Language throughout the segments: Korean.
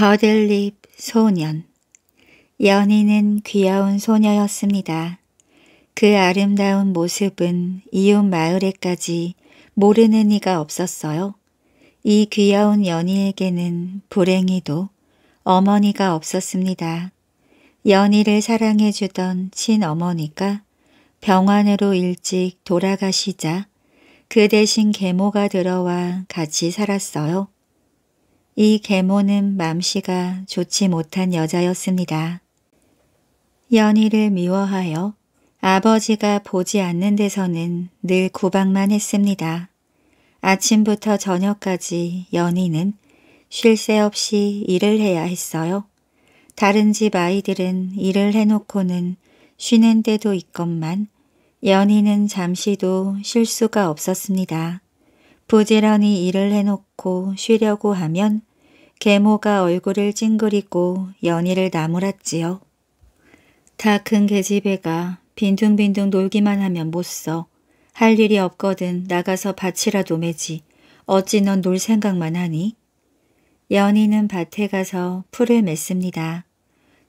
버들립 소년 연희는 귀여운 소녀였습니다. 그 아름다운 모습은 이웃 마을에까지 모르는 이가 없었어요. 이 귀여운 연희에게는 불행히도 어머니가 없었습니다. 연희를 사랑해주던 친어머니가 병원으로 일찍 돌아가시자 그 대신 계모가 들어와 같이 살았어요. 이 계모는 맘씨가 좋지 못한 여자였습니다. 연희를 미워하여 아버지가 보지 않는 데서는 늘 구박만 했습니다. 아침부터 저녁까지 연희는 쉴 새 없이 일을 해야 했어요. 다른 집 아이들은 일을 해놓고는 쉬는 때도 있건만 연희는 잠시도 쉴 수가 없었습니다. 부지런히 일을 해놓고 쉬려고 하면 계모가 얼굴을 찡그리고 연희를 나무랐지요. 다 큰 계집애가 빈둥빈둥 놀기만 하면 못 써. 할 일이 없거든 나가서 밭이라도 매지. 어찌 넌 놀 생각만 하니? 연희는 밭에 가서 풀을 맺습니다.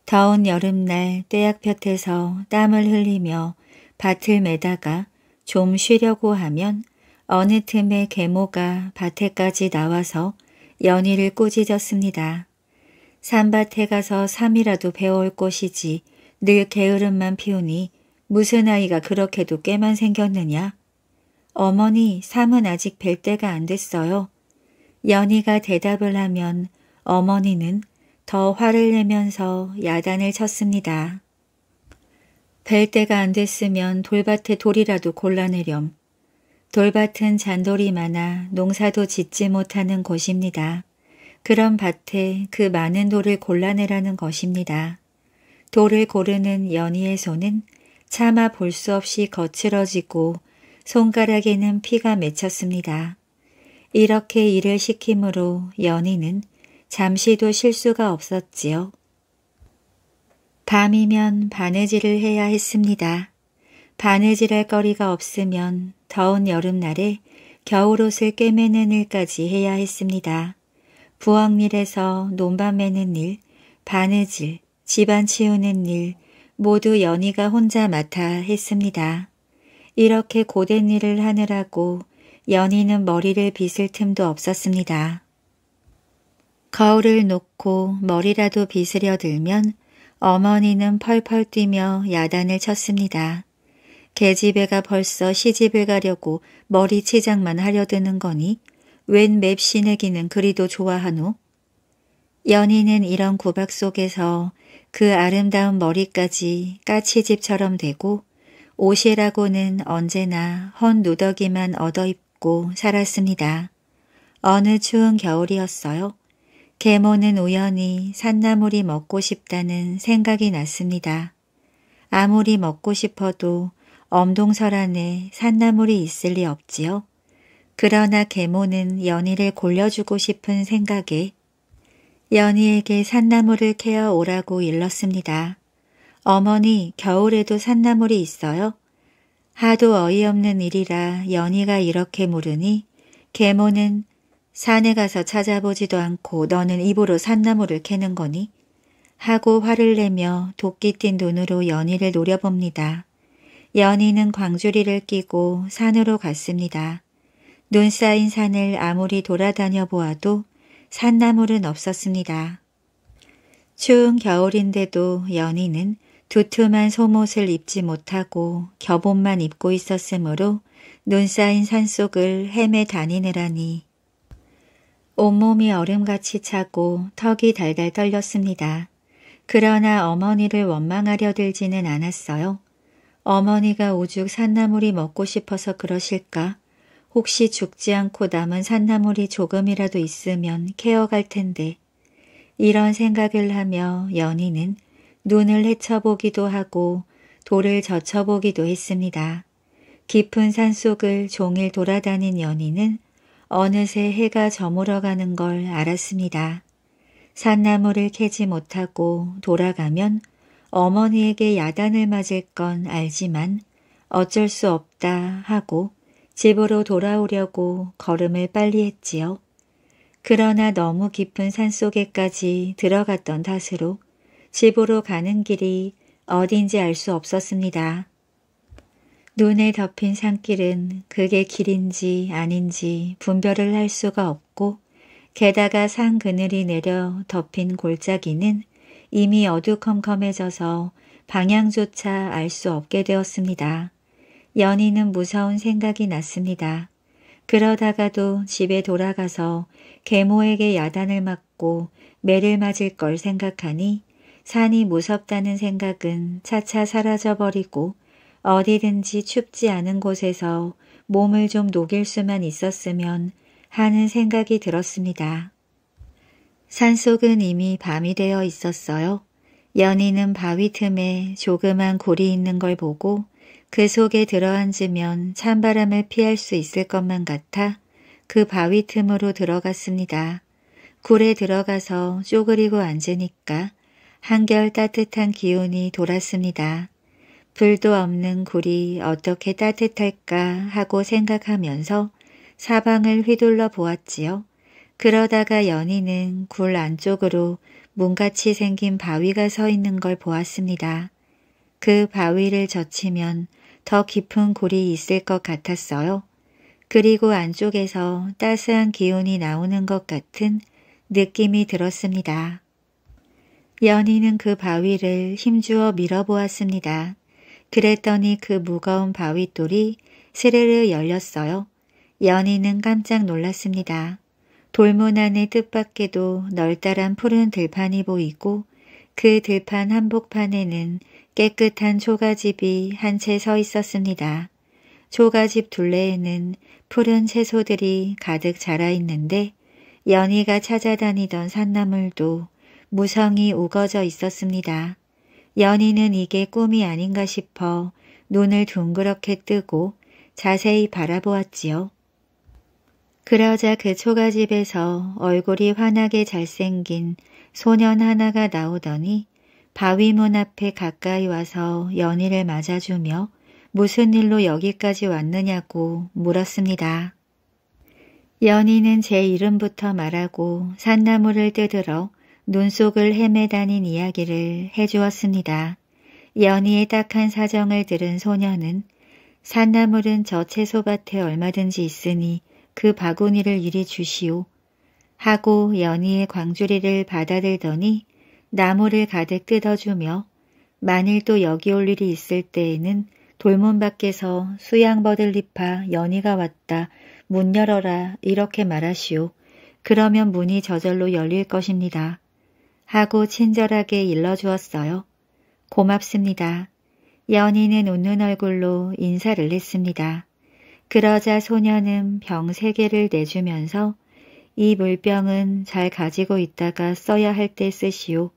더운 여름날 떼약볕에서 땀을 흘리며 밭을 매다가 좀 쉬려고 하면 어느 틈에 계모가 밭에까지 나와서 연희를 꾸짖었습니다. 산밭에 가서 삼이라도 배워올 것이지 늘 게으름만 피우니 무슨 아이가 그렇게도 꽤만 생겼느냐? 어머니, 삼은 아직 뵐 때가 안 됐어요. 연희가 대답을 하면 어머니는 더 화를 내면서 야단을 쳤습니다. 뵐 때가 안 됐으면 돌밭에 돌이라도 골라내렴. 돌밭은 잔돌이 많아 농사도 짓지 못하는 곳입니다. 그런 밭에 그 많은 돌을 골라내라는 것입니다. 돌을 고르는 연희의 손은 차마 볼 수 없이 거칠어지고 손가락에는 피가 맺혔습니다. 이렇게 일을 시킴으로 연희는 잠시도 실수가 없었지요. 밤이면 바느질을 해야 했습니다. 바느질할 거리가 없으면 더운 여름날에 겨울옷을 꿰매는 일까지 해야 했습니다. 부엌일에서 논밤 매는 일, 바느질, 집안 치우는 일 모두 연희가 혼자 맡아 했습니다. 이렇게 고된 일을 하느라고 연희는 머리를 빗을 틈도 없었습니다. 거울을 놓고 머리라도 빗으려 들면 어머니는 펄펄 뛰며 야단을 쳤습니다. 계집애가 벌써 시집을 가려고 머리 치장만 하려드는 거니 웬 맵시내기는 그리도 좋아하노? 연희는 이런 구박 속에서 그 아름다운 머리까지 까치집처럼 되고 옷이라고는 언제나 헌 누더기만 얻어입고 살았습니다. 어느 추운 겨울이었어요. 계모는 우연히 산나물이 먹고 싶다는 생각이 났습니다. 아무리 먹고 싶어도 엄동설 안에 산나물이 있을 리 없지요. 그러나 계모는 연희를 골려주고 싶은 생각에 연희에게 산나물을 캐어 오라고 일렀습니다. 어머니 겨울에도 산나물이 있어요? 하도 어이없는 일이라 연희가 이렇게 물으니 계모는 산에 가서 찾아보지도 않고 너는 입으로 산나물을 캐는 거니? 하고 화를 내며 도끼 띤 눈으로 연희를 노려봅니다. 연희는 광주리를 끼고 산으로 갔습니다. 눈 쌓인 산을 아무리 돌아다녀 보아도 산나물은 없었습니다. 추운 겨울인데도 연희는 두툼한 소옷을 입지 못하고 겹옷만 입고 있었으므로 눈 쌓인 산속을 헤매 다니느라니 온몸이 얼음같이 차고 턱이 달달 떨렸습니다. 그러나 어머니를 원망하려 들지는 않았어요. 어머니가 오죽 산나물이 먹고 싶어서 그러실까? 혹시 죽지 않고 남은 산나물이 조금이라도 있으면 케어갈 텐데. 이런 생각을 하며 연희는 눈을 헤쳐보기도 하고 돌을 젖혀보기도 했습니다. 깊은 산속을 종일 돌아다닌 연희는 어느새 해가 저물어가는 걸 알았습니다. 산나물을 캐지 못하고 돌아가면 어머니에게 야단을 맞을 건 알지만 어쩔 수 없다 하고 집으로 돌아오려고 걸음을 빨리 했지요. 그러나 너무 깊은 산속에까지 들어갔던 탓으로 집으로 가는 길이 어딘지 알 수 없었습니다. 눈에 덮인 산길은 그게 길인지 아닌지 분별을 할 수가 없고 게다가 산 그늘이 내려 덮인 골짜기는 이미 어두컴컴해져서 방향조차 알 수 없게 되었습니다. 연희는 무서운 생각이 났습니다. 그러다가도 집에 돌아가서 계모에게 야단을 맞고 매를 맞을 걸 생각하니 산이 무섭다는 생각은 차차 사라져버리고 어디든지 춥지 않은 곳에서 몸을 좀 녹일 수만 있었으면 하는 생각이 들었습니다. 산속은 이미 밤이 되어 있었어요. 연희는 바위 틈에 조그만 골이 있는 걸 보고 그 속에 들어앉으면 찬바람을 피할 수 있을 것만 같아 그 바위 틈으로 들어갔습니다. 굴에 들어가서 쪼그리고 앉으니까 한결 따뜻한 기운이 돌았습니다. 불도 없는 굴이 어떻게 따뜻할까 하고 생각하면서 사방을 휘둘러 보았지요. 그러다가 연희는 굴 안쪽으로 문같이 생긴 바위가 서 있는 걸 보았습니다. 그 바위를 젖히면 더 깊은 골이 있을 것 같았어요. 그리고 안쪽에서 따스한 기운이 나오는 것 같은 느낌이 들었습니다. 연희는 그 바위를 힘주어 밀어보았습니다. 그랬더니 그 무거운 바위돌이 스르르 열렸어요. 연희는 깜짝 놀랐습니다. 돌문 안의 뜻밖에도 널따란 푸른 들판이 보이고 그 들판 한복판에는 깨끗한 초가집이 한 채 서 있었습니다. 초가집 둘레에는 푸른 채소들이 가득 자라 있는데 연희가 찾아다니던 산나물도 무성히 우거져 있었습니다. 연희는 이게 꿈이 아닌가 싶어 눈을 둥그렇게 뜨고 자세히 바라보았지요. 그러자 그 초가집에서 얼굴이 환하게 잘생긴 소년 하나가 나오더니 바위 문 앞에 가까이 와서 연희를 맞아주며 무슨 일로 여기까지 왔느냐고 물었습니다. 연희는 제 이름부터 말하고 산나무를 뜯으러 눈속을 헤매다닌 이야기를 해주었습니다. 연희의 딱한 사정을 들은 소년은 산나물은 저 채소밭에 얼마든지 있으니 그 바구니를 이리 주시오. 하고 연희의 광주리를 받아들더니 나무를 가득 뜯어주며 만일 또 여기 올 일이 있을 때에는 돌문 밖에서 수양버들리파 연희가 왔다. 문 열어라 이렇게 말하시오. 그러면 문이 저절로 열릴 것입니다. 하고 친절하게 일러주었어요. 고맙습니다. 연희는 웃는 얼굴로 인사를 했습니다. 그러자 소녀는 병 세 개를 내주면서 이 물병은 잘 가지고 있다가 써야 할 때 쓰시오.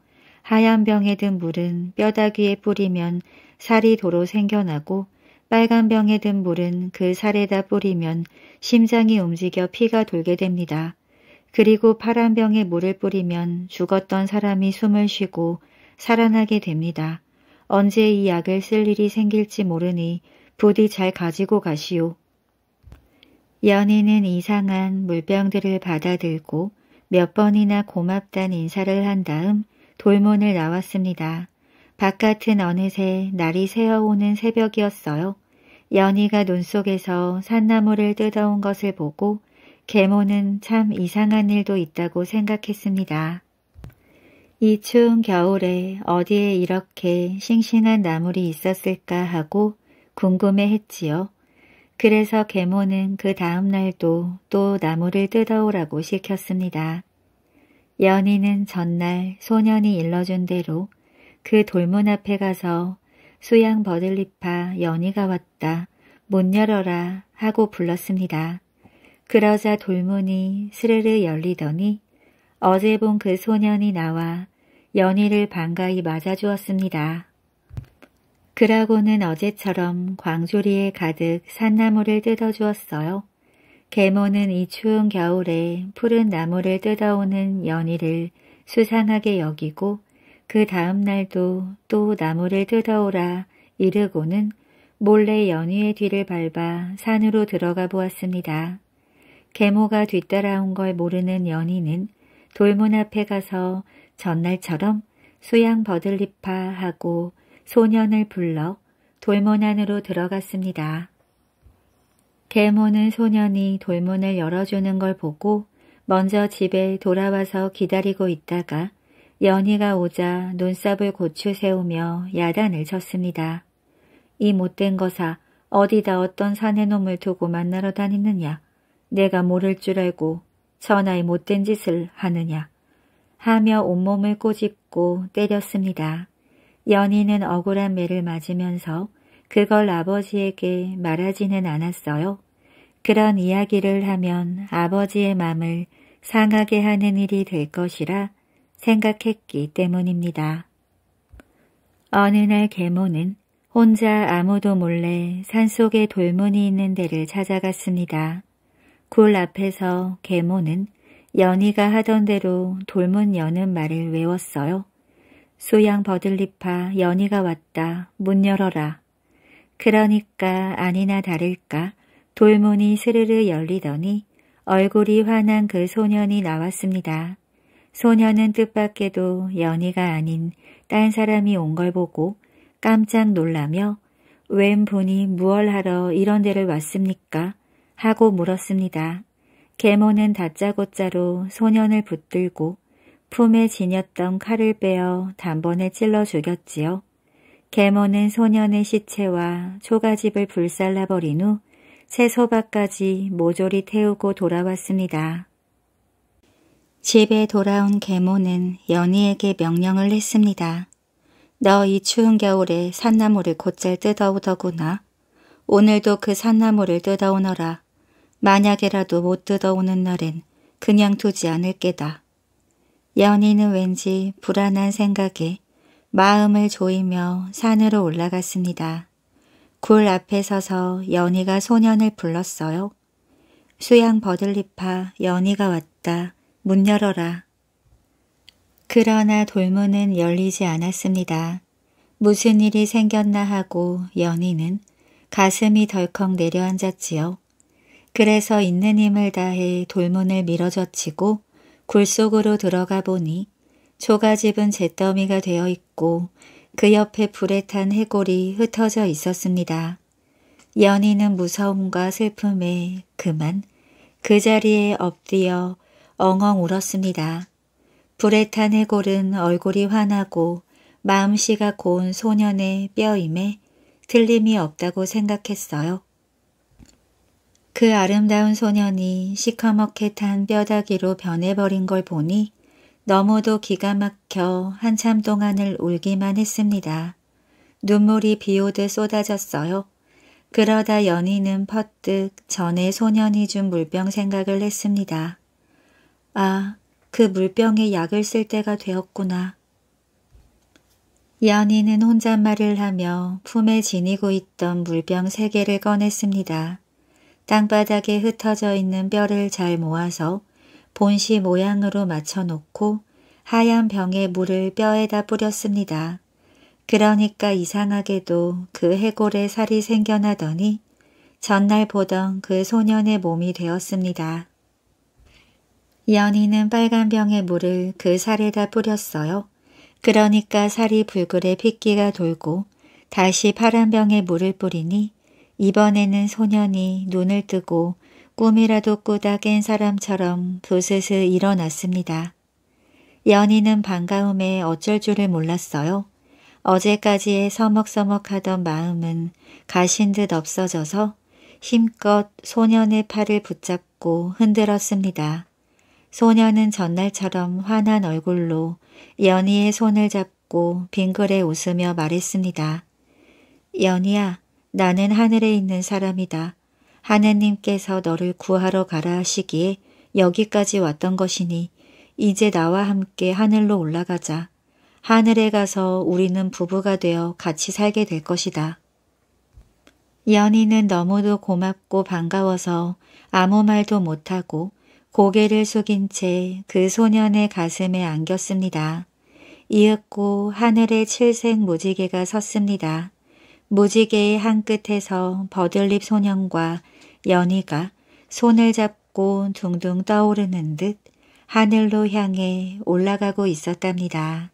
하얀 병에 든 물은 뼈다귀에 뿌리면 살이 도로 생겨나고 빨간 병에 든 물은 그 살에다 뿌리면 심장이 움직여 피가 돌게 됩니다. 그리고 파란 병에 물을 뿌리면 죽었던 사람이 숨을 쉬고 살아나게 됩니다. 언제 이 약을 쓸 일이 생길지 모르니 부디 잘 가지고 가시오. 연희는 이상한 물병들을 받아들고 몇 번이나 고맙단 인사를 한 다음 돌문을 나왔습니다. 바깥은 어느새 날이 새어오는 새벽이었어요. 연희가 눈 속에서 산나물을 뜯어온 것을 보고 계모는 참 이상한 일도 있다고 생각했습니다. 이 추운 겨울에 어디에 이렇게 싱싱한 나물이 있었을까 하고 궁금해했지요. 그래서 계모는 그 다음 날도 또 나무를 뜯어오라고 시켰습니다. 연희는 전날 소년이 일러준 대로 그 돌문 앞에 가서 수양 버들리파 연희가 왔다. 문 열어라 하고 불렀습니다. 그러자 돌문이 스르르 열리더니 어제 본 그 소년이 나와 연희를 반가이 맞아주었습니다. 그라고는 어제처럼 광조리에 가득 산나물을 뜯어주었어요. 계모는 이 추운 겨울에 푸른 나물을 뜯어오는 연희를 수상하게 여기고 그 다음 날도 또나물을 뜯어오라 이르고는 몰래 연희의 뒤를 밟아 산으로 들어가 보았습니다. 계모가 뒤따라온 걸 모르는 연희는 돌문 앞에 가서 전날처럼 수양 버들리파 하고 소년을 불러 돌문 안으로 들어갔습니다. 계모는 소년이 돌문을 열어주는 걸 보고 먼저 집에 돌아와서 기다리고 있다가 연희가 오자 눈썹을 고추 세우며 야단을 쳤습니다. 이 못된 거사 어디다 어떤 사내놈을 두고 만나러 다니느냐. 내가 모를 줄 알고 전하의 못된 짓을 하느냐. 하며 온몸을 꼬집고 때렸습니다. 연희는 억울한 매를 맞으면서 그걸 아버지에게 말하지는 않았어요. 그런 이야기를 하면 아버지의 마음을 상하게 하는 일이 될 것이라 생각했기 때문입니다. 어느 날 계모는 혼자 아무도 몰래 산속에 돌문이 있는 데를 찾아갔습니다. 굴 앞에서 계모는 연희가 하던 대로 돌문 여는 말을 외웠어요. 소양 버들리파 연희가 왔다. 문 열어라. 그러니까 아니나 다를까 돌문이 스르르 열리더니 얼굴이 환한 그 소년이 나왔습니다. 소년은 뜻밖에도 연희가 아닌 딴 사람이 온 걸 보고 깜짝 놀라며 웬 분이 무얼 하러 이런 데를 왔습니까? 하고 물었습니다. 계모는 다짜고짜로 소년을 붙들고 품에 지녔던 칼을 빼어 단번에 찔러 죽였지요. 계모는 소년의 시체와 초가집을 불살라버린 후 새소박까지 모조리 태우고 돌아왔습니다. 집에 돌아온 계모는 연희에게 명령을 했습니다. 너 이 추운 겨울에 산나물을 곧잘 뜯어오더구나. 오늘도 그 산나물을 뜯어오너라. 만약에라도 못 뜯어오는 날엔 그냥 두지 않을 게다. 연희는 왠지 불안한 생각에 마음을 조이며 산으로 올라갔습니다. 굴 앞에 서서 연희가 소년을 불렀어요. 수양 버들리파 연희가 왔다. 문 열어라. 그러나 돌문은 열리지 않았습니다. 무슨 일이 생겼나 하고 연희는 가슴이 덜컥 내려앉았지요. 그래서 있는 힘을 다해 돌문을 밀어젖히고 굴속으로 들어가 보니 초가집은 잿더미가 되어 있고 그 옆에 불에 탄 해골이 흩어져 있었습니다. 연희는 무서움과 슬픔에 그만 그 자리에 엎드려 엉엉 울었습니다. 불에 탄 해골은 얼굴이 환하고 마음씨가 고운 소년의 뼈임에 틀림이 없다고 생각했어요. 그 아름다운 소년이 시커멓게 탄 뼈다귀로 변해버린 걸 보니 너무도 기가 막혀 한참 동안을 울기만 했습니다. 눈물이 비오듯 쏟아졌어요. 그러다 연희는 퍼뜩 전에 소년이 준 물병 생각을 했습니다. 아, 그 물병에 약을 쓸 때가 되었구나. 연희는 혼잣말을 하며 품에 지니고 있던 물병 세 개를 꺼냈습니다. 땅바닥에 흩어져 있는 뼈를 잘 모아서 본시 모양으로 맞춰놓고 하얀 병에 물을 뼈에다 뿌렸습니다. 그러니까 이상하게도 그해골에 살이 생겨나더니 전날 보던 그 소년의 몸이 되었습니다. 연희는 빨간 병에 물을 그 살에다 뿌렸어요. 그러니까 살이 불그레 핏기가 돌고 다시 파란 병에 물을 뿌리니 이번에는 소년이 눈을 뜨고 꿈이라도 꾸다 깬 사람처럼 부스스 일어났습니다. 연희는 반가움에 어쩔 줄을 몰랐어요. 어제까지의 서먹서먹하던 마음은 가신 듯 없어져서 힘껏 소년의 팔을 붙잡고 흔들었습니다. 소년은 전날처럼 환한 얼굴로 연희의 손을 잡고 빙그레 웃으며 말했습니다. 연희야, 나는 하늘에 있는 사람이다. 하느님께서 너를 구하러 가라 하시기에 여기까지 왔던 것이니 이제 나와 함께 하늘로 올라가자. 하늘에 가서 우리는 부부가 되어 같이 살게 될 것이다. 연희는 너무도 고맙고 반가워서 아무 말도 못하고 고개를 숙인 채 그 소년의 가슴에 안겼습니다. 이윽고 하늘에 칠색 무지개가 섰습니다. 무지개의 한 끝에서 버들립 소년과 연희가 손을 잡고 둥둥 떠오르는 듯 하늘로 향해 올라가고 있었답니다.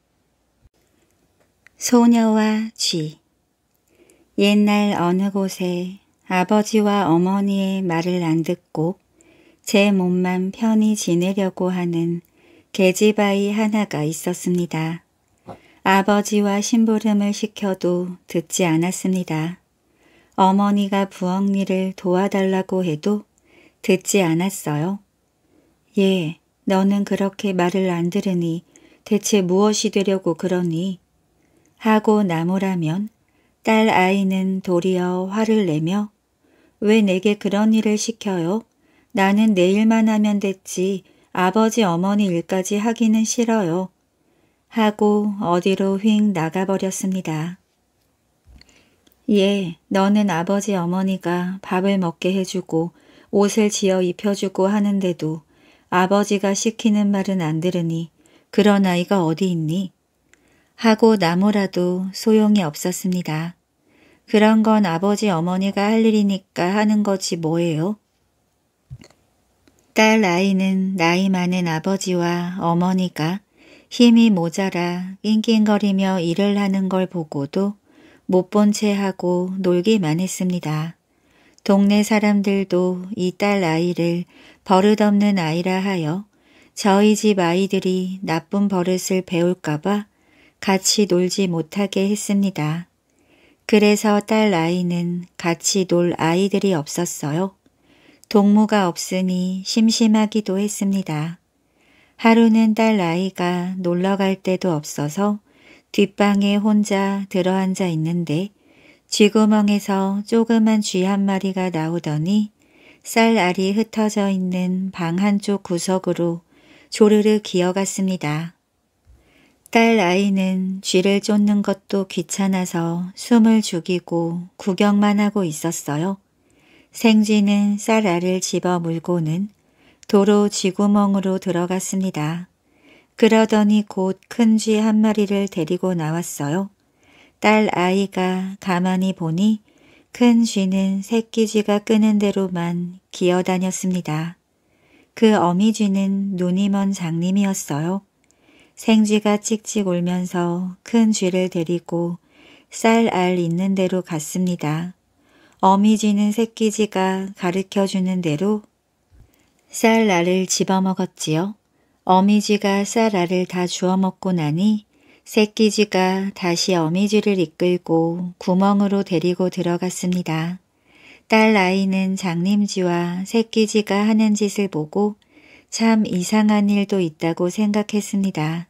소녀와 쥐 옛날 어느 곳에 아버지와 어머니의 말을 안 듣고 제 몸만 편히 지내려고 하는 계집아이 하나가 있었습니다. 아버지와 심부름을 시켜도 듣지 않았습니다. 어머니가 부엌 일을 도와달라고 해도 듣지 않았어요. 예, 너는 그렇게 말을 안 들으니 대체 무엇이 되려고 그러니? 하고 나무라면 딸 아이는 도리어 화를 내며 왜 내게 그런 일을 시켜요? 나는 내 일만 하면 됐지 아버지 어머니 일까지 하기는 싫어요. 하고 어디로 휙 나가버렸습니다. 예, 너는 아버지 어머니가 밥을 먹게 해주고 옷을 지어 입혀주고 하는데도 아버지가 시키는 말은 안 들으니 그런 아이가 어디 있니? 하고 나무라도 소용이 없었습니다. 그런 건 아버지 어머니가 할 일이니까 하는 거지 뭐예요? 딸 아이는 나이 많은 아버지와 어머니가 힘이 모자라 낑낑거리며 일을 하는 걸 보고도 못 본 채 하고 놀기만 했습니다. 동네 사람들도 이 딸 아이를 버릇없는 아이라 하여 저희 집 아이들이 나쁜 버릇을 배울까봐 같이 놀지 못하게 했습니다. 그래서 딸 아이는 같이 놀 아이들이 없었어요. 동무가 없으니 심심하기도 했습니다. 하루는 딸아이가 놀러 갈 데도 없어서 뒷방에 혼자 들어앉아 있는데 쥐구멍에서 조그만 쥐 한 마리가 나오더니 쌀알이 흩어져 있는 방 한쪽 구석으로 조르르 기어갔습니다. 딸 아이는 쥐를 쫓는 것도 귀찮아서 숨을 죽이고 구경만 하고 있었어요. 생쥐는 쌀알을 집어 물고는 도로 쥐구멍으로 들어갔습니다. 그러더니 곧 큰 쥐 한 마리를 데리고 나왔어요. 딸 아이가 가만히 보니 큰 쥐는 새끼 쥐가 끄는 대로만 기어다녔습니다. 그 어미 쥐는 눈이 먼 장님이었어요. 생쥐가 찍찍 울면서 큰 쥐를 데리고 쌀 알 있는 대로 갔습니다. 어미 쥐는 새끼 쥐가 가르켜주는 대로 쌀알을 집어먹었지요. 어미쥐가 쌀알을 다 주워먹고 나니 새끼쥐가 다시 어미쥐를 이끌고 구멍으로 데리고 들어갔습니다. 딸 아이는 장님쥐와 새끼쥐가 하는 짓을 보고 참 이상한 일도 있다고 생각했습니다.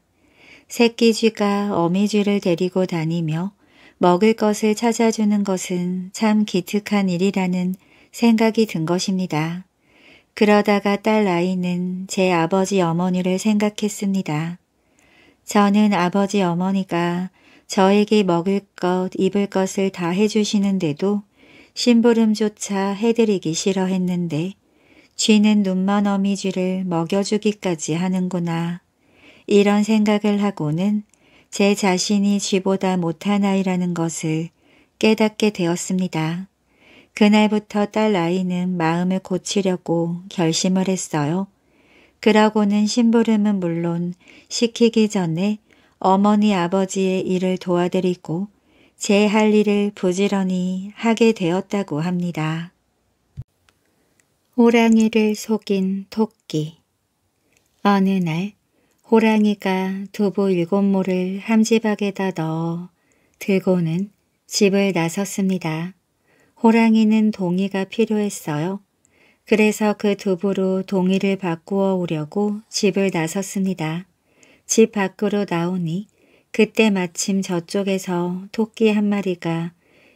새끼쥐가 어미쥐를 데리고 다니며 먹을 것을 찾아주는 것은 참 기특한 일이라는 생각이 든 것입니다. 그러다가 딸 아이는 제 아버지 어머니를 생각했습니다. 저는 아버지 어머니가 저에게 먹을 것, 입을 것을 다 해주시는데도 심부름조차 해드리기 싫어했는데 쥐는 눈먼 어미쥐를 먹여주기까지 하는구나. 이런 생각을 하고는 제 자신이 쥐보다 못한 아이라는 것을 깨닫게 되었습니다. 그날부터 딸아이는 마음을 고치려고 결심을 했어요. 그러고는 심부름은 물론 시키기 전에 어머니 아버지의 일을 도와드리고 제 할 일을 부지런히 하게 되었다고 합니다. 호랑이를 속인 토끼 어느 날 호랑이가 두부 일곱 모를 함지박에다 넣어 들고는 집을 나섰습니다. 호랑이는 동의가 필요했어요. 그래서 그 두부로 동의를 바꾸어 오려고 집을 나섰습니다. 집 밖으로 나오니 그때 마침 저쪽에서 토끼 한 마리가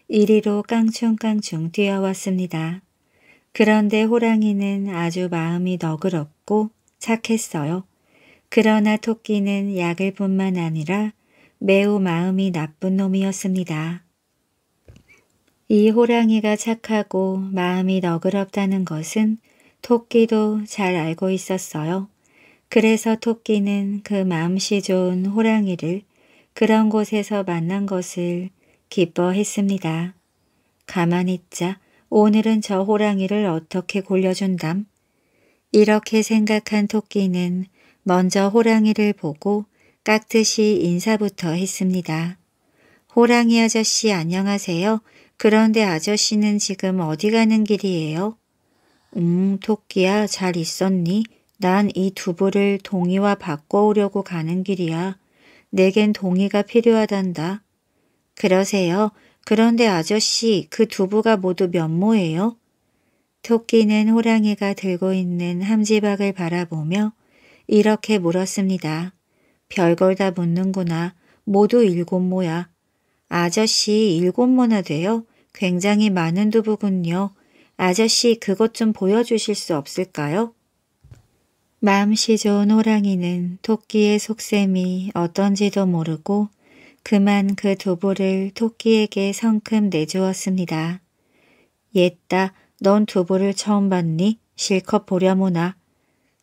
이리로 깡충깡충 뛰어왔습니다. 그런데 호랑이는 아주 마음이 너그럽고 착했어요. 그러나 토끼는 약을 뿐만 아니라 매우 마음이 나쁜 놈이었습니다. 이 호랑이가 착하고 마음이 너그럽다는 것은 토끼도 잘 알고 있었어요. 그래서 토끼는 그 마음씨 좋은 호랑이를 그런 곳에서 만난 것을 기뻐했습니다. 가만히 있자 오늘은 저 호랑이를 어떻게 골려준담? 이렇게 생각한 토끼는 먼저 호랑이를 보고 깍듯이 인사부터 했습니다. 호랑이 아저씨 안녕하세요. 그런데 아저씨는 지금 어디 가는 길이에요? 음, 토끼야, 잘 있었니? 난 이 두부를 동이와 바꿔오려고 가는 길이야. 내겐 동이가 필요하단다. 그러세요. 그런데 아저씨, 그 두부가 모두 면 모예요? 토끼는 호랑이가 들고 있는 함지박을 바라보며 이렇게 물었습니다. 별 걸 다 묻는구나. 모두 일곱 모야. 아저씨 일곱 모나 돼요? 굉장히 많은 두부군요. 아저씨 그것 좀 보여주실 수 없을까요? 마음씨 좋은 호랑이는 토끼의 속셈이 어떤지도 모르고 그만 그 두부를 토끼에게 성큼 내주었습니다. 옛다, 넌 두부를 처음 봤니? 실컷 보려무나.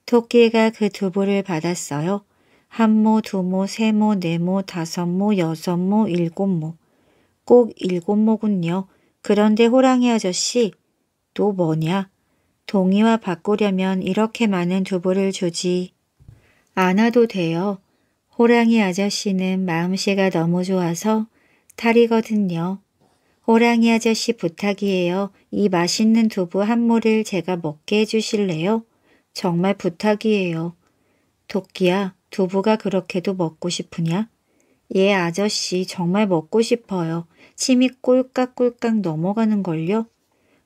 토끼가 그 두부를 받았어요. 한모, 두모, 세모, 네모, 다섯모, 여섯모, 일곱모. 꼭 일곱모군요. 그런데 호랑이 아저씨, 또 뭐냐? 동의와 바꾸려면 이렇게 많은 두부를 주지. 안아도 돼요. 호랑이 아저씨는 마음씨가 너무 좋아서 탈이거든요. 호랑이 아저씨 부탁이에요. 이 맛있는 두부 한 모를 제가 먹게 해주실래요? 정말 부탁이에요. 도끼야, 두부가 그렇게도 먹고 싶으냐? 예, 아저씨, 정말 먹고 싶어요. 침이 꼴깍꼴깍 넘어가는걸요?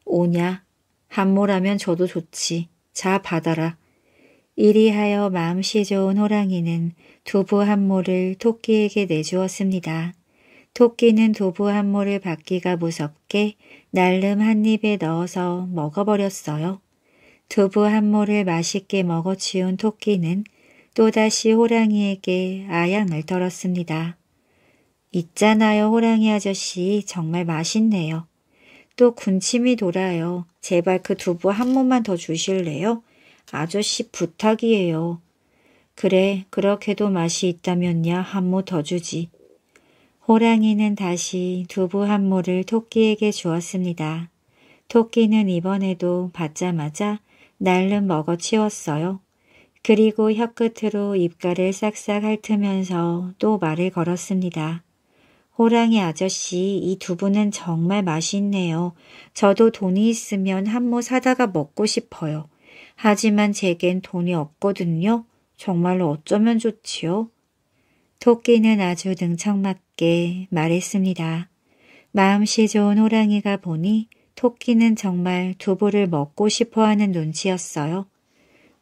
오냐? 한모라면 저도 좋지. 자, 받아라. 이리하여 마음씨 좋은 호랑이는 두부 한 모를 토끼에게 내주었습니다. 토끼는 두부 한 모를 받기가 무섭게 날름 한 입에 넣어서 먹어버렸어요. 두부 한 모를 맛있게 먹어치운 토끼는 또다시 호랑이에게 아양을 덜었습니다. 있잖아요 호랑이 아저씨 정말 맛있네요. 또 군침이 돌아요. 제발 그 두부 한 모만 더 주실래요? 아저씨 부탁이에요. 그래 그렇게도 맛이 있다면야 한모 더 주지. 호랑이는 다시 두부 한 모를 토끼에게 주었습니다. 토끼는 이번에도 받자마자 날름 먹어치웠어요. 그리고 혀끝으로 입가를 싹싹 핥으면서 또 말을 걸었습니다. 호랑이 아저씨, 이 두부는 정말 맛있네요. 저도 돈이 있으면 한 모 사다가 먹고 싶어요. 하지만 제겐 돈이 없거든요. 정말로 어쩌면 좋지요? 토끼는 아주 능청맞게 말했습니다. 마음씨 좋은 호랑이가 보니 토끼는 정말 두부를 먹고 싶어하는 눈치였어요.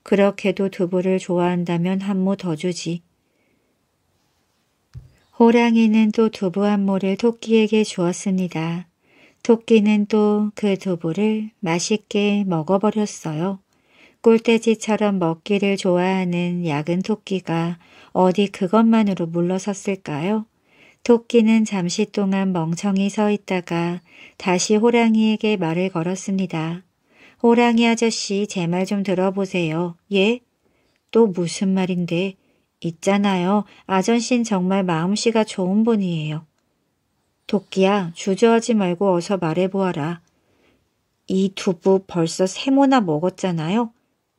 그렇게도 두부를 좋아한다면 한 모 더 주지. 호랑이는 또 두부 한 모를 토끼에게 주었습니다. 토끼는 또 그 두부를 맛있게 먹어버렸어요. 꿀돼지처럼 먹기를 좋아하는 야근 토끼가 어디 그것만으로 물러섰을까요? 토끼는 잠시 동안 멍청히 서 있다가 다시 호랑이에게 말을 걸었습니다. 호랑이 아저씨 제 말 좀 들어보세요. 예? 또 무슨 말인데? 있잖아요. 아저씨는 정말 마음씨가 좋은 분이에요. 도끼야 주저하지 말고 어서 말해보아라. 이 두부 벌써 세모나 먹었잖아요.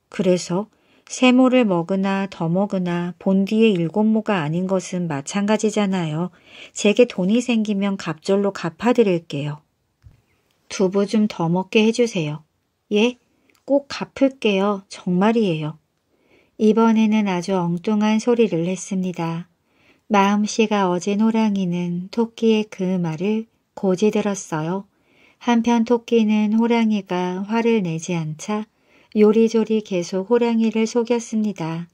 그래서 세모를 먹으나 더 먹으나 본디의 일곱모가 아닌 것은 마찬가지잖아요. 제게 돈이 생기면 갑절로 갚아드릴게요. 두부 좀 더 먹게 해주세요. 예, 꼭 갚을게요. 정말이에요. 이번에는 아주 엉뚱한 소리를 했습니다. 마음씨가 어제 호랑이는 토끼의 그 말을 고지 들었어요. 한편 토끼는 호랑이가 화를 내지 않자 요리조리 계속 호랑이를 속였습니다.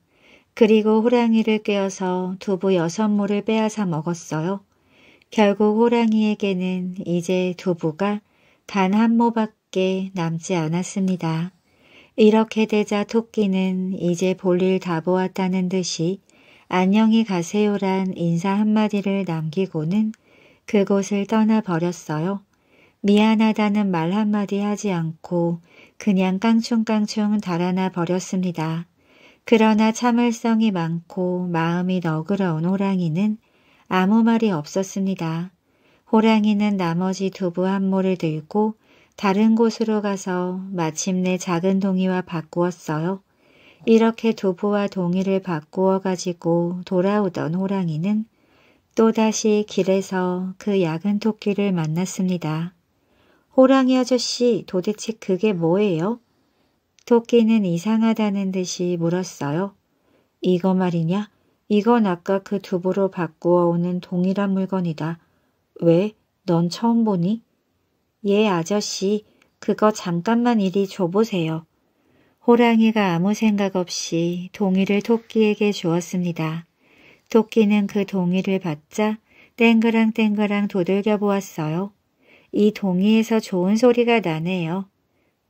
그리고 호랑이를 꿰어서 두부 여섯 모를 빼앗아 먹었어요. 결국 호랑이에게는 이제 두부가 단 한 모밖에 밖에 남지 않았습니다. 이렇게 되자 토끼는 이제 볼일 다 보았다는 듯이 안녕히 가세요란 인사 한마디를 남기고는 그곳을 떠나버렸어요. 미안하다는 말 한마디 하지 않고 그냥 깡충깡충 달아나 버렸습니다. 그러나 참을성이 많고 마음이 너그러운 호랑이는 아무 말이 없었습니다. 호랑이는 나머지 두부 한 모를 들고 다른 곳으로 가서 마침내 작은 동이와 바꾸었어요. 이렇게 두부와 동이를 바꾸어 가지고 돌아오던 호랑이는 또다시 길에서 그 야근 토끼를 만났습니다. 호랑이 아저씨 도대체 그게 뭐예요? 토끼는 이상하다는 듯이 물었어요. 이거 말이냐? 이건 아까 그 두부로 바꾸어 오는 동일한 물건이다. 왜? 넌 처음 보니? 예, 아저씨. 그거 잠깐만 이리 줘보세요. 호랑이가 아무 생각 없이 동이를 토끼에게 주었습니다. 토끼는 그 동이를 받자 땡그랑땡그랑 도들겨 보았어요. 이 동이에서 좋은 소리가 나네요.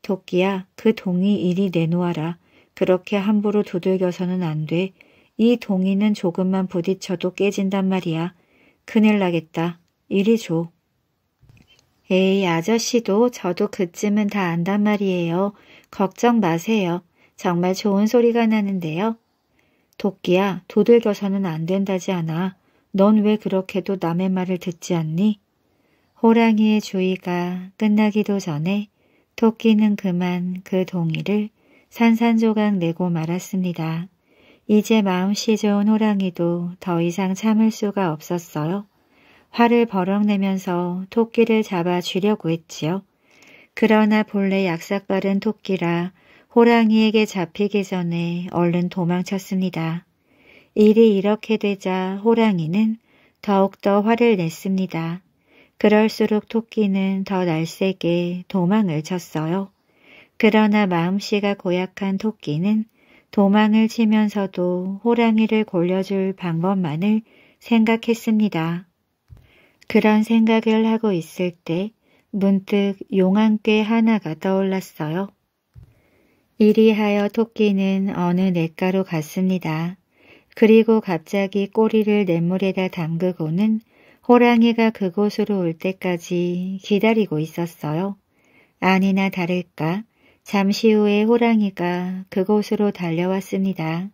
토끼야, 그 동이 이리 내놓아라. 그렇게 함부로 두들겨서는 안 돼. 이 동이는 조금만 부딪혀도 깨진단 말이야. 큰일 나겠다. 이리 줘. 에이 아저씨도 저도 그쯤은 다 안단 말이에요. 걱정 마세요. 정말 좋은 소리가 나는데요. 도끼야 도들겨서는 안 된다지 않아. 넌 왜 그렇게도 남의 말을 듣지 않니? 호랑이의 주의가 끝나기도 전에 토끼는 그만 그 동의를 산산조각 내고 말았습니다. 이제 마음씨 좋은 호랑이도 더 이상 참을 수가 없었어요. 화를 버럭내면서 토끼를 잡아 주려고 했지요. 그러나 본래 약삭빠른 토끼라 호랑이에게 잡히기 전에 얼른 도망쳤습니다. 일이 이렇게 되자 호랑이는 더욱더 화를 냈습니다. 그럴수록 토끼는 더 날쌔게 도망을 쳤어요. 그러나 마음씨가 고약한 토끼는 도망을 치면서도 호랑이를 골려줄 방법만을 생각했습니다. 그런 생각을 하고 있을 때 문득 용안꾀 하나가 떠올랐어요. 이리하여 토끼는 어느 냇가로 갔습니다. 그리고 갑자기 꼬리를 냇물에다 담그고는 호랑이가 그곳으로 올 때까지 기다리고 있었어요. 아니나 다를까 잠시 후에 호랑이가 그곳으로 달려왔습니다.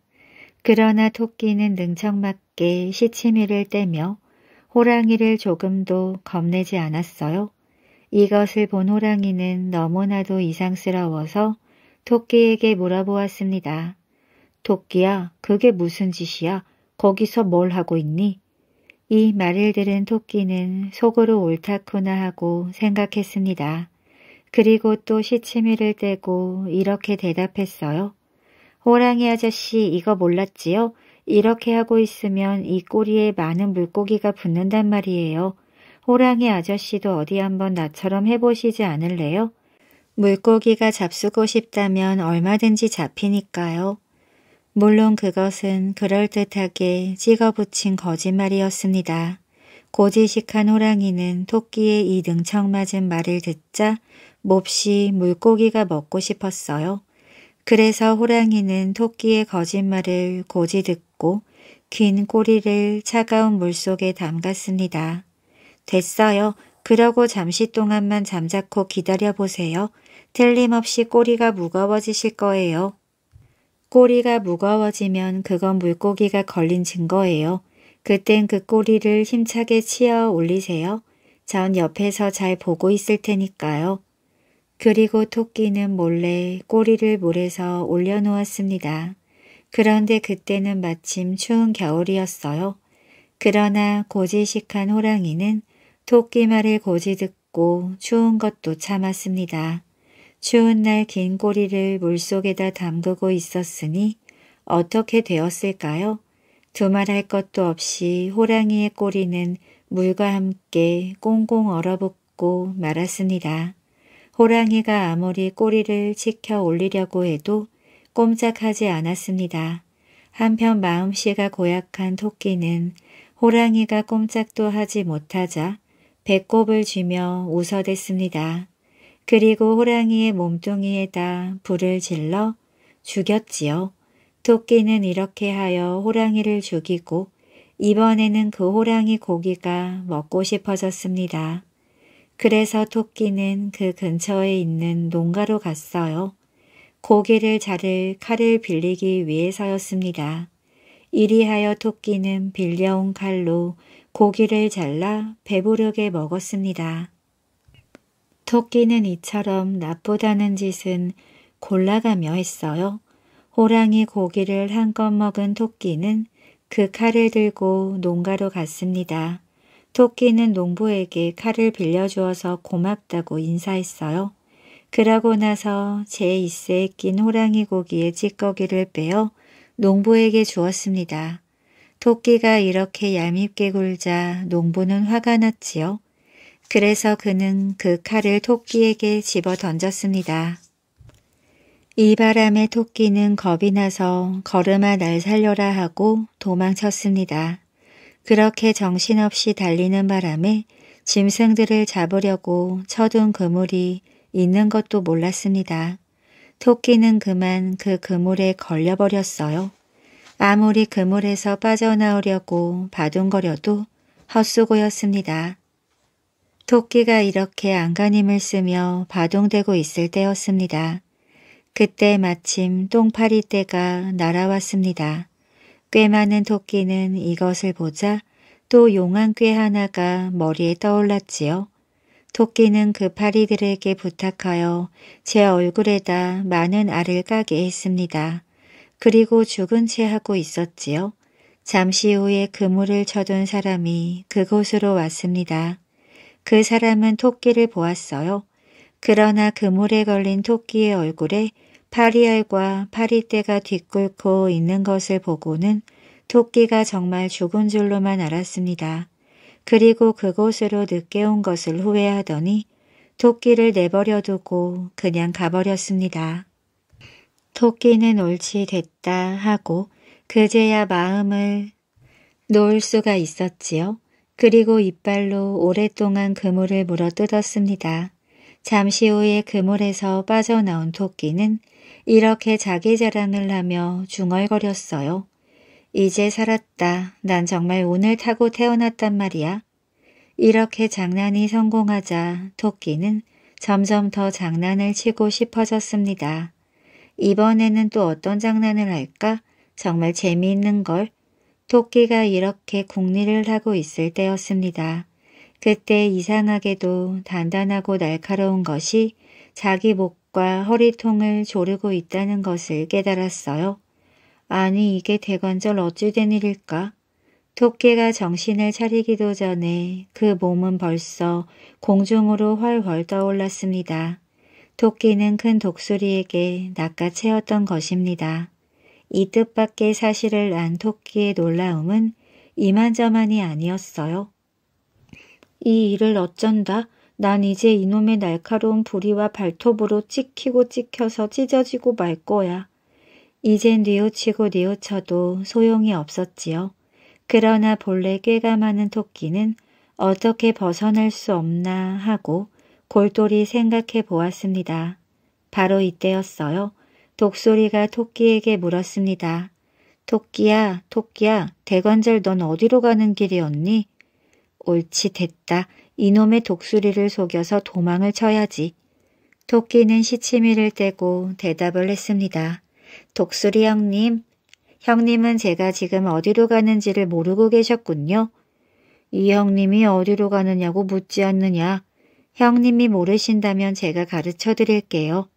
그러나 토끼는 능청맞게 시치미를 떼며 호랑이를 조금도 겁내지 않았어요. 이것을 본 호랑이는 너무나도 이상스러워서 토끼에게 물어보았습니다. 토끼야, 그게 무슨 짓이야? 거기서 뭘 하고 있니? 이 말을 들은 토끼는 속으로 옳다구나 하고 생각했습니다. 그리고 또 시치미를 떼고 이렇게 대답했어요. 호랑이 아저씨 이거 몰랐지요? 이렇게 하고 있으면 이 꼬리에 많은 물고기가 붙는단 말이에요. 호랑이 아저씨도 어디 한번 나처럼 해보시지 않을래요? 물고기가 잡수고 싶다면 얼마든지 잡히니까요. 물론 그것은 그럴듯하게 찍어붙인 거짓말이었습니다. 고지식한 호랑이는 토끼의 이 능청맞은 말을 듣자 몹시 물고기가 먹고 싶었어요. 그래서 호랑이는 토끼의 거짓말을 고지 듣고 긴 꼬리를 차가운 물속에 담갔습니다. 됐어요. 그러고 잠시 동안만 잠자코 기다려보세요. 틀림없이 꼬리가 무거워지실 거예요. 꼬리가 무거워지면 그건 물고기가 걸린 증거예요. 그땐 그 꼬리를 힘차게 치어 올리세요. 전 옆에서 잘 보고 있을 테니까요. 그리고 토끼는 몰래 꼬리를 물에서 올려놓았습니다. 그런데 그때는 마침 추운 겨울이었어요. 그러나 고지식한 호랑이는 토끼 말을 고지 듣고 추운 것도 참았습니다. 추운 날 긴 꼬리를 물속에다 담그고 있었으니 어떻게 되었을까요? 두말할 것도 없이 호랑이의 꼬리는 물과 함께 꽁꽁 얼어붙고 말았습니다. 호랑이가 아무리 꼬리를 치켜 올리려고 해도 꼼짝하지 않았습니다. 한편 마음씨가 고약한 토끼는 호랑이가 꼼짝도 하지 못하자 배꼽을 쥐며 웃어댔습니다. 그리고 호랑이의 몸뚱이에다 불을 질러 죽였지요. 토끼는 이렇게 하여 호랑이를 죽이고 이번에는 그 호랑이 고기가 먹고 싶어졌습니다. 그래서 토끼는 그 근처에 있는 농가로 갔어요. 고기를 자를 칼을 빌리기 위해서였습니다. 이리하여 토끼는 빌려온 칼로 고기를 잘라 배부르게 먹었습니다. 토끼는 이처럼 나쁘다는 짓은 골라가며 했어요. 호랑이 고기를 한껏 먹은 토끼는 그 칼을 들고 농가로 갔습니다. 토끼는 농부에게 칼을 빌려주어서 고맙다고 인사했어요. 그러고 나서 제 이스에 낀 호랑이 고기의 찌꺼기를 빼어 농부에게 주었습니다. 토끼가 이렇게 얄밉게 굴자 농부는 화가 났지요. 그래서 그는 그 칼을 토끼에게 집어 던졌습니다. 이 바람에 토끼는 겁이 나서 걸음아 날 살려라 하고 도망쳤습니다. 그렇게 정신없이 달리는 바람에 짐승들을 잡으려고 쳐둔 그물이 있는 것도 몰랐습니다. 토끼는 그만 그 그물에 걸려버렸어요. 아무리 그물에서 빠져나오려고 바둥거려도 헛수고였습니다. 토끼가 이렇게 안간힘을 쓰며 바둥대고 있을 때였습니다. 그때 마침 똥파리 떼가 날아왔습니다. 꽤 많은 토끼는 이것을 보자 또 용한 꾀 하나가 머리에 떠올랐지요. 토끼는 그 파리들에게 부탁하여 제 얼굴에다 많은 알을 까게 했습니다. 그리고 죽은 채 하고 있었지요. 잠시 후에 그물을 쳐둔 사람이 그곳으로 왔습니다. 그 사람은 토끼를 보았어요. 그러나 그물에 걸린 토끼의 얼굴에 파리알과 파리떼가 뒤끓고 있는 것을 보고는 토끼가 정말 죽은 줄로만 알았습니다. 그리고 그곳으로 늦게 온 것을 후회하더니 토끼를 내버려 두고 그냥 가버렸습니다. 토끼는 옳지 됐다 하고 그제야 마음을 놓을 수가 있었지요. 그리고 이빨로 오랫동안 그물을 물어 뜯었습니다. 잠시 후에 그물에서 빠져나온 토끼는 이렇게 자기 자랑을 하며 중얼거렸어요. 이제 살았다. 난 정말 운을 타고 태어났단 말이야. 이렇게 장난이 성공하자 토끼는 점점 더 장난을 치고 싶어졌습니다. 이번에는 또 어떤 장난을 할까? 정말 재미있는 걸. 토끼가 이렇게 궁리를 하고 있을 때였습니다. 그때 이상하게도 단단하고 날카로운 것이 자기 목 무과 허리통을 조르고 있다는 것을 깨달았어요. 아니 이게 대관절 어찌 된 일일까? 토끼가 정신을 차리기도 전에 그 몸은 벌써 공중으로 훨훨 떠올랐습니다. 토끼는 큰 독수리에게 낚아채었던 것입니다. 이 뜻밖의 사실을 안 토끼의 놀라움은 이만저만이 아니었어요. 이 일을 어쩐다? 난 이제 이놈의 날카로운 부리와 발톱으로 찍히고 찍혀서 찢어지고 말 거야. 이젠 뉘우치고 뉘우쳐도 소용이 없었지요. 그러나 본래 꾀가 많은 토끼는 어떻게 벗어날 수 없나 하고 골똘히 생각해 보았습니다. 바로 이때였어요. 독소리가 토끼에게 물었습니다. 토끼야, 토끼야, 대관절 넌 어디로 가는 길이었니? 옳지 됐다. 이놈의 독수리를 속여서 도망을 쳐야지. 토끼는 시치미를 떼고 대답을 했습니다. 독수리 형님, 형님은 제가 지금 어디로 가는지를 모르고 계셨군요. 이 형님이 어디로 가느냐고 묻지 않느냐. 형님이 모르신다면 제가 가르쳐 드릴게요.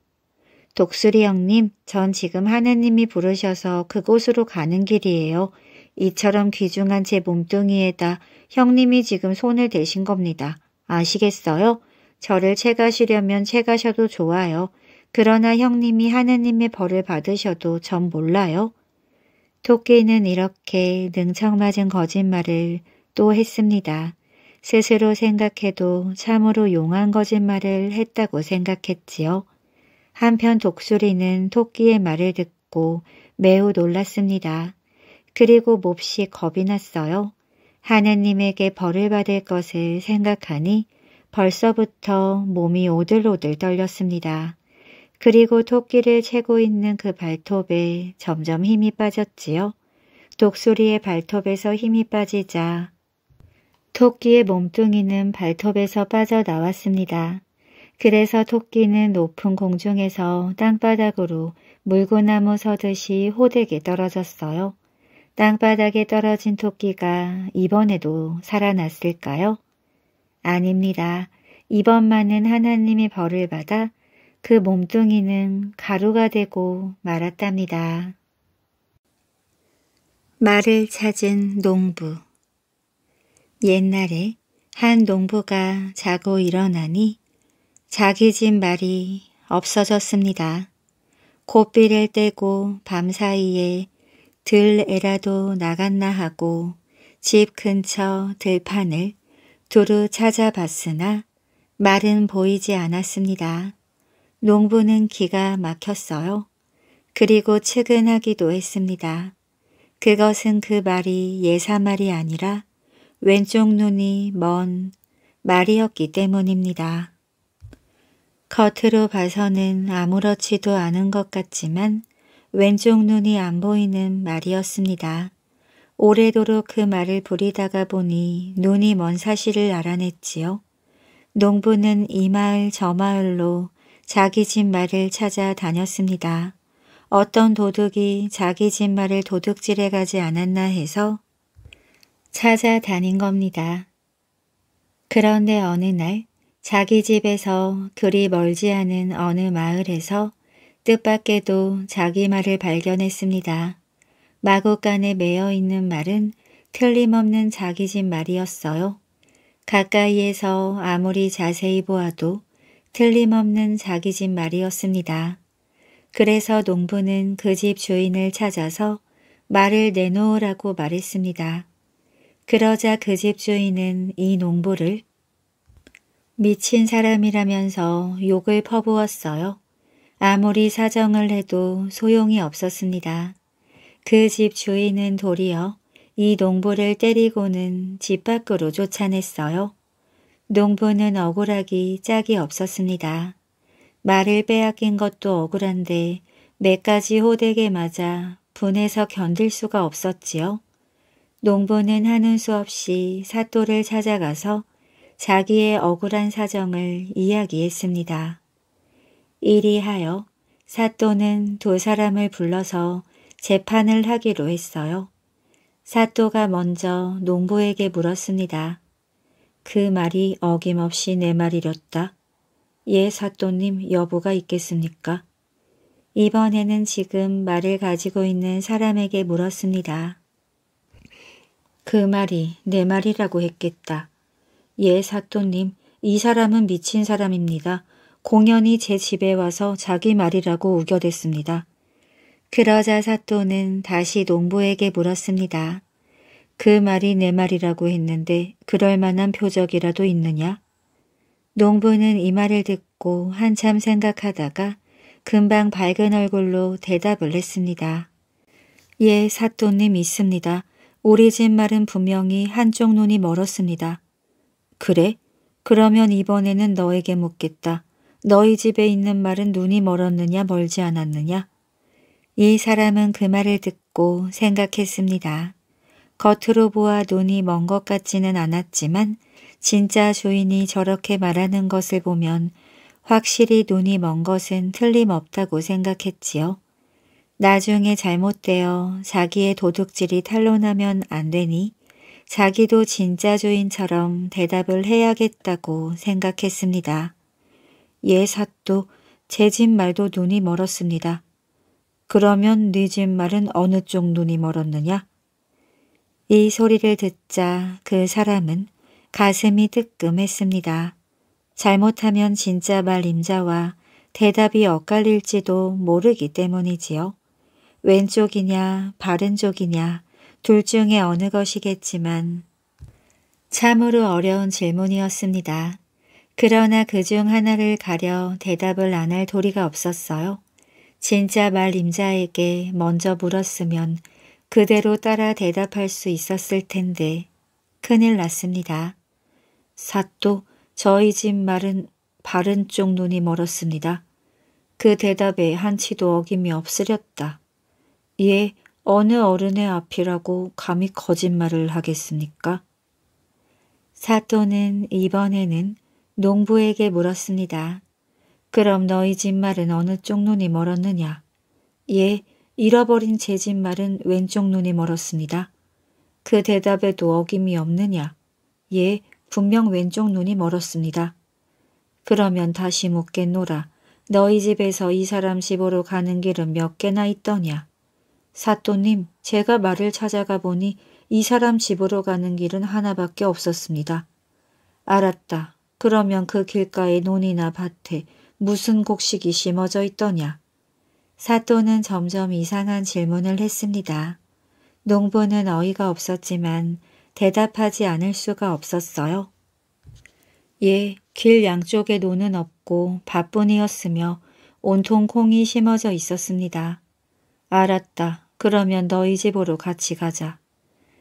독수리 형님, 전 지금 하느님이 부르셔서 그곳으로 가는 길이에요. 이처럼 귀중한 제 몸뚱이에다 형님이 지금 손을 대신 겁니다. 아시겠어요? 저를 채가시려면 채가셔도 좋아요. 그러나 형님이 하느님의 벌을 받으셔도 전 몰라요. 토끼는 이렇게 능청맞은 거짓말을 또 했습니다. 스스로 생각해도 참으로 용한 거짓말을 했다고 생각했지요. 한편 독수리는 토끼의 말을 듣고 매우 놀랐습니다. 그리고 몹시 겁이 났어요. 하나님에게 벌을 받을 것을 생각하니 벌써부터 몸이 오들오들 떨렸습니다. 그리고 토끼를 채고 있는 그 발톱에 점점 힘이 빠졌지요. 독수리의 발톱에서 힘이 빠지자 토끼의 몸뚱이는 발톱에서 빠져나왔습니다. 그래서 토끼는 높은 공중에서 땅바닥으로 물고나무 서듯이 호되게 떨어졌어요. 땅바닥에 떨어진 토끼가 이번에도 살아났을까요? 아닙니다. 이번만은 하나님이 벌을 받아 그 몸뚱이는 가루가 되고 말았답니다. 말을 찾은 농부 옛날에 한 농부가 자고 일어나니 자기 집 말이 없어졌습니다. 고삐를 떼고 밤사이에 들에라도 나갔나 하고 집 근처 들판을 두루 찾아봤으나 말은 보이지 않았습니다. 농부는 기가 막혔어요. 그리고 측은하기도 했습니다. 그것은 그 말이 예사말이 아니라 왼쪽 눈이 먼 말이었기 때문입니다. 겉으로 봐서는 아무렇지도 않은 것 같지만 왼쪽 눈이 안 보이는 말이었습니다. 오래도록 그 말을 부리다가 보니 눈이 먼 사실을 알아냈지요. 농부는 이 마을 저 마을로 자기 집 말을 찾아 다녔습니다. 어떤 도둑이 자기 집 말을 도둑질해 가지 않았나 해서 찾아다닌 겁니다. 그런데 어느 날 자기 집에서 그리 멀지 않은 어느 마을에서 뜻밖에도 자기 말을 발견했습니다. 마구간에 매여 있는 말은 틀림없는 자기 집 말이었어요. 가까이에서 아무리 자세히 보아도 틀림없는 자기 집 말이었습니다. 그래서 농부는 그 집 주인을 찾아서 말을 내놓으라고 말했습니다. 그러자 그 집 주인은 이 농부를 미친 사람이라면서 욕을 퍼부었어요. 아무리 사정을 해도 소용이 없었습니다. 그 집 주인은 도리어 이 농부를 때리고는 집 밖으로 쫓아냈어요. 농부는 억울하기 짝이 없었습니다. 말을 빼앗긴 것도 억울한데 매까지 호되게 맞아 분해서 견딜 수가 없었지요. 농부는 하는 수 없이 사또를 찾아가서 자기의 억울한 사정을 이야기했습니다. 이리하여 사또는 두 사람을 불러서 재판을 하기로 했어요. 사또가 먼저 농부에게 물었습니다. 그 말이 어김없이 내 말이렸다. 예 사또님 여부가 있겠습니까? 이번에는 지금 말을 가지고 있는 사람에게 물었습니다. 그 말이 내 말이라고 했겠다. 예 사또님 이 사람은 미친 사람입니다. 공연히 제 집에 와서 자기 말이라고 우겨댔습니다. 그러자 사또는 다시 농부에게 물었습니다. 그 말이 내 말이라고 했는데 그럴 만한 표적이라도 있느냐? 농부는 이 말을 듣고 한참 생각하다가 금방 밝은 얼굴로 대답을 했습니다. 예, 사또님 있습니다. 우리 집 말은 분명히 한쪽 눈이 멀었습니다. 그래? 그러면 이번에는 너에게 묻겠다. 너희 집에 있는 말은 눈이 멀었느냐 멀지 않았느냐? 이 사람은 그 말을 듣고 생각했습니다. 겉으로 보아 눈이 먼 것 같지는 않았지만 진짜 주인이 저렇게 말하는 것을 보면 확실히 눈이 먼 것은 틀림없다고 생각했지요. 나중에 잘못되어 자기의 도둑질이 탄로나면 안 되니 자기도 진짜 주인처럼 대답을 해야겠다고 생각했습니다. 예삿도 제집 말도 눈이 멀었습니다. 그러면 네 집 말은 어느 쪽 눈이 멀었느냐? 이 소리를 듣자 그 사람은 가슴이 뜨끔했습니다. 잘못하면 진짜 말 임자와 대답이 엇갈릴지도 모르기 때문이지요. 왼쪽이냐 바른 쪽이냐 둘 중에 어느 것이겠지만 참으로 어려운 질문이었습니다. 그러나 그 중 하나를 가려 대답을 안 할 도리가 없었어요. 진짜 말 임자에게 먼저 물었으면 그대로 따라 대답할 수 있었을 텐데 큰일 났습니다. 사또 저희 집 말은 바른 쪽 눈이 멀었습니다. 그 대답에 한치도 어김이 없으렸다. 예, 어느 어른의 앞이라고 감히 거짓말을 하겠습니까? 사또는 이번에는 농부에게 물었습니다. 그럼 너희 집 말은 어느 쪽 눈이 멀었느냐? 예, 잃어버린 제 집 말은 왼쪽 눈이 멀었습니다. 그 대답에도 어김이 없느냐? 예, 분명 왼쪽 눈이 멀었습니다. 그러면 다시 묻겠노라. 너희 집에서 이 사람 집으로 가는 길은 몇 개나 있더냐? 사또님, 제가 말을 찾아가 보니 이 사람 집으로 가는 길은 하나밖에 없었습니다. 알았다. 그러면 그 길가에 논이나 밭에 무슨 곡식이 심어져 있더냐? 사또는 점점 이상한 질문을 했습니다. 농부는 어이가 없었지만 대답하지 않을 수가 없었어요. 예, 길 양쪽에 논은 없고 밭뿐이었으며 온통 콩이 심어져 있었습니다. 알았다. 그러면 너희 집으로 같이 가자.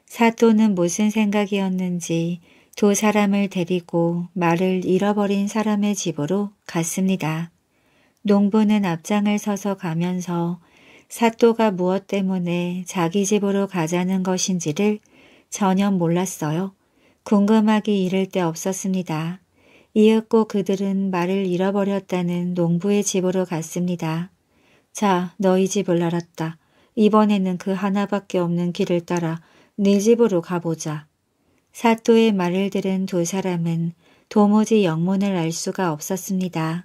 사또는 무슨 생각이었는지 두 사람을 데리고 말을 잃어버린 사람의 집으로 갔습니다. 농부는 앞장을 서서 가면서 사또가 무엇 때문에 자기 집으로 가자는 것인지를 전혀 몰랐어요. 궁금하기 이를 데 없었습니다. 이윽고 그들은 말을 잃어버렸다는 농부의 집으로 갔습니다. 자, 너희 집을 알았다. 이번에는 그 하나밖에 없는 길을 따라 네 집으로 가보자. 사또의 말을 들은 두 사람은 도무지 영문을 알 수가 없었습니다.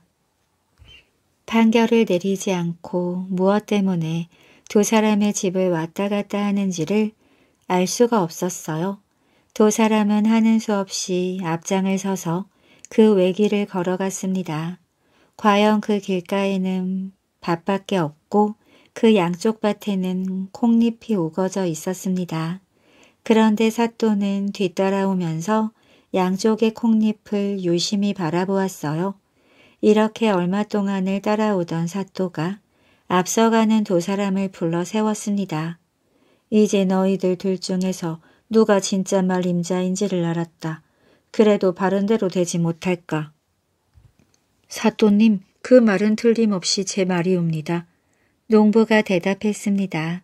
판결을 내리지 않고 무엇 때문에 두 사람의 집을 왔다 갔다 하는지를 알 수가 없었어요. 두 사람은 하는 수 없이 앞장을 서서 그 외길을 걸어갔습니다. 과연 그 길가에는 밭밖에 없고 그 양쪽 밭에는 콩잎이 우거져 있었습니다. 그런데 사또는 뒤따라오면서 양쪽의 콩잎을 유심히 바라보았어요. 이렇게 얼마 동안을 따라오던 사또가 앞서가는 두 사람을 불러 세웠습니다. 이제 너희들 둘 중에서 누가 진짜 말 임자인지를 알았다. 그래도 바른대로 되지 못할까. 사또님, 그 말은 틀림없이 제 말이옵니다. 농부가 대답했습니다.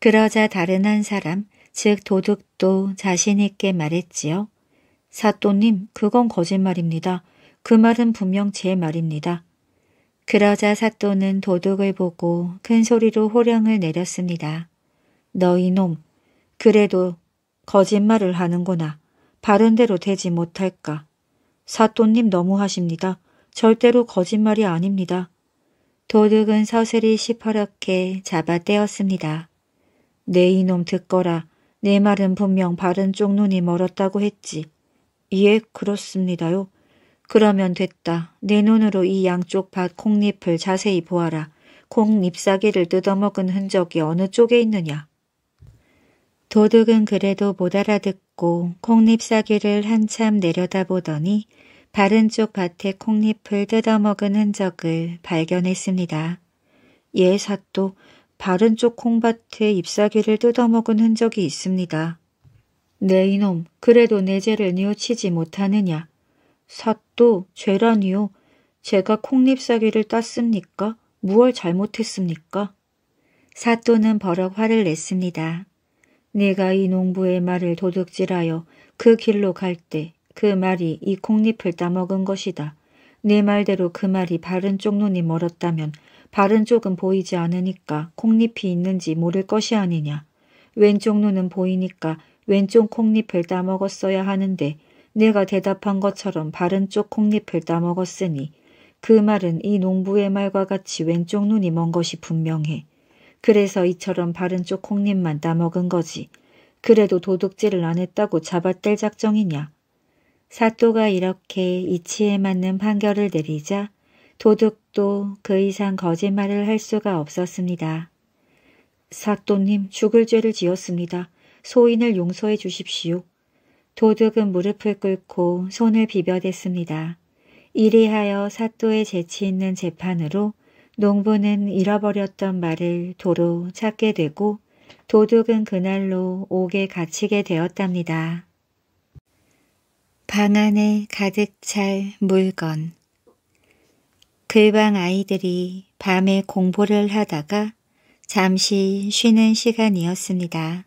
그러자 다른 한 사람, 즉 도둑도 자신있게 말했지요. 사또님, 그건 거짓말입니다. 그 말은 분명 제 말입니다. 그러자 사또는 도둑을 보고 큰 소리로 호령을 내렸습니다. 너 이놈, 그래도 거짓말을 하는구나. 바른대로 되지 못할까. 사또님 너무하십니다. 절대로 거짓말이 아닙니다. 도둑은 서슬이 시퍼렇게 잡아떼었습니다. 네 이놈 듣거라. 내 네 말은 분명 바른 쪽 눈이 멀었다고 했지. 예, 그렇습니다요. 그러면 됐다. 내 눈으로 이 양쪽 밭 콩잎을 자세히 보아라. 콩잎사귀를 뜯어먹은 흔적이 어느 쪽에 있느냐. 도둑은 그래도 못 알아듣고 콩잎사귀를 한참 내려다보더니 바른 쪽 밭에 콩잎을 뜯어먹은 흔적을 발견했습니다. 예, 사또, 바른 쪽 콩밭에 잎사귀를 뜯어먹은 흔적이 있습니다. 내 네, 이놈, 그래도 내 죄를 뉘우치지 못하느냐. 사또 죄라니요. 제가 콩잎사귀를 땄습니까? 무얼 잘못했습니까? 사또는 버럭 화를 냈습니다. 네가 이 농부의 말을 도둑질하여 그 길로 갈 때 그 말이 이 콩잎을 따먹은 것이다. 네 말대로 그 말이 바른 쪽눈이 멀었다면 다른 쪽은 보이지 않으니까 콩잎이 있는지 모를 것이 아니냐. 왼쪽 눈은 보이니까 왼쪽 콩잎을 따먹었어야 하는데 내가 대답한 것처럼 바른 쪽 콩잎을 따먹었으니 그 말은 이 농부의 말과 같이 왼쪽 눈이 먼 것이 분명해. 그래서 이처럼 바른 쪽 콩잎만 따먹은 거지. 그래도 도둑질을 안 했다고 잡아뗄 작정이냐. 사또가 이렇게 이치에 맞는 판결을 내리자 도둑도 그 이상 거짓말을 할 수가 없었습니다. 사또님 죽을 죄를 지었습니다. 소인을 용서해 주십시오. 도둑은 무릎을 꿇고 손을 비벼댔습니다. 이리하여 사또의 재치 있는 재판으로 농부는 잃어버렸던 말을 도로 찾게 되고 도둑은 그날로 옥에 갇히게 되었답니다. 방 안에 가득 찰 물건 그방 아이들이 밤에 공부를 하다가 잠시 쉬는 시간이었습니다.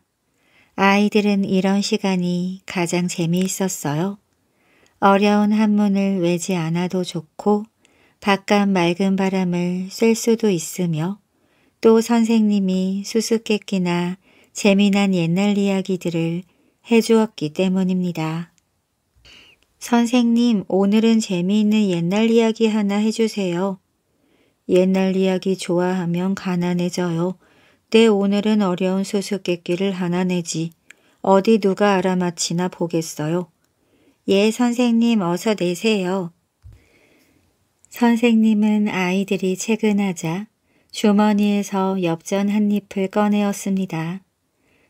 아이들은 이런 시간이 가장 재미있었어요. 어려운 한문을 외지 않아도 좋고 바깥 맑은 바람을 쐴 수도 있으며 또 선생님이 수수께끼나 재미난 옛날 이야기들을 해주었기 때문입니다. 선생님, 오늘은 재미있는 옛날 이야기 하나 해주세요. 옛날 이야기 좋아하면 가난해져요. 네, 오늘은 어려운 수수께끼를 하나 내지. 어디 누가 알아맞히나 보겠어요. 예, 선생님, 어서 내세요. 선생님은 아이들이 퇴근하자 주머니에서 엽전 한 잎을 꺼내었습니다.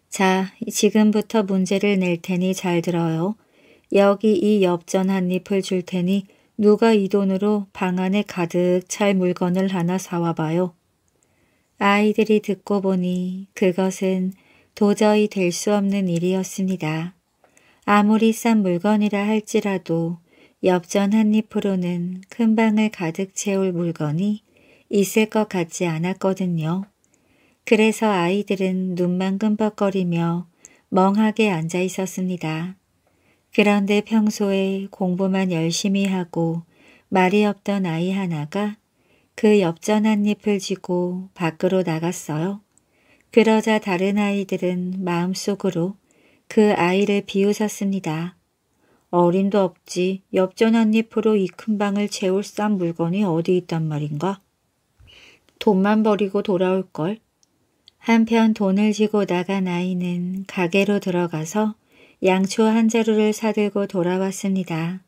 자, 지금부터 문제를 낼 테니 잘 들어요. 여기 이 엽전 한 잎을 줄 테니 누가 이 돈으로 방 안에 가득 찰 물건을 하나 사와봐요. 아이들이 듣고 보니 그것은 도저히 될 수 없는 일이었습니다. 아무리 싼 물건이라 할지라도 엽전 한 잎으로는 큰 방을 가득 채울 물건이 있을 것 같지 않았거든요. 그래서 아이들은 눈만 끔벅거리며 멍하게 앉아 있었습니다. 그런데 평소에 공부만 열심히 하고 말이 없던 아이 하나가 그 엽전 한 잎을 쥐고 밖으로 나갔어요. 그러자 다른 아이들은 마음속으로 그 아이를 비웃었습니다. 어림도 없지 엽전 한 잎으로 이 큰 방을 채울 싼 물건이 어디 있단 말인가? 돈만 버리고 돌아올걸. 한편 돈을 지고 나간 아이는 가게로 들어가서 양초 한 자루를 사들고 돌아왔습니다.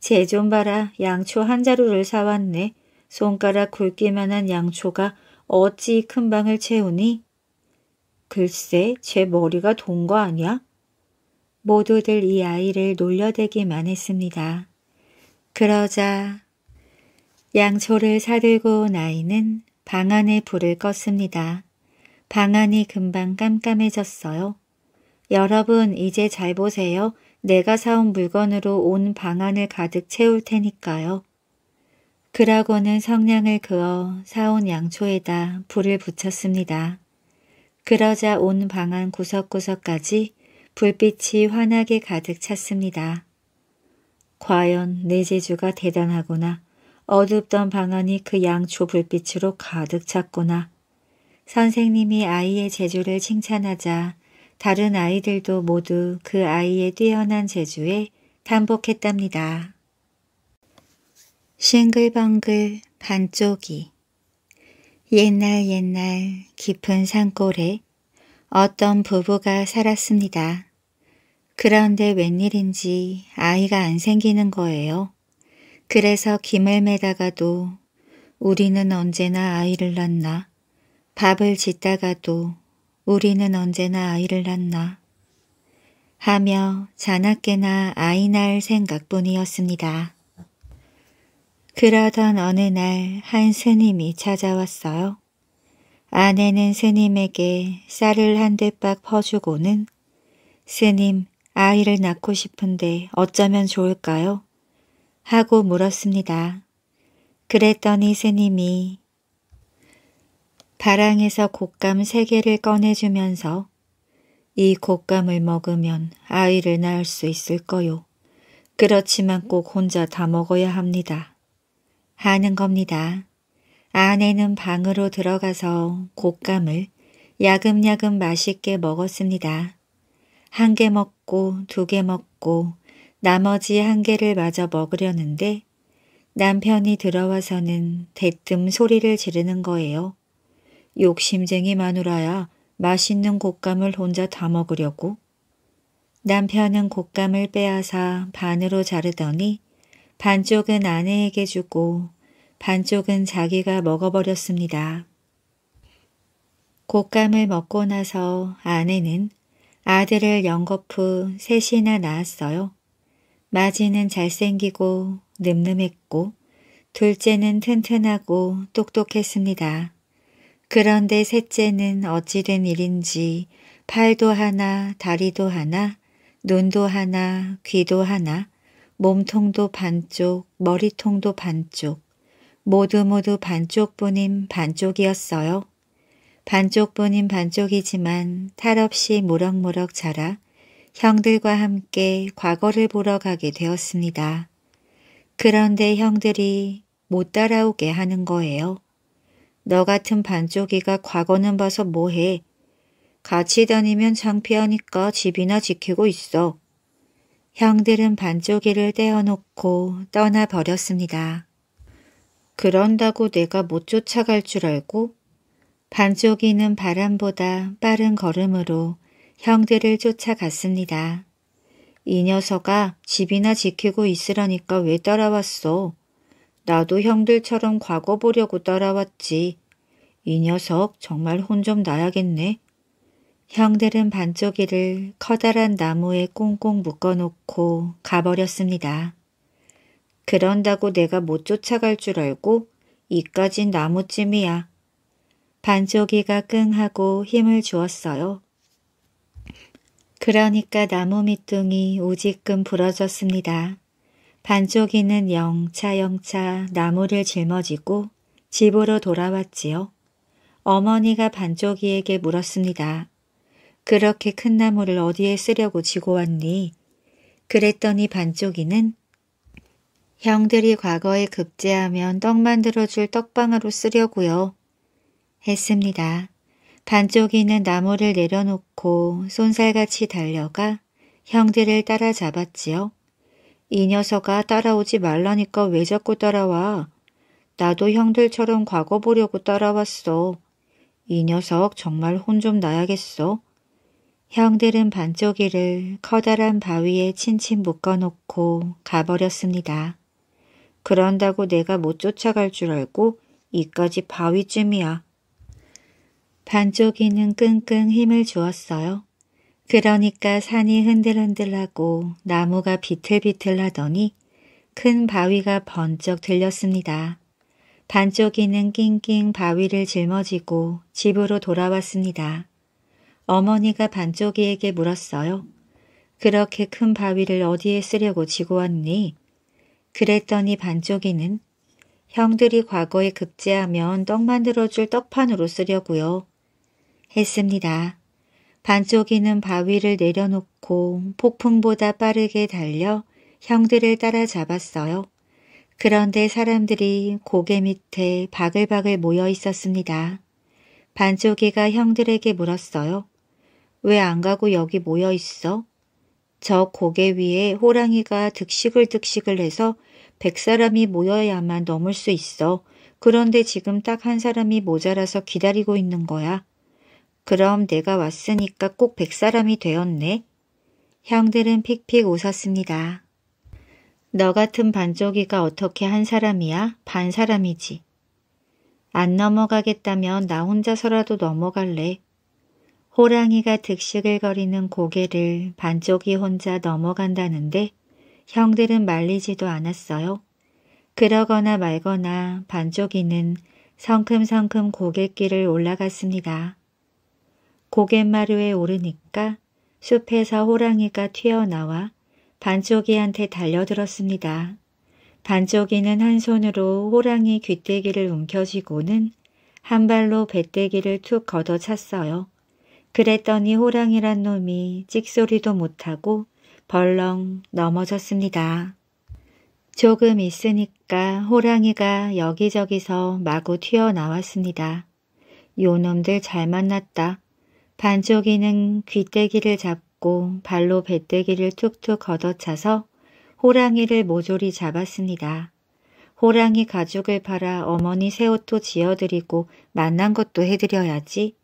쟤좀 봐라 양초 한 자루를 사왔네. 손가락 굵기만한 양초가 어찌 큰 방을 채우니? 글쎄 제 머리가 돈 거 아니야? 모두들 이 아이를 놀려대기만 했습니다. 그러자 양초를 사들고 온 아이는 방 안에 불을 껐습니다. 방 안이 금방 깜깜해졌어요. 여러분 이제 잘 보세요. 내가 사온 물건으로 온 방안을 가득 채울 테니까요. 그라고는 성냥을 그어 사온 양초에다 불을 붙였습니다. 그러자 온 방안 구석구석까지 불빛이 환하게 가득 찼습니다. 과연 내 재주가 대단하구나. 어둡던 방안이 그 양초 불빛으로 가득 찼구나. 선생님이 아이의 재주를 칭찬하자 다른 아이들도 모두 그 아이의 뛰어난 재주에 담복했답니다. 싱글벙글 반쪽이 옛날 옛날 깊은 산골에 어떤 부부가 살았습니다. 그런데 웬일인지 아이가 안 생기는 거예요. 그래서 김을 매다가도 우리는 언제나 아이를 낳나 밥을 짓다가도 우리는 언제나 아이를 낳나 하며 자나깨나 아이 낳을 생각뿐이었습니다. 그러던 어느 날 한 스님이 찾아왔어요. 아내는 스님에게 쌀을 한 대 박 퍼주고는 스님 아이를 낳고 싶은데 어쩌면 좋을까요? 하고 물었습니다. 그랬더니 스님이 바랑에서 곶감 세 개를 꺼내주면서 이 곶감을 먹으면 아이를 낳을 수 있을 거요. 그렇지만 꼭 혼자 다 먹어야 합니다. 하는 겁니다. 아내는 방으로 들어가서 곶감을 야금야금 맛있게 먹었습니다. 한 개 먹고 두 개 먹고 나머지 한 개를 마저 먹으려는데 남편이 들어와서는 대뜸 소리를 지르는 거예요. 욕심쟁이 마누라야 맛있는 곶감을 혼자 다 먹으려고. 남편은 곶감을 빼앗아 반으로 자르더니 반쪽은 아내에게 주고 반쪽은 자기가 먹어버렸습니다. 곶감을 먹고 나서 아내는 아들을 연거푸 셋이나 낳았어요. 마지는 잘생기고 늠름했고 둘째는 튼튼하고 똑똑했습니다. 그런데 셋째는 어찌된 일인지 팔도 하나 다리도 하나 눈도 하나 귀도 하나 몸통도 반쪽 머리통도 반쪽 모두 모두 반쪽뿐인 반쪽이었어요. 반쪽뿐인 반쪽이지만 탈없이 무럭무럭 자라 형들과 함께 과거를 보러 가게 되었습니다. 그런데 형들이 못 따라오게 하는 거예요. 너 같은 반쪽이가 과거는 봐서 뭐해. 같이 다니면 창피하니까 집이나 지키고 있어. 형들은 반쪽이를 떼어놓고 떠나버렸습니다. 그런다고 내가 못 쫓아갈 줄 알고? 반쪽이는 바람보다 빠른 걸음으로 형들을 쫓아갔습니다. 이 녀석아 집이나 지키고 있으라니까 왜 따라왔어? 나도 형들처럼 과거 보려고 따라왔지. 이 녀석 정말 혼 좀 나야겠네. 형들은 반쪽이를 커다란 나무에 꽁꽁 묶어놓고 가버렸습니다. 그런다고 내가 못 쫓아갈 줄 알고 이까진 나무찜이야. 반쪽이가 끙 하고 힘을 주었어요. 그러니까 나무 밑둥이 우지끔 부러졌습니다. 반쪽이는 영차영차 나무를 짊어지고 집으로 돌아왔지요. 어머니가 반쪽이에게 물었습니다. 그렇게 큰 나무를 어디에 쓰려고 지고 왔니? 그랬더니 반쪽이는 형들이 과거에 급제하면 떡 만들어줄 떡방으로 쓰려고요. 했습니다. 반쪽이는 나무를 내려놓고 손살같이 달려가 형들을 따라잡았지요. 이 녀석아 따라오지 말라니까 왜 자꾸 따라와. 나도 형들처럼 과거 보려고 따라왔어. 이 녀석 정말 혼 좀 나야겠어. 형들은 반쪽이를 커다란 바위에 친친 묶어놓고 가버렸습니다. 그런다고 내가 못 쫓아갈 줄 알고 이까지 바위쯤이야. 반쪽이는 끙끙 힘을 주었어요. 그러니까 산이 흔들흔들하고 나무가 비틀비틀하더니 큰 바위가 번쩍 들렸습니다. 반쪽이는 낑낑 바위를 짊어지고 집으로 돌아왔습니다. 어머니가 반쪽이에게 물었어요. 그렇게 큰 바위를 어디에 쓰려고 지고 왔니? 그랬더니 반쪽이는 형들이 과거에 급제하면 떡 만들어줄 떡판으로 쓰려고요. 했습니다. 반쪽이는 바위를 내려놓고 폭풍보다 빠르게 달려 형들을 따라잡았어요. 그런데 사람들이 고개 밑에 바글바글 모여 있었습니다. 반쪽이가 형들에게 물었어요. 왜 안 가고 여기 모여 있어? 저 고개 위에 호랑이가 득식을득식을 해서 백 사람이 모여야만 넘을 수 있어. 그런데 지금 딱 한 사람이 모자라서 기다리고 있는 거야. 그럼 내가 왔으니까 꼭 백사람이 되었네. 형들은 픽픽 웃었습니다. 너 같은 반쪽이가 어떻게 한 사람이야? 반 사람이지. 안 넘어가겠다면 나 혼자서라도 넘어갈래. 호랑이가 득식을거리는 고개를 반쪽이 혼자 넘어간다는데 형들은 말리지도 않았어요. 그러거나 말거나 반쪽이는 성큼성큼 고갯길을 올라갔습니다. 고갯마루에 오르니까 숲에서 호랑이가 튀어나와 반쪽이한테 달려들었습니다. 반쪽이는 한 손으로 호랑이 귀때기를 움켜쥐고는 한 발로 배때기를 툭 걷어찼어요. 그랬더니 호랑이란 놈이 찍소리도 못하고 벌렁 넘어졌습니다. 조금 있으니까 호랑이가 여기저기서 마구 튀어나왔습니다. 요놈들 잘 만났다. 반쪽이는 귀때기를 잡고 발로 배때기를 툭툭 걷어차서 호랑이를 모조리 잡았습니다. 호랑이 가죽을 팔아 어머니 새옷도 지어드리고 만난 것도 해드려야지.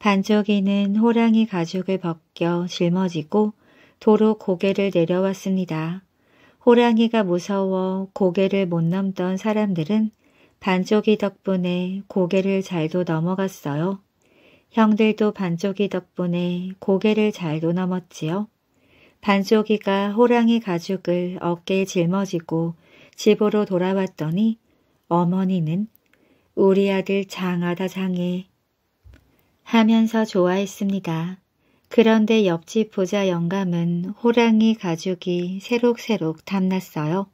반쪽이는 호랑이 가죽을 벗겨 짊어지고 도로 고개를 내려왔습니다. 호랑이가 무서워 고개를 못 넘던 사람들은 반쪽이 덕분에 고개를 잘도 넘어갔어요. 형들도 반쪽이 덕분에 고개를 잘도 넘었지요. 반쪽이가 호랑이 가죽을 어깨에 짊어지고 집으로 돌아왔더니 어머니는 우리 아들 장하다 장해 하면서 좋아했습니다. 그런데 옆집 부자 영감은 호랑이 가죽이 새록새록 담났어요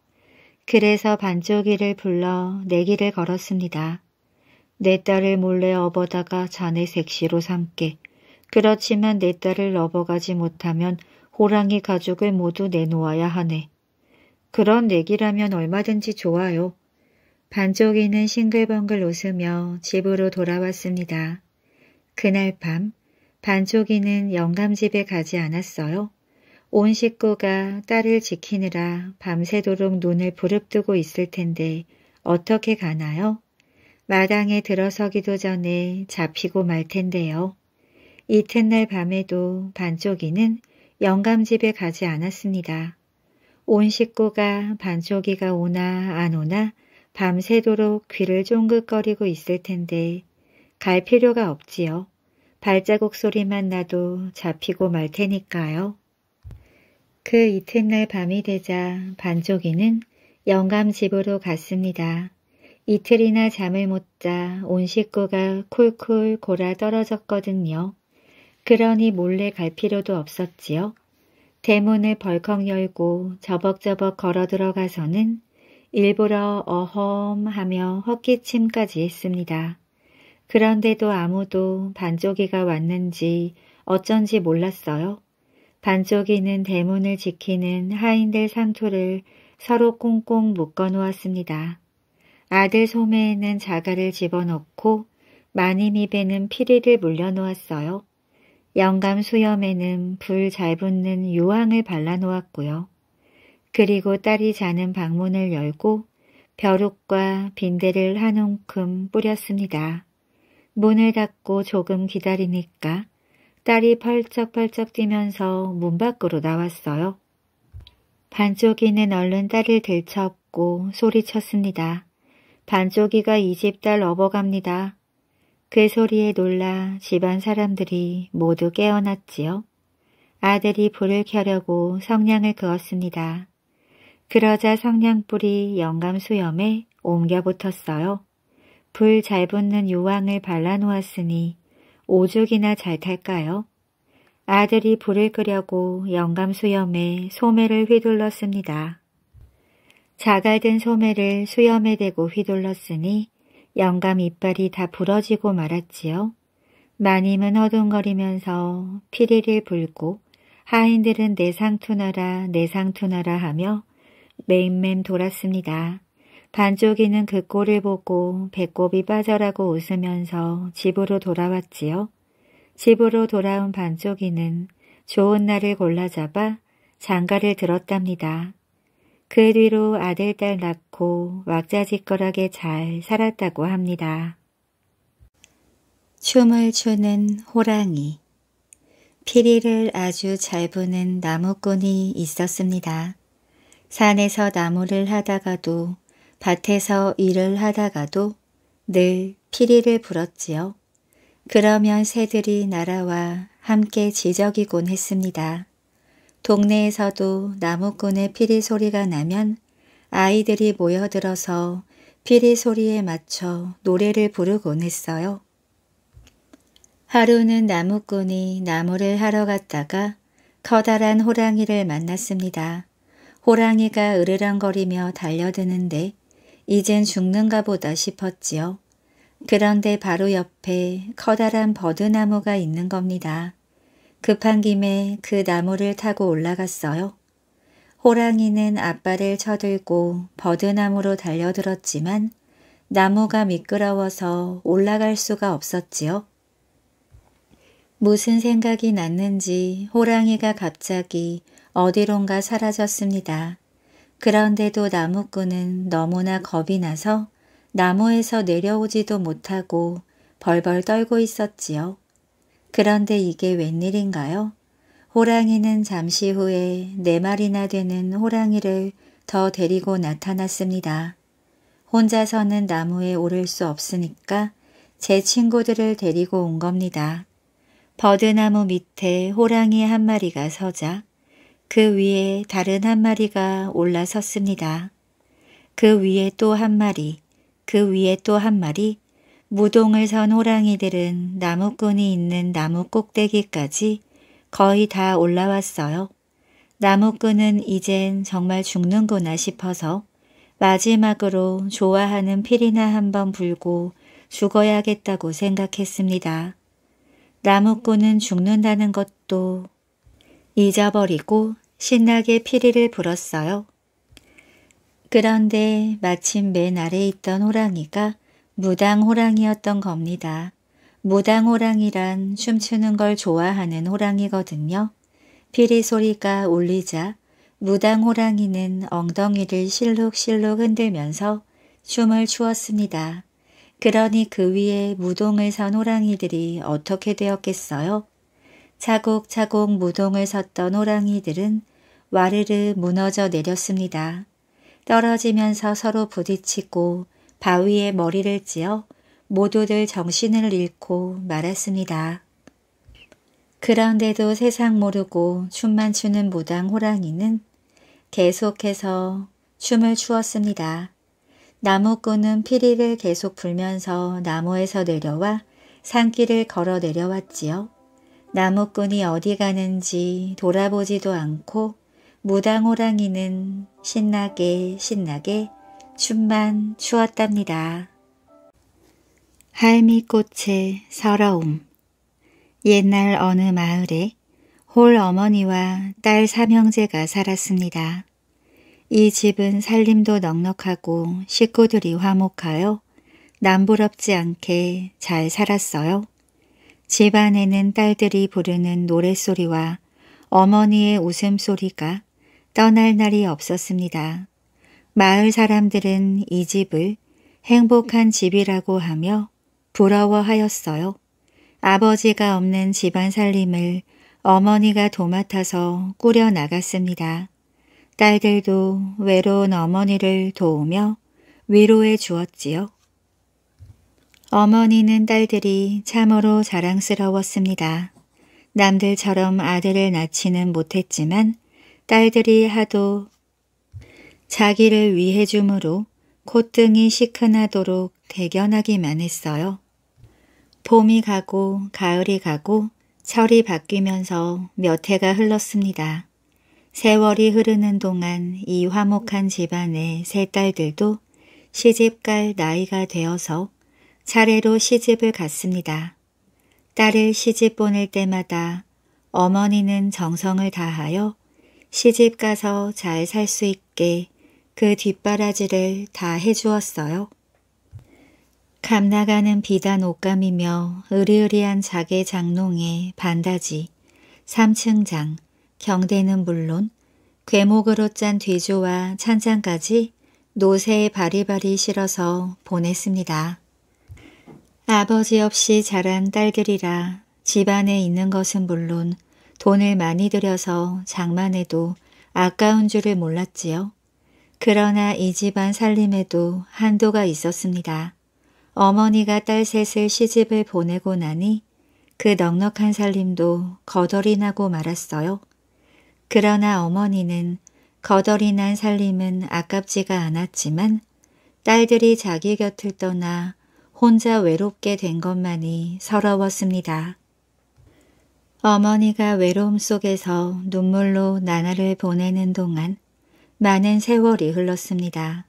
그래서 반쪽이를 불러 내기를 걸었습니다. 내 딸을 몰래 업어다가 자네 색시로 삼게. 그렇지만 내 딸을 업어가지 못하면 호랑이 가죽을 모두 내놓아야 하네. 그런 내기라면 얼마든지 좋아요. 반쪽이는 싱글벙글 웃으며 집으로 돌아왔습니다. 그날 밤 반쪽이는 영감집에 가지 않았어요. 온 식구가 딸을 지키느라 밤새도록 눈을 부릅뜨고 있을 텐데 어떻게 가나요? 마당에 들어서기도 전에 잡히고 말 텐데요. 이튿날 밤에도 반쪽이는 영감집에 가지 않았습니다. 온 식구가 반쪽이가 오나 안 오나 밤새도록 귀를 쫑긋거리고 있을 텐데 갈 필요가 없지요. 발자국 소리만 나도 잡히고 말 테니까요. 그 이튿날 밤이 되자 반쪽이는 영감 집으로 갔습니다. 이틀이나 잠을 못 자 온 식구가 콜콜 골아 떨어졌거든요. 그러니 몰래 갈 필요도 없었지요. 대문을 벌컥 열고 저벅저벅 걸어 들어가서는 일부러 어험하며 헛기침까지 했습니다. 그런데도 아무도 반쪽이가 왔는지 어쩐지 몰랐어요. 반쪽이는 대문을 지키는 하인들 상투를 서로 꽁꽁 묶어 놓았습니다. 아들 소매에 는 자갈을 집어넣고 마님입에는 피리를 물려놓았어요. 영감 수염에는 불 잘 붙는 유황을 발라놓았고요. 그리고 딸이 자는 방문을 열고 벼룩과 빈대를 한 움큼 뿌렸습니다. 문을 닫고 조금 기다리니까 딸이 펄쩍펄쩍 뛰면서 문 밖으로 나왔어요. 반쪽이는 얼른 딸을 들쳐업고 소리쳤습니다. 반쪽이가 이집달 업어갑니다. 그 소리에 놀라 집안 사람들이 모두 깨어났지요. 아들이 불을 켜려고 성냥을 그었습니다. 그러자 성냥불이 영감수염에 옮겨 붙었어요. 불 잘 붙는 요왕을 발라놓았으니 오죽이나 잘 탈까요? 아들이 불을 끄려고 영감수염에 소매를 휘둘렀습니다. 자갈든 소매를 수염에 대고 휘둘렀으니 영감 이빨이 다 부러지고 말았지요. 마님은 허둥거리면서 피리를 불고 하인들은 내상투나라 내상투나라 하며 맴맴 돌았습니다. 반쪽이는 그 꼴을 보고 배꼽이 빠져라고 웃으면서 집으로 돌아왔지요. 집으로 돌아온 반쪽이는 좋은 날을 골라잡아 장가를 들었답니다. 그 뒤로 아들, 딸 낳고 왁자지껄하게 잘 살았다고 합니다. 춤을 추는 호랑이 피리를 아주 잘 부는 나무꾼이 있었습니다. 산에서 나무를 하다가도 밭에서 일을 하다가도 늘 피리를 불었지요. 그러면 새들이 날아와 함께 지적이곤 했습니다. 동네에서도 나무꾼의 피리 소리가 나면 아이들이 모여들어서 피리 소리에 맞춰 노래를 부르곤 했어요. 하루는 나무꾼이 나무를 하러 갔다가 커다란 호랑이를 만났습니다. 호랑이가 으르렁거리며 달려드는데 이젠 죽는가 보다 싶었지요. 그런데 바로 옆에 커다란 버드나무가 있는 겁니다. 급한 김에 그 나무를 타고 올라갔어요. 호랑이는 아빠를 쳐들고 버드나무로 달려들었지만 나무가 미끄러워서 올라갈 수가 없었지요. 무슨 생각이 났는지 호랑이가 갑자기 어디론가 사라졌습니다. 그런데도 나무꾼은 너무나 겁이 나서 나무에서 내려오지도 못하고 벌벌 떨고 있었지요. 그런데 이게 웬일인가요? 호랑이는 잠시 후에 네 마리나 되는 호랑이를 더 데리고 나타났습니다. 혼자서는 나무에 오를 수 없으니까 제 친구들을 데리고 온 겁니다. 버드나무 밑에 호랑이 한 마리가 서자 그 위에 다른 한 마리가 올라섰습니다. 그 위에 또 한 마리, 그 위에 또 한 마리 무동을 선 호랑이들은 나무꾼이 있는 나무 꼭대기까지 거의 다 올라왔어요. 나무꾼은 이젠 정말 죽는구나 싶어서 마지막으로 좋아하는 피리나 한번 불고 죽어야겠다고 생각했습니다. 나무꾼은 죽는다는 것도 잊어버리고 신나게 피리를 불었어요. 그런데 마침 맨아래 있던 호랑이가 무당 호랑이였던 겁니다. 무당 호랑이란 춤추는 걸 좋아하는 호랑이거든요. 피리 소리가 울리자 무당 호랑이는 엉덩이를 실룩실룩 흔들면서 춤을 추었습니다. 그러니 그 위에 무동을 선 호랑이들이 어떻게 되었겠어요? 차곡차곡 무동을 섰던 호랑이들은 와르르 무너져 내렸습니다. 떨어지면서 서로 부딪히고 바위에 머리를 찧어 모두들 정신을 잃고 말았습니다. 그런데도 세상 모르고 춤만 추는 무당 호랑이는 계속해서 춤을 추었습니다. 나무꾼은 피리를 계속 불면서 나무에서 내려와 산길을 걸어 내려왔지요. 나무꾼이 어디 가는지 돌아보지도 않고 무당 호랑이는 신나게 신나게 춤만 추었답니다. 할미꽃의 서러움 옛날 어느 마을에 홀 어머니와 딸 삼형제가 살았습니다. 이 집은 살림도 넉넉하고 식구들이 화목하여 남부럽지 않게 잘 살았어요. 집안에는 딸들이 부르는 노랫소리와 어머니의 웃음소리가 떠날 날이 없었습니다. 마을 사람들은 이 집을 행복한 집이라고 하며 부러워하였어요. 아버지가 없는 집안 살림을 어머니가 도맡아서 꾸려나갔습니다. 딸들도 외로운 어머니를 도우며 위로해 주었지요. 어머니는 딸들이 참으로 자랑스러웠습니다. 남들처럼 아들을 낳지는 못했지만 딸들이 하도 자기를 위해 줌으로 콧등이 시큰하도록 대견하기만 했어요. 봄이 가고 가을이 가고 철이 바뀌면서 몇 해가 흘렀습니다. 세월이 흐르는 동안 이 화목한 집안의 세 딸들도 시집갈 나이가 되어서 차례로 시집을 갔습니다. 딸을 시집 보낼 때마다 어머니는 정성을 다하여 시집 가서 잘 살 수 있게 그 뒷바라지를 다 해주었어요. 감나가는 비단 옷감이며 으리으리한 자개 장롱에 반다지, 삼층장, 경대는 물론 괴목으로 짠뒤조와 찬장까지 노새에 바리바리 실어서 보냈습니다. 아버지 없이 자란 딸들이라 집안에 있는 것은 물론 돈을 많이 들여서 장만해도 아까운 줄을 몰랐지요. 그러나 이 집안 살림에도 한도가 있었습니다. 어머니가 딸 셋을 시집을 보내고 나니 그 넉넉한 살림도 거덜이 나고 말았어요. 그러나 어머니는 거덜이 난 살림은 아깝지가 않았지만 딸들이 자기 곁을 떠나 혼자 외롭게 된 것만이 서러웠습니다. 어머니가 외로움 속에서 눈물로 나날을 보내는 동안 많은 세월이 흘렀습니다.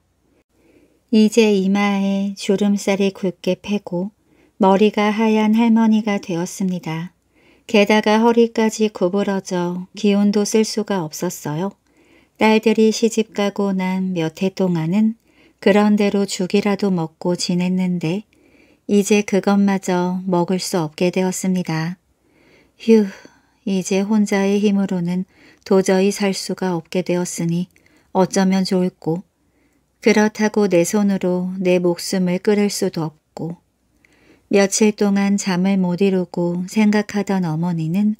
이제 이마에 주름살이 굵게 패고 머리가 하얀 할머니가 되었습니다. 게다가 허리까지 구부러져 기운도 쓸 수가 없었어요. 딸들이 시집 가고 난 몇 해 동안은 그런대로 죽이라도 먹고 지냈는데 이제 그것마저 먹을 수 없게 되었습니다. 휴, 이제 혼자의 힘으로는 도저히 살 수가 없게 되었으니 어쩌면 좋을꼬. 그렇다고 내 손으로 내 목숨을 끊을 수도 없고 며칠 동안 잠을 못 이루고 생각하던 어머니는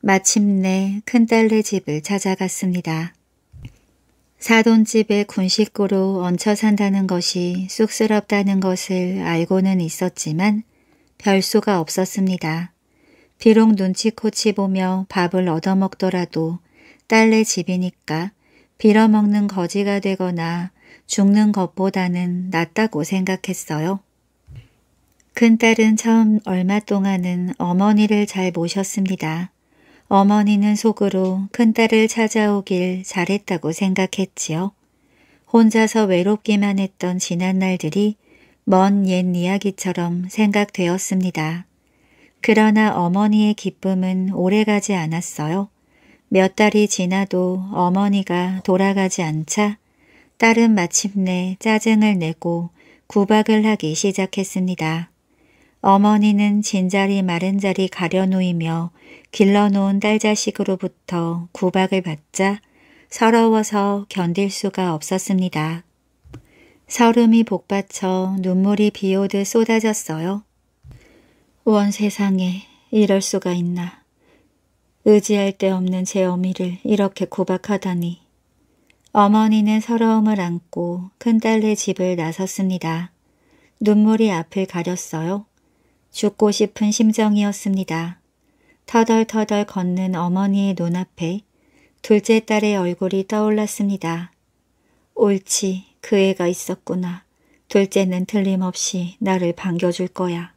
마침내 큰딸네 집을 찾아갔습니다. 사돈집에 군식구로 얹혀 산다는 것이 쑥스럽다는 것을 알고는 있었지만 별수가 없었습니다. 비록 눈치코치 보며 밥을 얻어먹더라도 딸네 집이니까 빌어먹는 거지가 되거나 죽는 것보다는 낫다고 생각했어요. 큰딸은 처음 얼마 동안은 어머니를 잘 모셨습니다. 어머니는 속으로 큰딸을 찾아오길 잘했다고 생각했지요. 혼자서 외롭기만 했던 지난 날들이 먼 옛 이야기처럼 생각되었습니다. 그러나 어머니의 기쁨은 오래가지 않았어요. 몇 달이 지나도 어머니가 돌아가지 않자 딸은 마침내 짜증을 내고 구박을 하기 시작했습니다. 어머니는 진자리 마른자리 가려놓으며 길러놓은 딸 자식으로부터 구박을 받자 서러워서 견딜 수가 없었습니다. 서름이 복받쳐 눈물이 비오듯 쏟아졌어요. 원 세상에 이럴 수가 있나. 의지할 데 없는 제 어미를 이렇게 구박하다니. 어머니는 서러움을 안고 큰딸네 집을 나섰습니다. 눈물이 앞을 가렸어요. 죽고 싶은 심정이었습니다. 터덜터덜 걷는 어머니의 눈앞에 둘째 딸의 얼굴이 떠올랐습니다. 옳지, 그 애가 있었구나. 둘째는 틀림없이 나를 반겨줄 거야.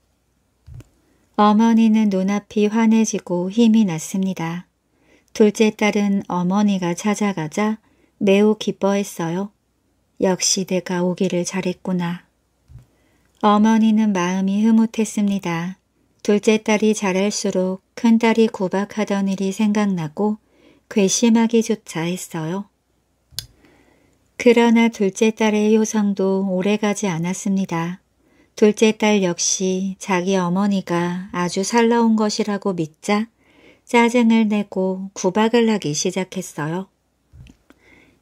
어머니는 눈앞이 환해지고 힘이 났습니다. 둘째 딸은 어머니가 찾아가자 매우 기뻐했어요. 역시 내가 오기를 잘했구나. 어머니는 마음이 흐뭇했습니다. 둘째 딸이 자랄수록 큰딸이 구박하던 일이 생각나고 괘씸하기조차 했어요. 그러나 둘째 딸의 효성도 오래가지 않았습니다. 둘째 딸 역시 자기 어머니가 아주 살라온 것이라고 믿자 짜증을 내고 구박을 하기 시작했어요.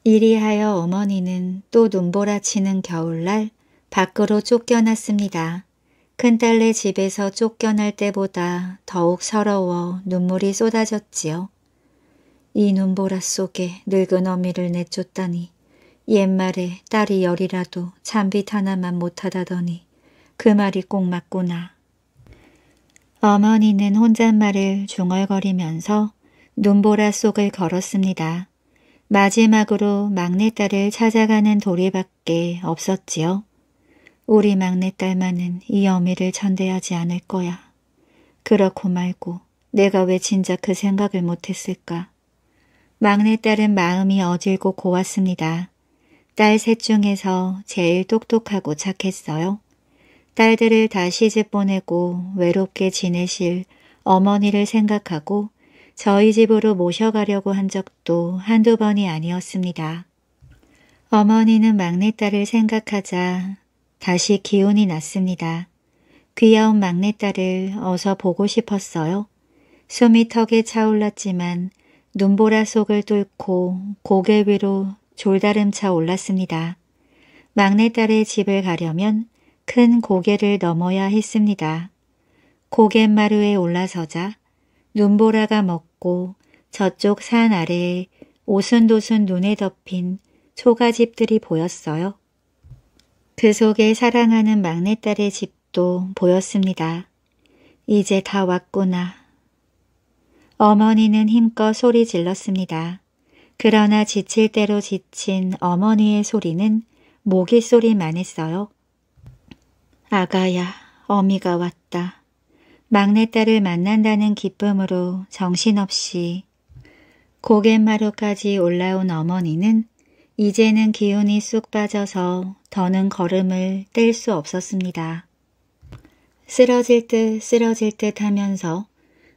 이리하여 어머니는 또 눈보라치는 겨울날 밖으로 쫓겨났습니다. 큰딸네 집에서 쫓겨날 때보다 더욱 서러워 눈물이 쏟아졌지요. 이 눈보라 속에 늙은 어미를 내쫓다니 옛말에 딸이 열이라도 잠빛 하나만 못하다더니 그 말이 꼭 맞구나. 어머니는 혼잣말을 중얼거리면서 눈보라 속을 걸었습니다. 마지막으로 막내딸을 찾아가는 도리밖에 없었지요. 우리 막내딸만은 이 어미를 천대하지 않을 거야. 그렇고 말고 내가 왜 진작 그 생각을 못했을까. 막내딸은 마음이 어질고 고왔습니다. 딸 셋 중에서 제일 똑똑하고 착했어요. 딸들을 다시 집 보내고 외롭게 지내실 어머니를 생각하고 저희 집으로 모셔가려고 한 적도 한두 번이 아니었습니다. 어머니는 막내딸을 생각하자 다시 기운이 났습니다. 귀여운 막내딸을 어서 보고 싶었어요. 숨이 턱에 차올랐지만 눈보라 속을 뚫고 고개 위로 졸다름차 올랐습니다. 막내딸의 집을 가려면 큰 고개를 넘어야 했습니다. 고갯마루에 올라서자 눈보라가 먹고 저쪽 산 아래에 오순도순 눈에 덮인 초가집들이 보였어요. 그 속에 사랑하는 막내딸의 집도 보였습니다. 이제 다 왔구나. 어머니는 힘껏 소리 질렀습니다. 그러나 지칠 대로 지친 어머니의 소리는 모기 소리만 했어요. 아가야, 어미가 왔다. 막내딸을 만난다는 기쁨으로 정신없이 고갯마루까지 올라온 어머니는 이제는 기운이 쑥 빠져서 더는 걸음을 뗄 수 없었습니다. 쓰러질 듯 쓰러질 듯 하면서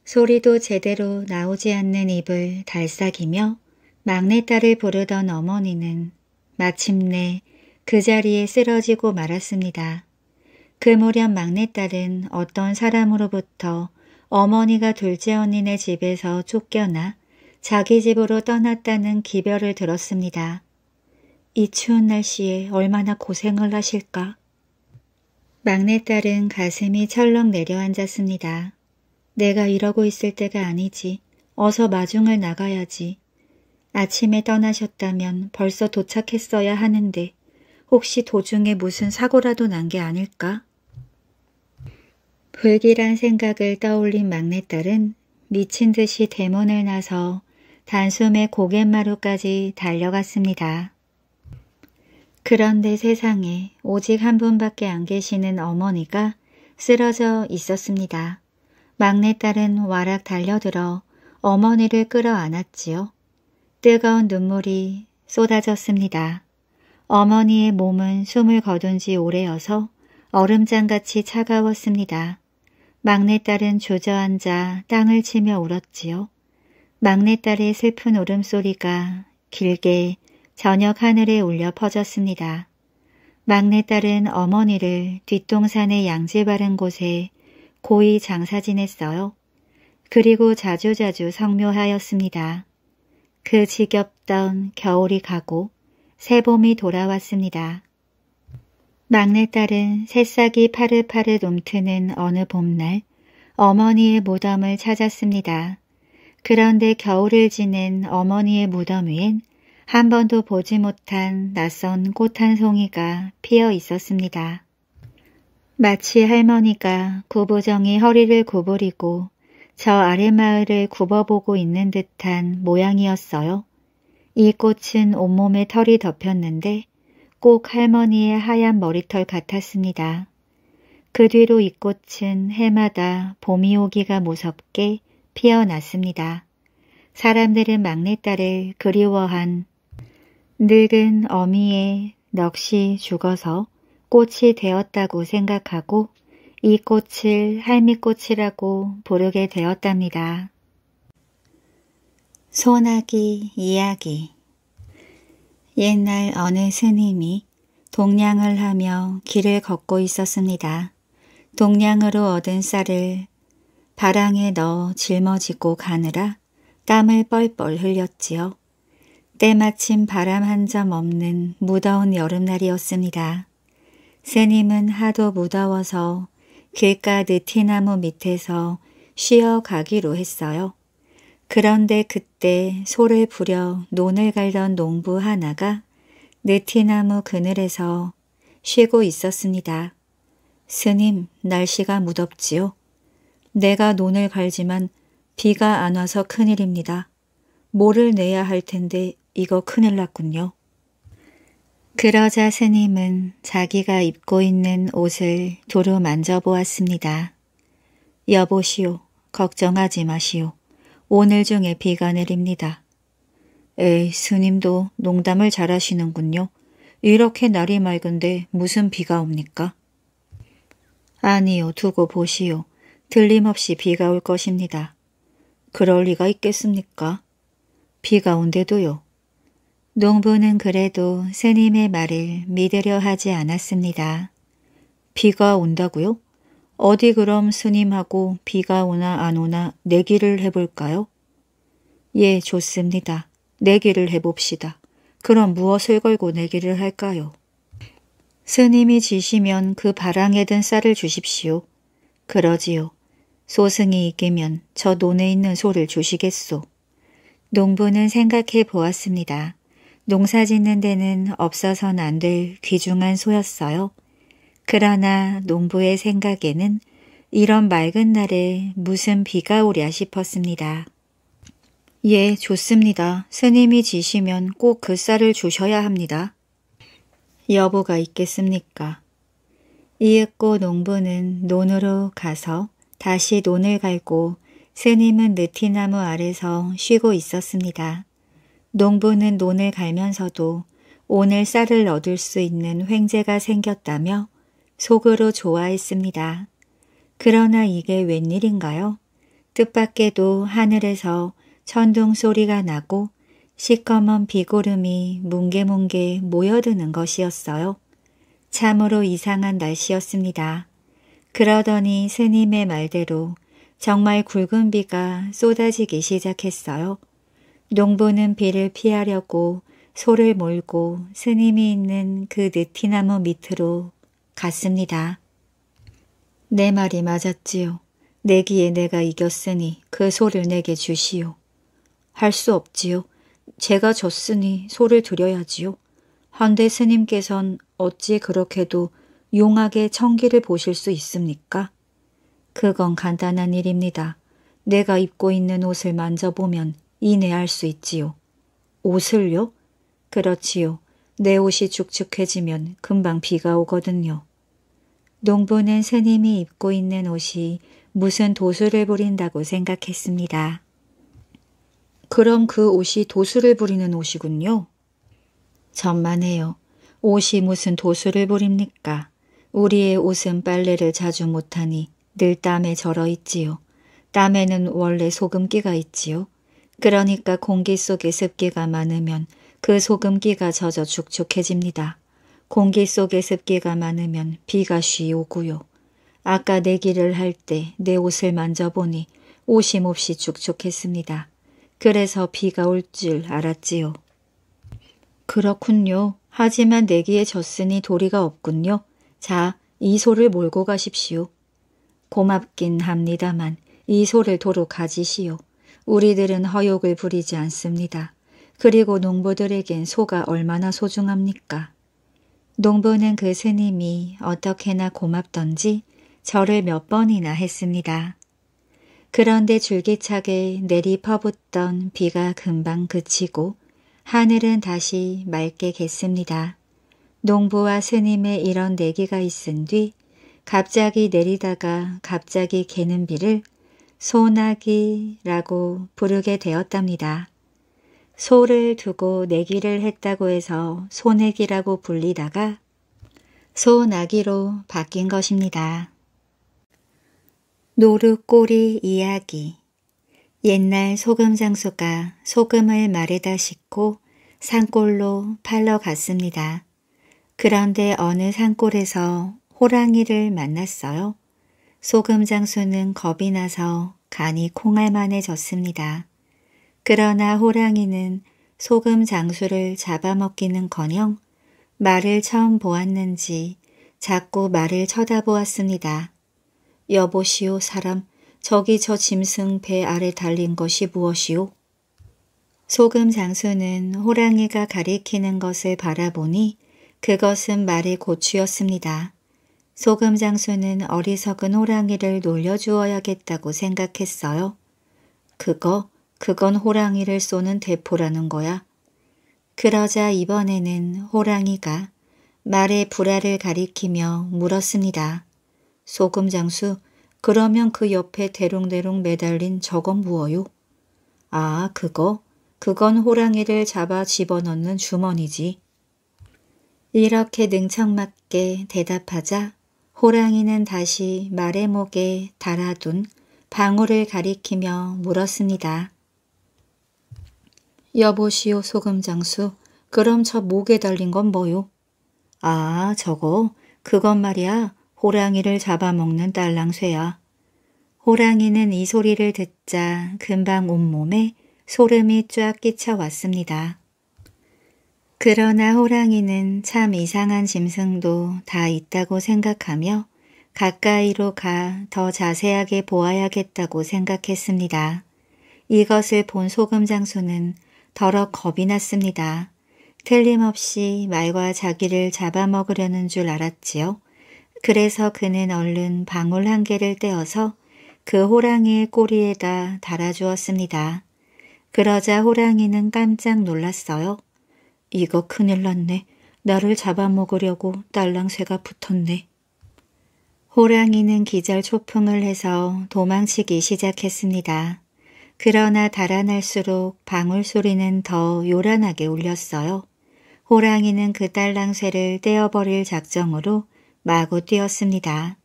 소리도 제대로 나오지 않는 입을 달싹이며 막내딸을 부르던 어머니는 마침내 그 자리에 쓰러지고 말았습니다. 그 무렵 막내딸은 어떤 사람으로부터 어머니가 둘째 언니네 집에서 쫓겨나 자기 집으로 떠났다는 기별을 들었습니다. 이 추운 날씨에 얼마나 고생을 하실까? 막내딸은 가슴이 철렁 내려앉았습니다. 내가 이러고 있을 때가 아니지. 어서 마중을 나가야지. 아침에 떠나셨다면 벌써 도착했어야 하는데 혹시 도중에 무슨 사고라도 난 게 아닐까? 불길한 생각을 떠올린 막내딸은 미친 듯이 대문을 나서 단숨에 고갯마루까지 달려갔습니다. 그런데 세상에 오직 한 분밖에 안 계시는 어머니가 쓰러져 있었습니다. 막내딸은 와락 달려들어 어머니를 끌어안았지요. 뜨거운 눈물이 쏟아졌습니다. 어머니의 몸은 숨을 거둔 지 오래여서 얼음장같이 차가웠습니다. 막내딸은 조저앉아 땅을 치며 울었지요. 막내딸의 슬픈 울음소리가 길게 저녁 하늘에 울려 퍼졌습니다. 막내딸은 어머니를 뒷동산의 양지 바른 곳에 고이 장사 지냈어요. 그리고 자주자주 성묘하였습니다. 그 지겹던 겨울이 가고 새봄이 돌아왔습니다. 막내딸은 새싹이 파릇파릇 움트는 어느 봄날 어머니의 무덤을 찾았습니다. 그런데 겨울을 지낸 어머니의 무덤 위엔 한 번도 보지 못한 낯선 꽃 한 송이가 피어 있었습니다. 마치 할머니가 구부정이 허리를 구부리고 저아래마을을 굽어보고 있는 듯한 모양이었어요. 이 꽃은 온몸에 털이 덮였는데 꼭 할머니의 하얀 머리털 같았습니다. 그 뒤로 이 꽃은 해마다 봄이 오기가 무섭게 피어났습니다. 사람들은 막내딸을 그리워한 늙은 어미의 넋이 죽어서 꽃이 되었다고 생각하고 이 꽃을 할미꽃이라고 부르게 되었답니다. 소나기 이야기 옛날 어느 스님이 동냥을 하며 길을 걷고 있었습니다. 동냥으로 얻은 쌀을 바랑에 넣어 짊어지고 가느라 땀을 뻘뻘 흘렸지요. 때마침 바람 한 점 없는 무더운 여름날이었습니다. 스님은 하도 무더워서 길가 느티나무 밑에서 쉬어 가기로 했어요. 그런데 그때 소를 부려 논을 갈던 농부 하나가 느티나무 그늘에서 쉬고 있었습니다. 스님, 날씨가 무덥지요. 내가 논을 갈지만 비가 안 와서 큰일입니다. 모를 내야 할 텐데 이거 큰일 났군요. 그러자 스님은 자기가 입고 있는 옷을 두루 만져보았습니다. 여보시오, 걱정하지 마시오. 오늘 중에 비가 내립니다. 에이, 스님도 농담을 잘하시는군요. 이렇게 날이 맑은데 무슨 비가 옵니까? 아니요, 두고 보시오. 들림없이 비가 올 것입니다. 그럴 리가 있겠습니까? 비가 온대도요 농부는 그래도 스님의 말을 믿으려 하지 않았습니다. 비가 온다고요? 어디 그럼 스님하고 비가 오나 안 오나 내기를 해볼까요? 예, 좋습니다. 내기를 해봅시다. 그럼 무엇을 걸고 내기를 할까요? 스님이 지시면 그 바랑에 든 쌀을 주십시오. 그러지요. 소승이 이기면 저 논에 있는 소를 주시겠소. 농부는 생각해 보았습니다. 농사 짓는 데는 없어서는안 될 귀중한 소였어요. 그러나 농부의 생각에는 이런 맑은 날에 무슨 비가 오랴 싶었습니다. 예, 좋습니다. 스님이 지시면 꼭 그 쌀을 주셔야 합니다. 여부가 있겠습니까? 이윽고 농부는 논으로 가서 다시 논을 갈고 스님은 느티나무 아래서 쉬고 있었습니다. 농부는 논을 갈면서도 오늘 쌀을 얻을 수 있는 횡재가 생겼다며 속으로 좋아했습니다. 그러나 이게 웬일인가요? 뜻밖에도 하늘에서 천둥 소리가 나고 시커먼 비구름이 뭉게뭉게 모여드는 것이었어요. 참으로 이상한 날씨였습니다. 그러더니 스님의 말대로 정말 굵은 비가 쏟아지기 시작했어요. 농부는 비를 피하려고 소를 몰고 스님이 있는 그 느티나무 밑으로 같습니다. 내 말이 맞았지요. 내기에 내가 이겼으니 그 소를 내게 주시오. 할 수 없지요. 제가 졌으니 소를 드려야지요. 한데 스님께선 어찌 그렇게도 용하게 청기를 보실 수 있습니까? 그건 간단한 일입니다. 내가 입고 있는 옷을 만져보면 이내 알수 있지요. 옷을요? 그렇지요. 내 옷이 축축해지면 금방 비가 오거든요. 농부는 스님이 입고 있는 옷이 무슨 도수를 부린다고 생각했습니다. 그럼 그 옷이 도수를 부리는 옷이군요. 전만해요. 옷이 무슨 도수를 부립니까? 우리의 옷은 빨래를 자주 못하니 늘 땀에 절어 있지요. 땀에는 원래 소금기가 있지요. 그러니까 공기 속에 습기가 많으면 그 소금기가 젖어 축축해집니다. 공기 속에 습기가 많으면 비가 쉬 오고요. 아까 내기를 할 때 내 옷을 만져보니 옷이 몹시 축축했습니다. 그래서 비가 올 줄 알았지요. 그렇군요. 하지만 내기에 졌으니 도리가 없군요. 자, 이 소를 몰고 가십시오. 고맙긴 합니다만 이 소를 도로 가지시오. 우리들은 허욕을 부리지 않습니다. 그리고 농부들에겐 소가 얼마나 소중합니까? 농부는 그 스님이 어떻게나 고맙던지 절을 몇 번이나 했습니다. 그런데 줄기차게 내리 퍼붓던 비가 금방 그치고 하늘은 다시 맑게 갰습니다. 농부와 스님의 이런 내기가 있은 뒤 갑자기 내리다가 갑자기 개는 비를 소나기라고 부르게 되었답니다. 소를 두고 내기를 했다고 해서 소내기라고 불리다가 소나기로 바뀐 것입니다. 노루꼬리 이야기 옛날 소금 장수가 소금을 마르다 싣고 산골로 팔러 갔습니다. 그런데 어느 산골에서 호랑이를 만났어요. 소금 장수는 겁이 나서 간이 콩알만해졌습니다. 그러나 호랑이는 소금 장수를 잡아먹기는커녕 말을 처음 보았는지 자꾸 말을 쳐다보았습니다. 여보시오 사람 저기 저 짐승 배 아래 달린 것이 무엇이오? 소금 장수는 호랑이가 가리키는 것을 바라보니 그것은 말의 고추였습니다. 소금 장수는 어리석은 호랑이를 놀려주어야겠다고 생각했어요. 그거 그건 호랑이를 쏘는 대포라는 거야. 그러자 이번에는 호랑이가 말의 불화를 가리키며 물었습니다. 소금 장수, 그러면 그 옆에 대롱대롱 매달린 저건 무어요? 아, 그거? 그건 호랑이를 잡아 집어넣는 주머니지. 이렇게 능청맞게 대답하자 호랑이는 다시 말의 목에 달아둔 방울을 가리키며 물었습니다. 여보시오 소금장수, 그럼 저 목에 달린 건 뭐요? 아, 저거, 그건 말이야, 호랑이를 잡아먹는 딸랑쇠야. 호랑이는 이 소리를 듣자 금방 온몸에 소름이 쫙 끼쳐왔습니다. 그러나 호랑이는 참 이상한 짐승도 다 있다고 생각하며 가까이로 가 더 자세하게 보아야겠다고 생각했습니다. 이것을 본 소금장수는 더러 겁이 났습니다. 틀림없이 말과 자기를 잡아먹으려는 줄 알았지요. 그래서 그는 얼른 방울 한 개를 떼어서 그 호랑이의 꼬리에다 달아주었습니다. 그러자 호랑이는 깜짝 놀랐어요. 이거 큰일 났네. 나를 잡아먹으려고 딸랑새가 붙었네. 호랑이는 기절 초풍을 해서 도망치기 시작했습니다. 그러나 달아날수록 방울 소리는 더 요란하게 울렸어요. 호랑이는 그딸랑새를 떼어버릴 작정으로 마구 뛰었습니다.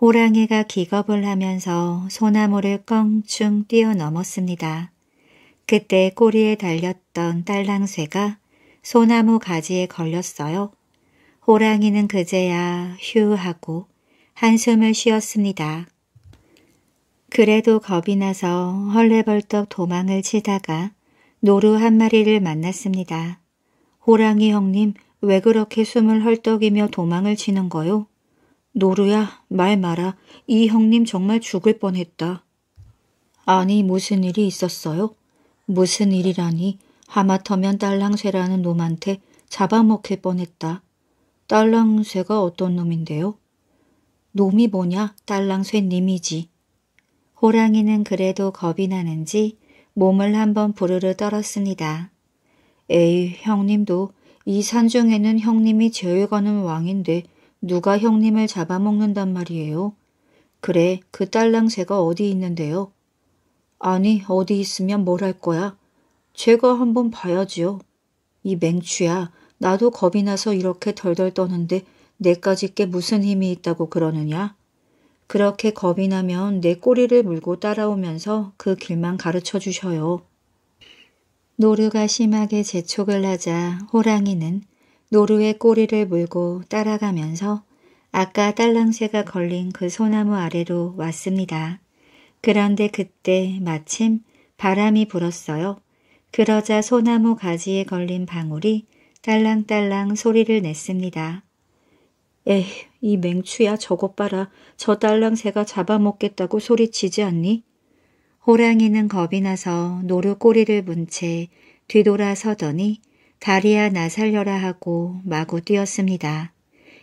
호랑이가 기겁을 하면서 소나무를 껑충 뛰어넘었습니다. 그때 꼬리에 달렸던 딸랑새가 소나무 가지에 걸렸어요. 호랑이는 그제야 휴 하고 한숨을 쉬었습니다. 그래도 겁이 나서 헐레벌떡 도망을 치다가 노루 한 마리를 만났습니다. 호랑이 형님 왜 그렇게 숨을 헐떡이며 도망을 치는 거요? 노루야 말 마라 이 형님 정말 죽을 뻔했다. 아니 무슨 일이 있었어요? 무슨 일이라니 하마터면 딸랑쇠라는 놈한테 잡아먹힐 뻔했다. 딸랑쇠가 어떤 놈인데요? 놈이 뭐냐? 딸랑쇠님이지. 호랑이는 그래도 겁이 나는지 몸을 한번 부르르 떨었습니다. 에이 형님도 이 산중에는 형님이 제일 가는 왕인데 누가 형님을 잡아먹는단 말이에요. 그래 그 딸랑새가 어디 있는데요. 아니 어디 있으면 뭘 할 거야. 제가 한번 봐야지요. 이 맹추야 나도 겁이 나서 이렇게 덜덜 떠는데 내까지 게 무슨 힘이 있다고 그러느냐. 그렇게 겁이 나면 내 꼬리를 물고 따라오면서 그 길만 가르쳐 주셔요. 노루가 심하게 재촉을 하자 호랑이는 노루의 꼬리를 물고 따라가면서 아까 딸랑새가 걸린 그 소나무 아래로 왔습니다. 그런데 그때 마침 바람이 불었어요. 그러자 소나무 가지에 걸린 방울이 딸랑딸랑 소리를 냈습니다. 에이이 맹추야 저것 봐라. 저 딸랑 새가 잡아먹겠다고 소리치지 않니? 호랑이는 겁이 나서 노루 꼬리를 문 채 뒤돌아 서더니 다리야 나 살려라 하고 마구 뛰었습니다.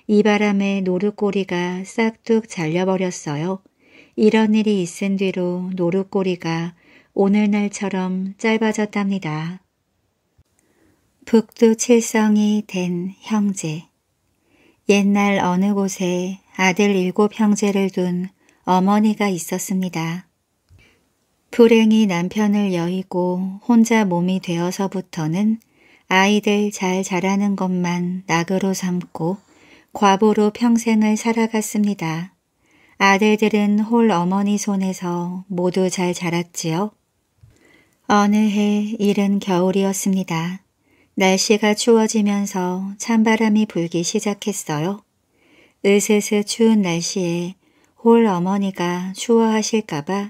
이 바람에 노루꼬리가 싹둑 잘려버렸어요. 이런 일이 있은 뒤로 노루꼬리가 오늘날처럼 짧아졌답니다. 북두 칠성이 된 형제 옛날 어느 곳에 아들 일곱 형제를 둔 어머니가 있었습니다. 불행히 남편을 여의고 혼자 몸이 되어서부터는 아이들 잘 자라는 것만 낙으로 삼고 과보로 평생을 살아갔습니다. 아들들은 홀 어머니 손에서 모두 잘 자랐지요. 어느 해 이른 겨울이었습니다. 날씨가 추워지면서 찬바람이 불기 시작했어요. 으스스 추운 날씨에 홀 어머니가 추워하실까봐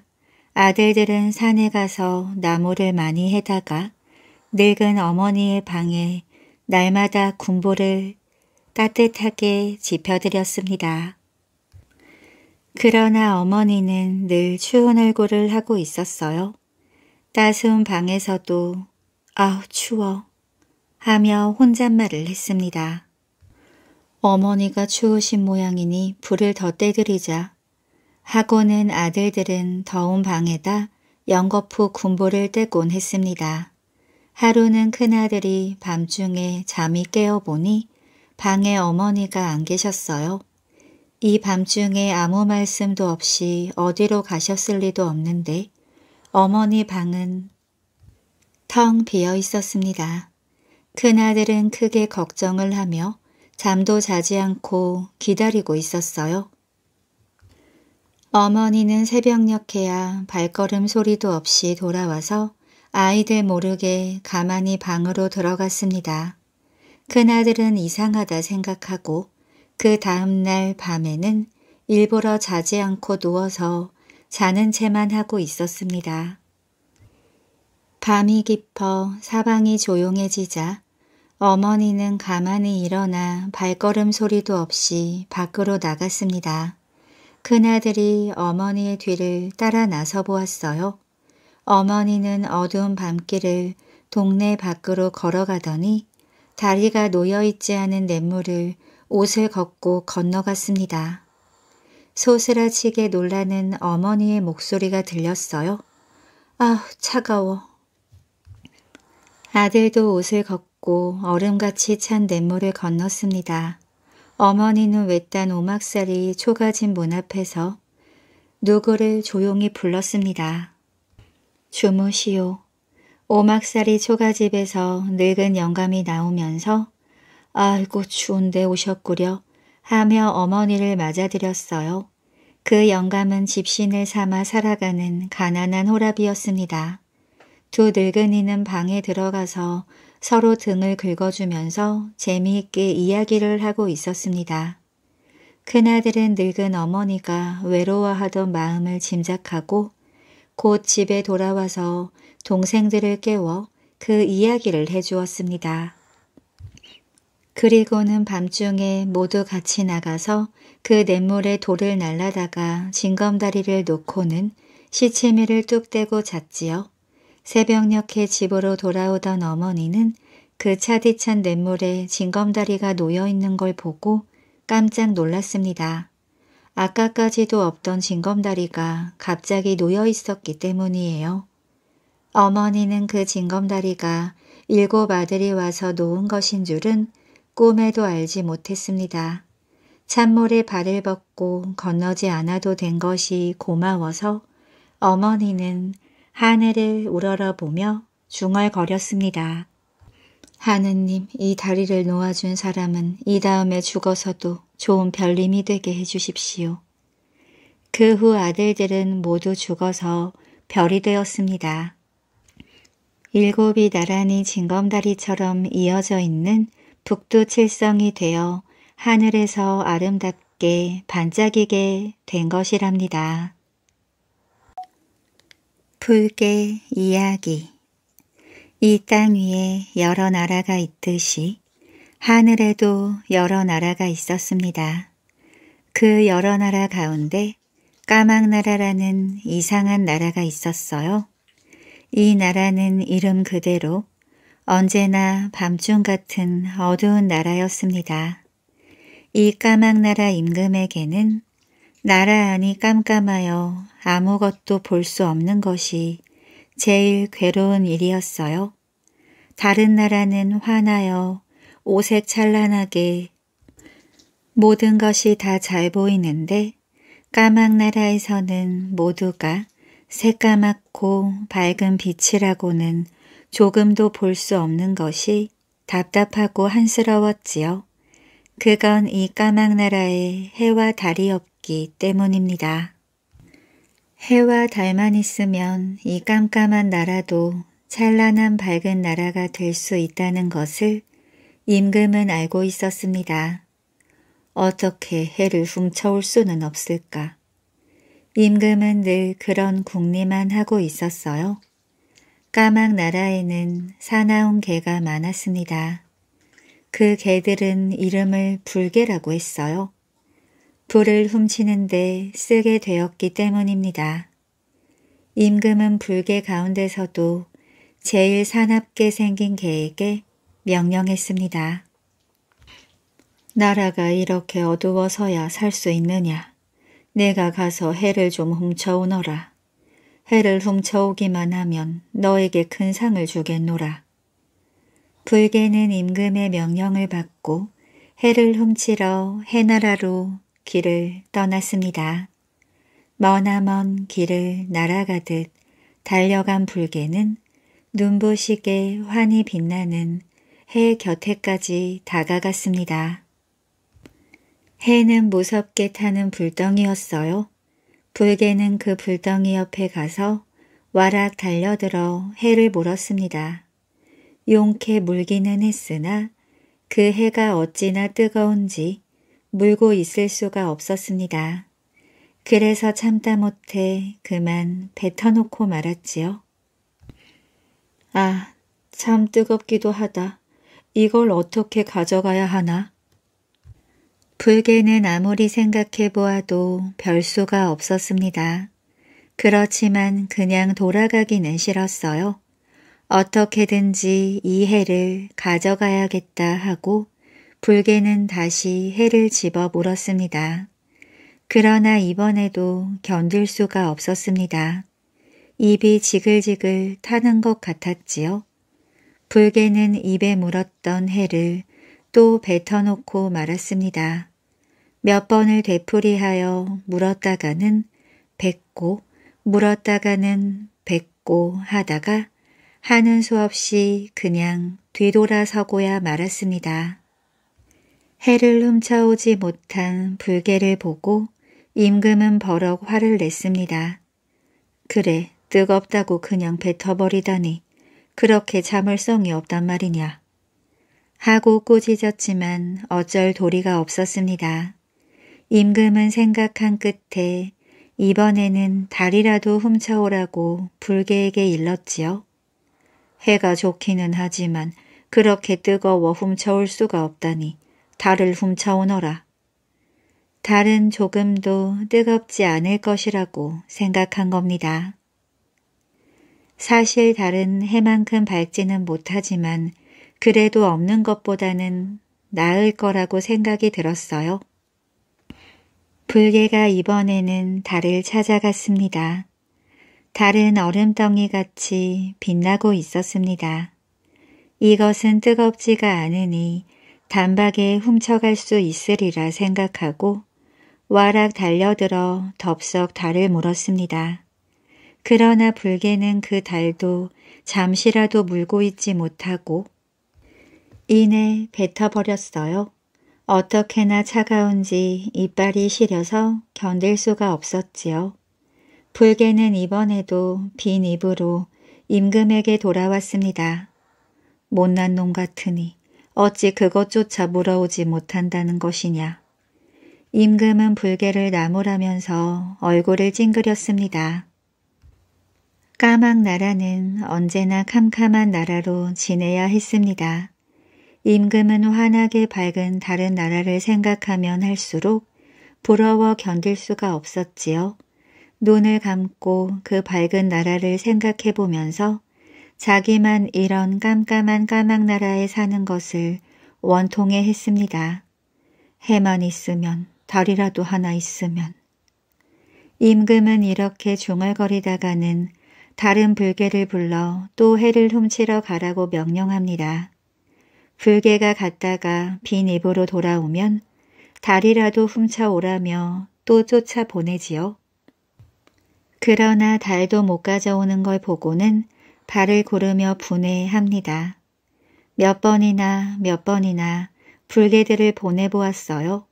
아들들은 산에 가서 나무를 많이 해다가 늙은 어머니의 방에 날마다 군보를 따뜻하게 지펴드렸습니다. 그러나 어머니는 늘 추운 얼굴을 하고 있었어요. 따스운 방에서도 아우 추워 하며 혼잣말을 했습니다. 어머니가 추우신 모양이니 불을 더 떼드리자 하고는 아들들은 더운 방에다 연거푸 군보를 떼곤 했습니다. 하루는 큰아들이 밤중에 잠이 깨어보니 방에 어머니가 안 계셨어요. 이 밤중에 아무 말씀도 없이 어디로 가셨을 리도 없는데 어머니 방은 텅 비어 있었습니다. 큰아들은 크게 걱정을 하며 잠도 자지 않고 기다리고 있었어요. 어머니는 새벽녘에야 발걸음 소리도 없이 돌아와서 아이들 모르게 가만히 방으로 들어갔습니다. 큰아들은 이상하다 생각하고 그 다음날 밤에는 일부러 자지 않고 누워서 자는 채만 하고 있었습니다. 밤이 깊어 사방이 조용해지자 어머니는 가만히 일어나 발걸음 소리도 없이 밖으로 나갔습니다. 큰아들이 어머니의 뒤를 따라 나서 보았어요. 어머니는 어두운 밤길을 동네 밖으로 걸어가더니 다리가 놓여있지 않은 냇물을 옷을 걷고 건너갔습니다. 소스라치게 놀라는 어머니의 목소리가 들렸어요. 아 차가워. 아들도 옷을 걷고 걷고 얼음같이 찬 냇물을 건넜습니다. 어머니는 외딴 오막살이 초가진 문 앞에서 누구를 조용히 불렀습니다. 주무시오. 오막살이 초가집에서 늙은 영감이 나오면서 아이고 추운데 오셨구려 하며 어머니를 맞아들였어요. 그 영감은 집신을 삼아 살아가는 가난한 호랍이었습니다. 두 늙은이는 방에 들어가서 서로 등을 긁어주면서 재미있게 이야기를 하고 있었습니다. 큰아들은 늙은 어머니가 외로워하던 마음을 짐작하고 곧 집에 돌아와서 동생들을 깨워 그 이야기를 해주었습니다. 그리고는 밤중에 모두 같이 나가서 그 냇물에 돌을 날라다가 징검다리를 놓고는 시치미를 뚝 떼고 잤지요. 새벽녘에 집으로 돌아오던 어머니는 그 차디찬 냇물에 징검다리가 놓여있는 걸 보고 깜짝 놀랐습니다. 아까까지도 없던 징검다리가 갑자기 놓여있었기 때문이에요. 어머니는 그 징검다리가 일곱 아들이 와서 놓은 것인 줄은 꿈에도 알지 못했습니다. 찬물에 발을 벗고 건너지 않아도 된 것이 고마워서 어머니는 하늘을 우러러보며 중얼거렸습니다. 하느님, 이 다리를 놓아준 사람은 이 다음에 죽어서도 좋은 별림이 되게 해주십시오. 그 후 아들들은 모두 죽어서 별이 되었습니다. 일곱이 나란히 징검다리처럼 이어져 있는 북두 칠성이 되어 하늘에서 아름답게 반짝이게 된 것이랍니다. 붉게 이야기 이 땅 위에 여러 나라가 있듯이 하늘에도 여러 나라가 있었습니다. 그 여러 나라 가운데 까망나라라는 이상한 나라가 있었어요. 이 나라는 이름 그대로 언제나 밤중 같은 어두운 나라였습니다. 이 까망나라 임금에게는 나라 안이 깜깜하여 아무것도 볼 수 없는 것이 제일 괴로운 일이었어요. 다른 나라는 환하여 오색 찬란하게 모든 것이 다 잘 보이는데 까막 나라에서는 모두가 새까맣고 밝은 빛이라고는 조금도 볼 수 없는 것이 답답하고 한스러웠지요. 그건 이까막 나라의 해와 달이 없기 때문입니다. 해와 달만 있으면 이 깜깜한 나라도 찬란한 밝은 나라가 될 수 있다는 것을 임금은 알고 있었습니다. 어떻게 해를 훔쳐올 수는 없을까. 임금은 늘 그런 궁리만 하고 있었어요. 까막 나라에는 사나운 개가 많았습니다. 그 개들은 이름을 불개라고 했어요. 불을 훔치는데 쓰게 되었기 때문입니다. 임금은 불계 가운데서도 제일 사납게 생긴 개에게 명령했습니다. 나라가 이렇게 어두워서야 살 수 있느냐. 내가 가서 해를 좀 훔쳐오너라. 해를 훔쳐오기만 하면 너에게 큰 상을 주겠노라. 불개는 임금의 명령을 받고 해를 훔치러 해나라로 길을 떠났습니다. 머나먼 길을 날아가듯 달려간 불개는 눈부시게 환히 빛나는 해 곁에까지 다가갔습니다. 해는 무섭게 타는 불덩이였어요. 불개는 그 불덩이 옆에 가서 와락 달려들어 해를 물었습니다. 용케 물기는 했으나 그 해가 어찌나 뜨거운지 물고 있을 수가 없었습니다. 그래서 참다 못해 그만 뱉어놓고 말았지요. 아, 참 뜨겁기도 하다. 이걸 어떻게 가져가야 하나? 불개는 아무리 생각해 보아도 별수가 없었습니다. 그렇지만 그냥 돌아가기는 싫었어요. 어떻게든지 이 해를 가져가야겠다 하고 불개는 다시 해를 집어 물었습니다. 그러나 이번에도 견딜 수가 없었습니다. 입이 지글지글 타는 것 같았지요. 불개는 입에 물었던 해를 또 뱉어놓고 말았습니다. 몇 번을 되풀이하여 물었다가는 뱉고 물었다가는 뱉고 하다가 하는 수 없이 그냥 뒤돌아서고야 말았습니다. 해를 훔쳐오지 못한 불개를 보고 임금은 버럭 화를 냈습니다. 그래 뜨겁다고 그냥 뱉어버리다니 그렇게 자물성이 없단 말이냐. 하고 꾸짖었지만 어쩔 도리가 없었습니다. 임금은 생각한 끝에 이번에는 달이라도 훔쳐오라고 불개에게 일렀지요. 해가 좋기는 하지만 그렇게 뜨거워 훔쳐올 수가 없다니 달을 훔쳐오너라. 달은 조금도 뜨겁지 않을 것이라고 생각한 겁니다. 사실 달은 해만큼 밝지는 못하지만 그래도 없는 것보다는 나을 거라고 생각이 들었어요. 불개가 이번에는 달을 찾아갔습니다. 달은 얼음덩이 같이 빛나고 있었습니다. 이것은 뜨겁지가 않으니 단박에 훔쳐갈 수 있으리라 생각하고 와락 달려들어 덥석 달을 물었습니다. 그러나 불개는 그 달도 잠시라도 물고 있지 못하고 이내 뱉어버렸어요. 어떻게나 차가운지 이빨이 시려서 견딜 수가 없었지요. 불개는 이번에도 빈 입으로 임금에게 돌아왔습니다. 못난 놈 같으니. 어찌 그것조차 물어오지 못한다는 것이냐. 임금은 불개를 나무라면서 얼굴을 찡그렸습니다. 까막 나라는 언제나 캄캄한 나라로 지내야 했습니다. 임금은 환하게 밝은 다른 나라를 생각하면 할수록 부러워 견딜 수가 없었지요. 눈을 감고 그 밝은 나라를 생각해 보면서 자기만 이런 깜깜한 까막나라에 사는 것을 원통해 했습니다. 해만 있으면 달이라도 하나 있으면 임금은 이렇게 중얼거리다가는 다른 불개를 불러 또 해를 훔치러 가라고 명령합니다. 불개가 갔다가 빈 입으로 돌아오면 달이라도 훔쳐오라며 또 쫓아보내지요. 그러나 달도 못 가져오는 걸 보고는 발을 고르며 분해합니다. 몇 번이나 몇 번이나 불개들을 보내보았어요.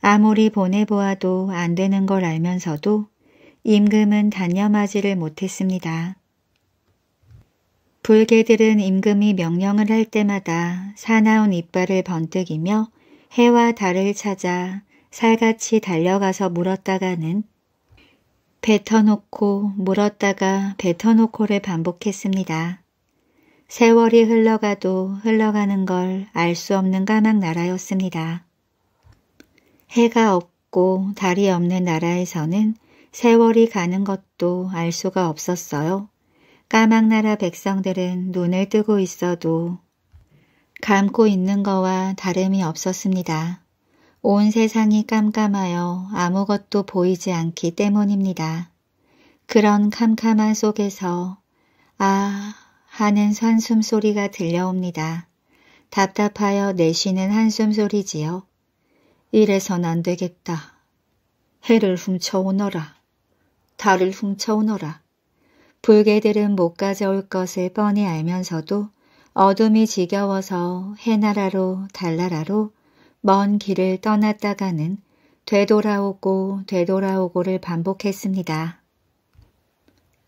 아무리 보내보아도 안 되는 걸 알면서도 임금은 단념하지를 못했습니다. 불개들은 임금이 명령을 할 때마다 사나운 이빨을 번뜩이며 해와 달을 찾아 살같이 달려가서 물었다가는 뱉어놓고 물었다가 뱉어놓고를 반복했습니다. 세월이 흘러가도 흘러가는 걸 알 수 없는 까막 나라였습니다. 해가 없고 달이 없는 나라에서는 세월이 가는 것도 알 수가 없었어요. 까막 나라 백성들은 눈을 뜨고 있어도 감고 있는 거와 다름이 없었습니다. 온 세상이 깜깜하여 아무것도 보이지 않기 때문입니다. 그런 캄캄한 속에서 아 하는 산숨 소리가 들려옵니다. 답답하여 내쉬는 한숨 소리지요. 이래선 안 되겠다. 해를 훔쳐오너라. 달을 훔쳐오너라. 불개들은 못 가져올 것을 뻔히 알면서도 어둠이 지겨워서 해나라로 달나라로 먼 길을 떠났다가는 되돌아오고 되돌아오고를 반복했습니다.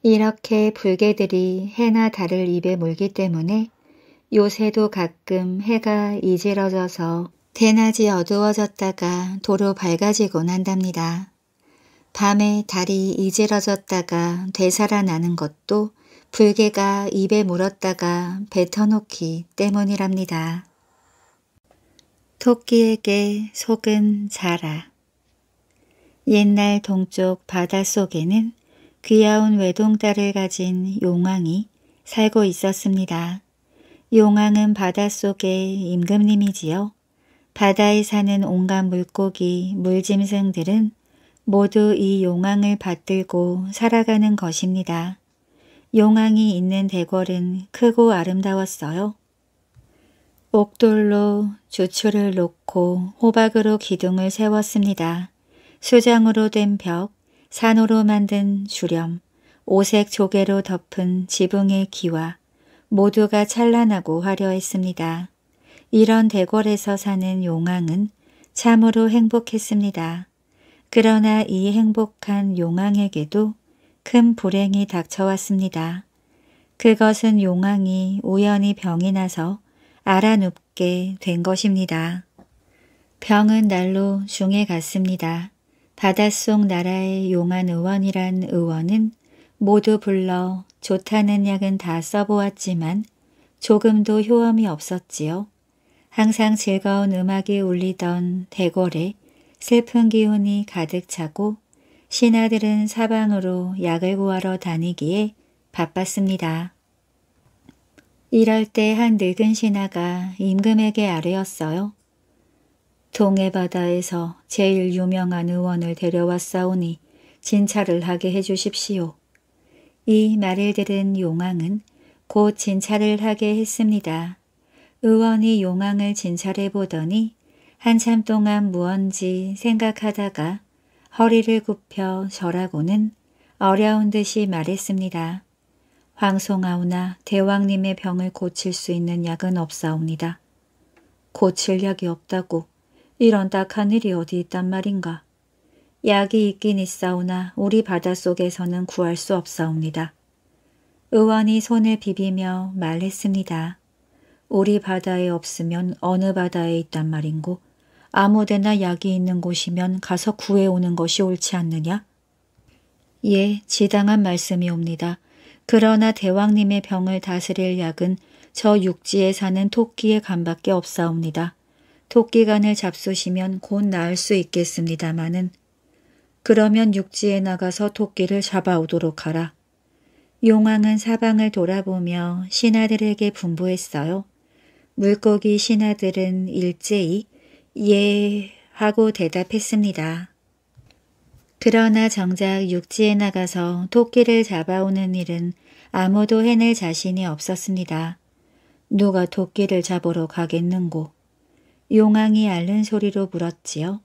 이렇게 불개들이 해나 달을 입에 물기 때문에 요새도 가끔 해가 이질어져서 대낮이 어두워졌다가 도로 밝아지곤 한답니다. 밤에 달이 이질어졌다가 되살아나는 것도 불개가 입에 물었다가 뱉어놓기 때문이랍니다. 토끼에게 속은 자라. 옛날 동쪽 바닷속에는 귀여운 외동딸을 가진 용왕이 살고 있었습니다. 용왕은 바닷속의 임금님이지요. 바다에 사는 온갖 물고기, 물짐승들은 모두 이 용왕을 받들고 살아가는 것입니다. 용왕이 있는 대궐은 크고 아름다웠어요. 옥돌로 주추를 놓고 호박으로 기둥을 세웠습니다. 수장으로된 벽, 산으로 만든 주렴, 오색 조개로 덮은 지붕의 기와 모두가 찬란하고 화려했습니다. 이런 대궐에서 사는 용왕은 참으로 행복했습니다. 그러나 이 행복한 용왕에게도 큰 불행이 닥쳐왔습니다. 그것은 용왕이 우연히 병이 나서 알아눕게 된 것입니다. 병은 날로 중에 갔습니다. 바닷속 나라의 용한 의원이란 의원은 모두 불러 좋다는 약은 다 써보았지만 조금도 효험이 없었지요. 항상 즐거운 음악이 울리던 대궐에 슬픈 기운이 가득 차고 신하들은 사방으로 약을 구하러 다니기에 바빴습니다. 이럴 때 한 늙은 신하가 임금에게 아뢰었어요. 동해 바다에서 제일 유명한 의원을 데려왔사오니 진찰을 하게 해주십시오. 이 말을 들은 용왕은 곧 진찰을 하게 했습니다. 의원이 용왕을 진찰해 보더니 한참 동안 무언지 생각하다가 허리를 굽혀 절하고는 어려운 듯이 말했습니다. 황송하오나 대왕님의 병을 고칠 수 있는 약은 없사옵니다. 고칠 약이 없다고 이런 딱한 일이 어디 있단 말인가. 약이 있긴 있사오나 우리 바닷속에서는 구할 수 없사옵니다. 의원이 손을 비비며 말했습니다. 우리 바다에 없으면 어느 바다에 있단 말인고 아무데나 약이 있는 곳이면 가서 구해오는 것이 옳지 않느냐? 예, 지당한 말씀이옵니다. 그러나 대왕님의 병을 다스릴 약은 저 육지에 사는 토끼의 간밖에 없사옵니다. 토끼간을 잡수시면 곧 나을 수 있겠습니다마는 그러면 육지에 나가서 토끼를 잡아오도록 하라. 용왕은 사방을 돌아보며 신하들에게 분부했어요. 물고기 신하들은 일제히 예 하고 대답했습니다. 그러나 정작 육지에 나가서 토끼를 잡아오는 일은 아무도 해낼 자신이 없었습니다. 누가 토끼를 잡으러 가겠는고. 용왕이 앓는 소리로 물었지요.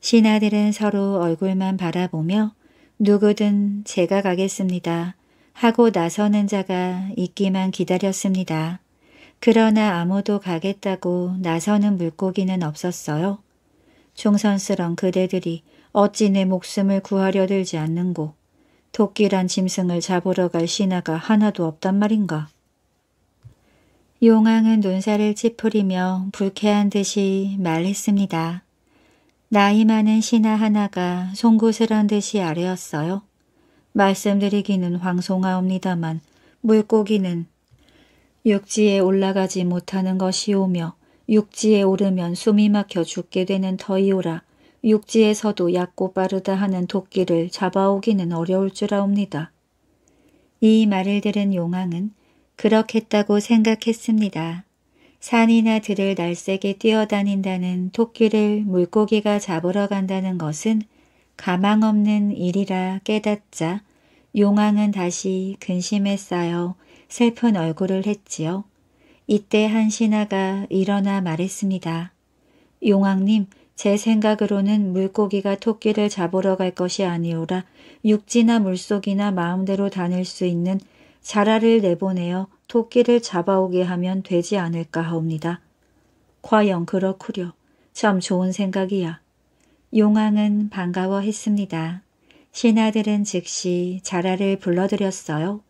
신하들은 서로 얼굴만 바라보며 누구든 제가 가겠습니다. 하고 나서는 자가 있기만 기다렸습니다. 그러나 아무도 가겠다고 나서는 물고기는 없었어요. 총선스런 그대들이 어찌 내 목숨을 구하려 들지 않는고 토끼란 짐승을 잡으러 갈 신하가 하나도 없단 말인가. 용왕은 눈살을 찌푸리며 불쾌한 듯이 말했습니다. 나이 많은 신하 하나가 송구스런 듯이 아래였어요 말씀드리기는 황송하옵니다만 물고기는 육지에 올라가지 못하는 것이오며 육지에 오르면 숨이 막혀 죽게 되는 터이오라 육지에서도 얕고 빠르다 하는 도끼를 잡아오기는 어려울 줄 아옵니다. 이 말을 들은 용왕은 그렇겠다고 생각했습니다. 산이나 들을 날쌔게 뛰어다닌다는 토끼를 물고기가 잡으러 간다는 것은 가망 없는 일이라 깨닫자 용왕은 다시 근심에 쌓여 슬픈 얼굴을 했지요. 이때 한 신하가 일어나 말했습니다. 용왕님, 제 생각으로는 물고기가 토끼를 잡으러 갈 것이 아니오라 육지나 물속이나 마음대로 다닐 수 있는 자라를 내보내어 토끼를 잡아오게 하면 되지 않을까 하옵니다. 과연 그렇구려. 참 좋은 생각이야. 용왕은 반가워했습니다. 신하들은 즉시 자라를 불러들였어요.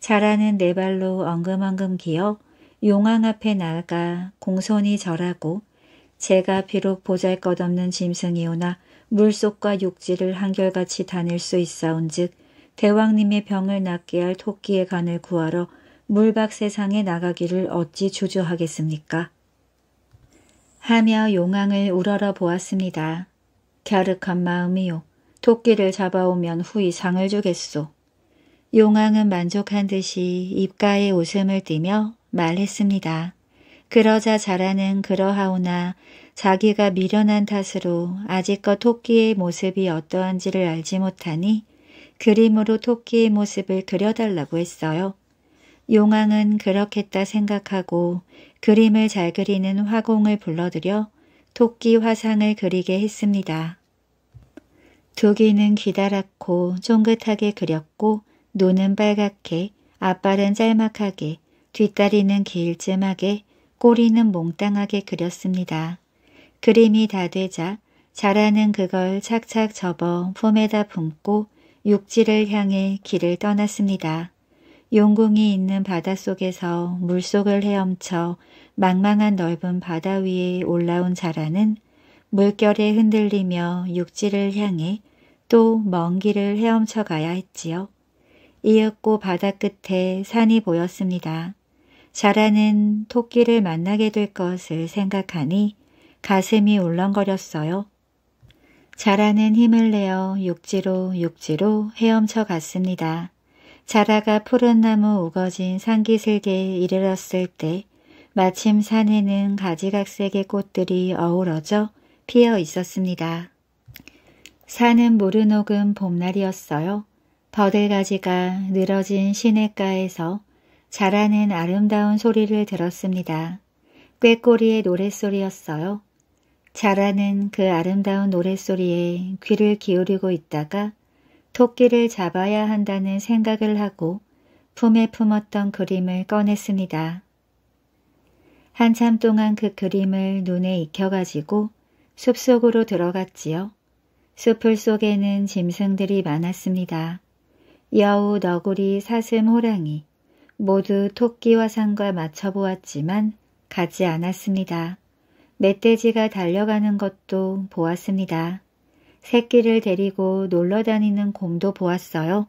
자라는 네 발로 엉금엉금 기어 용왕 앞에 나가 공손히 절하고 제가 비록 보잘것없는 짐승이오나 물속과 육지를 한결같이 다닐 수 있사온즉 대왕님의 병을 낫게 할 토끼의 간을 구하러 물밖 세상에 나가기를 어찌 주저하겠습니까? 하며 용왕을 우러러 보았습니다. 갸륵한 마음이요. 토끼를 잡아오면 후이 상을 주겠소. 용왕은 만족한 듯이 입가에 웃음을 띠며 말했습니다. 그러자 자라는 그러하오나 자기가 미련한 탓으로 아직껏 토끼의 모습이 어떠한지를 알지 못하니 그림으로 토끼의 모습을 그려달라고 했어요. 용왕은 그렇겠다 생각하고 그림을 잘 그리는 화공을 불러들여 토끼 화상을 그리게 했습니다. 두기는 기다랗고 쫑긋하게 그렸고 눈은 빨갛게 앞발은 짤막하게 뒷다리는 길쯤하게 꼬리는 몽땅하게 그렸습니다. 그림이 다 되자 자라는 그걸 착착 접어 품에다 품고 육지를 향해 길을 떠났습니다. 용궁이 있는 바닷속에서 물속을 헤엄쳐 망망한 넓은 바다 위에 올라온 자라는 물결에 흔들리며 육지를 향해 또 먼 길을 헤엄쳐 가야 했지요. 이윽고 바다 끝에 산이 보였습니다. 자라는 토끼를 만나게 될 것을 생각하니 가슴이 울렁거렸어요. 자라는 힘을 내어 육지로 육지로 헤엄쳐 갔습니다. 자라가 푸른 나무 우거진 산기슭에 이르렀을 때 마침 산에는 가지각색의 꽃들이 어우러져 피어 있었습니다. 산은 무르녹은 봄날이었어요. 버들가지가 늘어진 시냇가에서 자라는 아름다운 소리를 들었습니다. 꾀꼬리의 노랫소리였어요. 자라는 그 아름다운 노랫소리에 귀를 기울이고 있다가 토끼를 잡아야 한다는 생각을 하고 품에 품었던 그림을 꺼냈습니다. 한참 동안 그 그림을 눈에 익혀가지고 숲속으로 들어갔지요. 숲을 속에는 짐승들이 많았습니다. 여우, 너구리, 사슴, 호랑이, 모두 토끼와 상과 맞춰보았지만 가지 않았습니다. 멧돼지가 달려가는 것도 보았습니다. 새끼를 데리고 놀러 다니는 곰도 보았어요.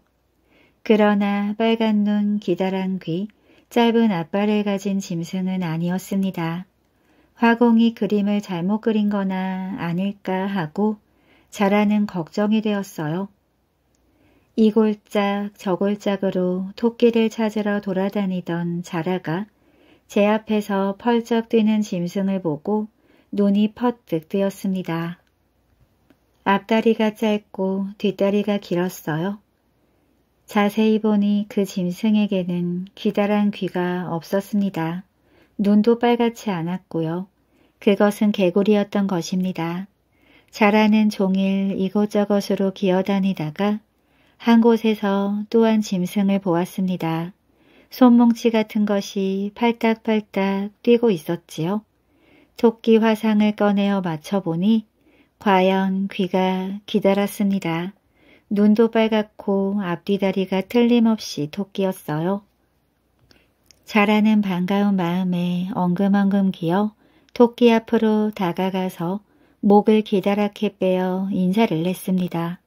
그러나 빨간 눈, 기다란 귀, 짧은 앞발을 가진 짐승은 아니었습니다. 화공이 그림을 잘못 그린 거나 아닐까 하고 자라는 걱정이 되었어요. 이 골짝 저 골짝으로 토끼를 찾으러 돌아다니던 자라가 제 앞에서 펄쩍 뛰는 짐승을 보고 눈이 퍼뜩 뜨였습니다. 앞다리가 짧고 뒷다리가 길었어요. 자세히 보니 그 짐승에게는 기다란 귀가 없었습니다. 눈도 빨갛지 않았고요. 그것은 개구리였던 것입니다. 자라는 종일 이곳저곳으로 기어다니다가 한 곳에서 또한 짐승을 보았습니다. 손뭉치 같은 것이 팔딱팔딱 뛰고 있었지요. 토끼 화상을 꺼내어 맞춰보니 과연 귀가 기다랐습니다. 눈도 빨갛고 앞뒤다리가 틀림없이 토끼였어요. 자라는 반가운 마음에 엉금엉금 기어 토끼 앞으로 다가가서 목을 기다랗게 빼어 인사를 냈습니다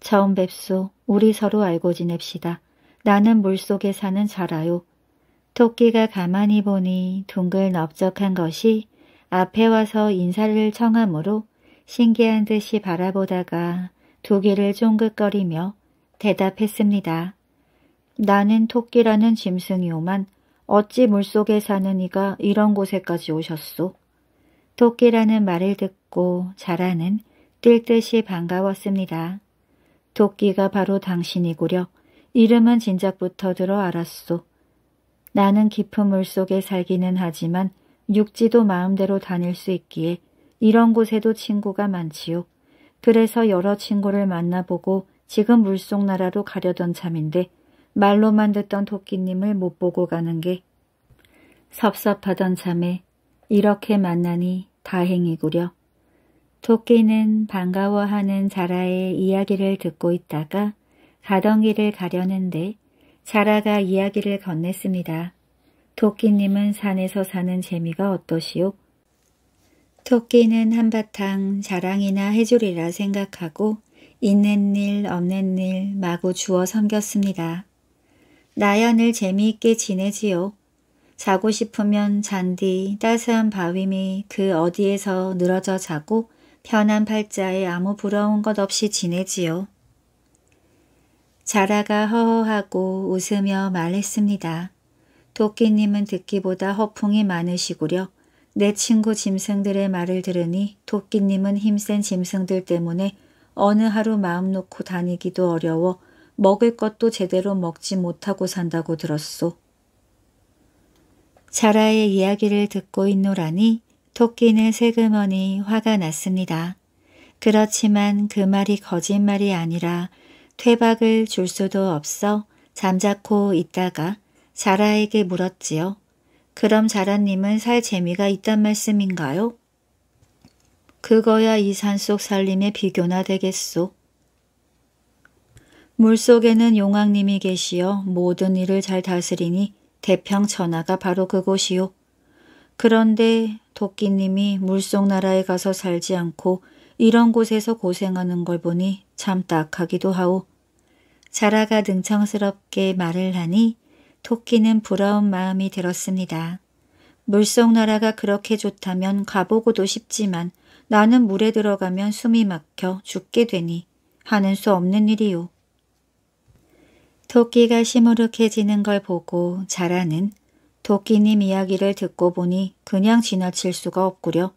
처음 뵙소. 우리 서로 알고 지냅시다. 나는 물속에 사는 자라요. 토끼가 가만히 보니 둥글 넓적한 것이 앞에 와서 인사를 청함으로 신기한 듯이 바라보다가 두 귀를 쫑긋거리며 대답했습니다. 나는 토끼라는 짐승이오만 어찌 물속에 사는 이가 이런 곳에까지 오셨소. 토끼라는 말을 듣고 자라는 뛸 듯이 반가웠습니다. 도끼가 바로 당신이구려. 이름은 진작부터 들어 알았소. 나는 깊은 물속에 살기는 하지만 육지도 마음대로 다닐 수 있기에 이런 곳에도 친구가 많지요. 그래서 여러 친구를 만나보고 지금 물속 나라로 가려던 참인데 말로만 듣던 토끼님을 못 보고 가는 게 섭섭하던 참에 이렇게 만나니 다행이구려. 토끼는 반가워하는 자라의 이야기를 듣고 있다가 가던 길을 가려는데 자라가 이야기를 건넸습니다. 토끼님은 산에서 사는 재미가 어떠시오? 토끼는 한바탕 자랑이나 해줄리라 생각하고 있는 일 없는 일 마구 주워 섬겼습니다. 나연을 재미있게 지내지요. 자고 싶으면 잔디 따스한 바위 미그 어디에서 늘어져 자고 편한 팔자에 아무 부러운 것 없이 지내지요. 자라가 허허하고 웃으며 말했습니다. 도끼님은 듣기보다 허풍이 많으시구려. 내 친구 짐승들의 말을 들으니 도끼님은 힘센 짐승들 때문에 어느 하루 마음 놓고 다니기도 어려워 먹을 것도 제대로 먹지 못하고 산다고 들었소. 자라의 이야기를 듣고 있노라니 토끼는 세그머니 화가 났습니다. 그렇지만 그 말이 거짓말이 아니라 퇴박을 줄 수도 없어 잠자코 있다가 자라에게 물었지요. 그럼 자라님은 살 재미가 있단 말씀인가요? 그거야 이 산속 살림에 비교나 되겠소. 물속에는 용왕님이 계시어 모든 일을 잘 다스리니 대평천하가 바로 그곳이요. 그런데 토끼님이 물속 나라에 가서 살지 않고 이런 곳에서 고생하는 걸 보니 참 딱하기도 하오. 자라가 능청스럽게 말을 하니 토끼는 부러운 마음이 들었습니다. 물속 나라가 그렇게 좋다면 가보고도 싶지만 나는 물에 들어가면 숨이 막혀 죽게 되니 하는 수 없는 일이요. 토끼가 시무룩해지는 걸 보고 자라는 도끼님 이야기를 듣고 보니 그냥 지나칠 수가 없구려.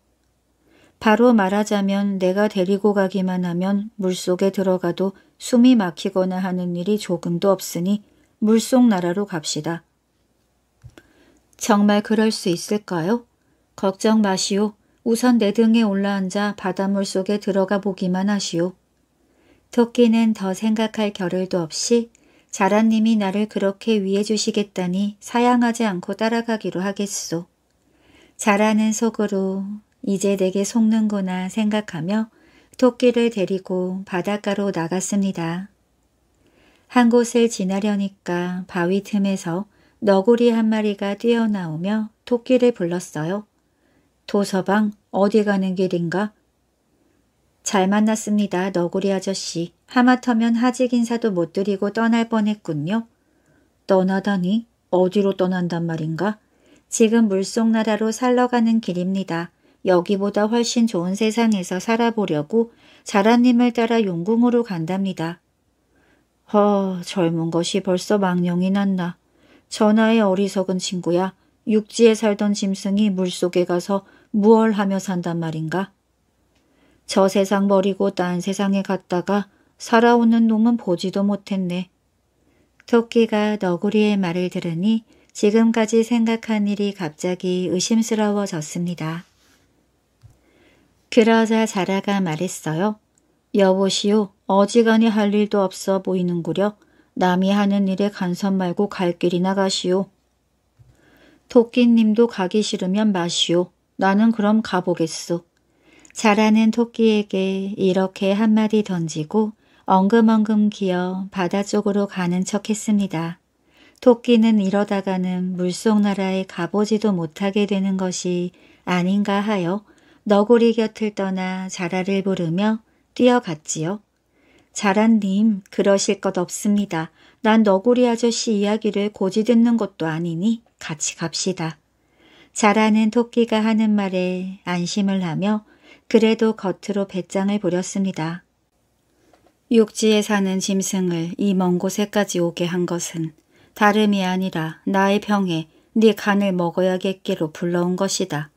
바로 말하자면 내가 데리고 가기만 하면 물속에 들어가도 숨이 막히거나 하는 일이 조금도 없으니 물속 나라로 갑시다. 정말 그럴 수 있을까요? 걱정 마시오. 우선 내 등에 올라앉아 바닷물 속에 들어가 보기만 하시오. 토끼는 더 생각할 겨를도 없이 자라님이 나를 그렇게 위해 주시겠다니 사양하지 않고 따라가기로 하겠소. 자라는 속으로 이제 내게 속는구나 생각하며 토끼를 데리고 바닷가로 나갔습니다. 한 곳을 지나려니까 바위 틈에서 너구리 한 마리가 뛰어나오며 토끼를 불렀어요. 도서방 어디 가는 길인가? 잘 만났습니다. 너구리 아저씨. 하마터면 하직 인사도 못 드리고 떠날 뻔했군요. 떠나다니? 어디로 떠난단 말인가? 지금 물속나라로 살러가는 길입니다. 여기보다 훨씬 좋은 세상에서 살아보려고 자라님을 따라 용궁으로 간답니다. 허, 젊은 것이 벌써 망령이 났나. 전하의 어리석은 친구야. 육지에 살던 짐승이 물속에 가서 무얼 하며 산단 말인가? 저 세상 버리고 딴 세상에 갔다가 살아오는 놈은 보지도 못했네. 토끼가 너구리의 말을 들으니 지금까지 생각한 일이 갑자기 의심스러워졌습니다. 그러자 자라가 말했어요. 여보시오, 어지간히 할 일도 없어 보이는구려. 남이 하는 일에 간섭 말고 갈 길이나 가시오. 토끼님도 가기 싫으면 마시오. 나는 그럼 가보겠소. 자라는 토끼에게 이렇게 한마디 던지고 엉금엉금 기어 바다 쪽으로 가는 척 했습니다. 토끼는 이러다가는 물속 나라에 가보지도 못하게 되는 것이 아닌가 하여 너구리 곁을 떠나 자라를 부르며 뛰어갔지요. 자란님 그러실 것 없습니다. 난 너구리 아저씨 이야기를 고지 듣는 것도 아니니 같이 갑시다. 자라는 토끼가 하는 말에 안심을 하며 그래도 겉으로 배짱을 부렸습니다. 육지에 사는 짐승을 이 먼 곳에까지 오게 한 것은 다름이 아니라 나의 병에 네 간을 먹어야겠기로 불러온 것이다.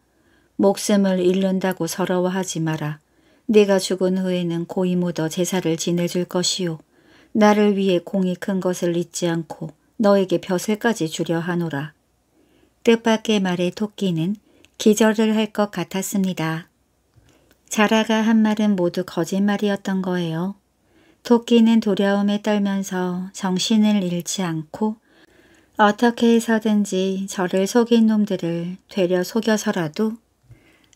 목숨을 잃는다고 서러워하지 마라. 네가 죽은 후에는 고이 묻어 제사를 지내줄 것이오 나를 위해 공이 큰 것을 잊지 않고 너에게 벼슬까지 주려 하노라. 뜻밖의 말에 토끼는 기절을 할 것 같았습니다. 자라가 한 말은 모두 거짓말이었던 거예요. 토끼는 두려움에 떨면서 정신을 잃지 않고 어떻게 해서든지 저를 속인 놈들을 되려 속여서라도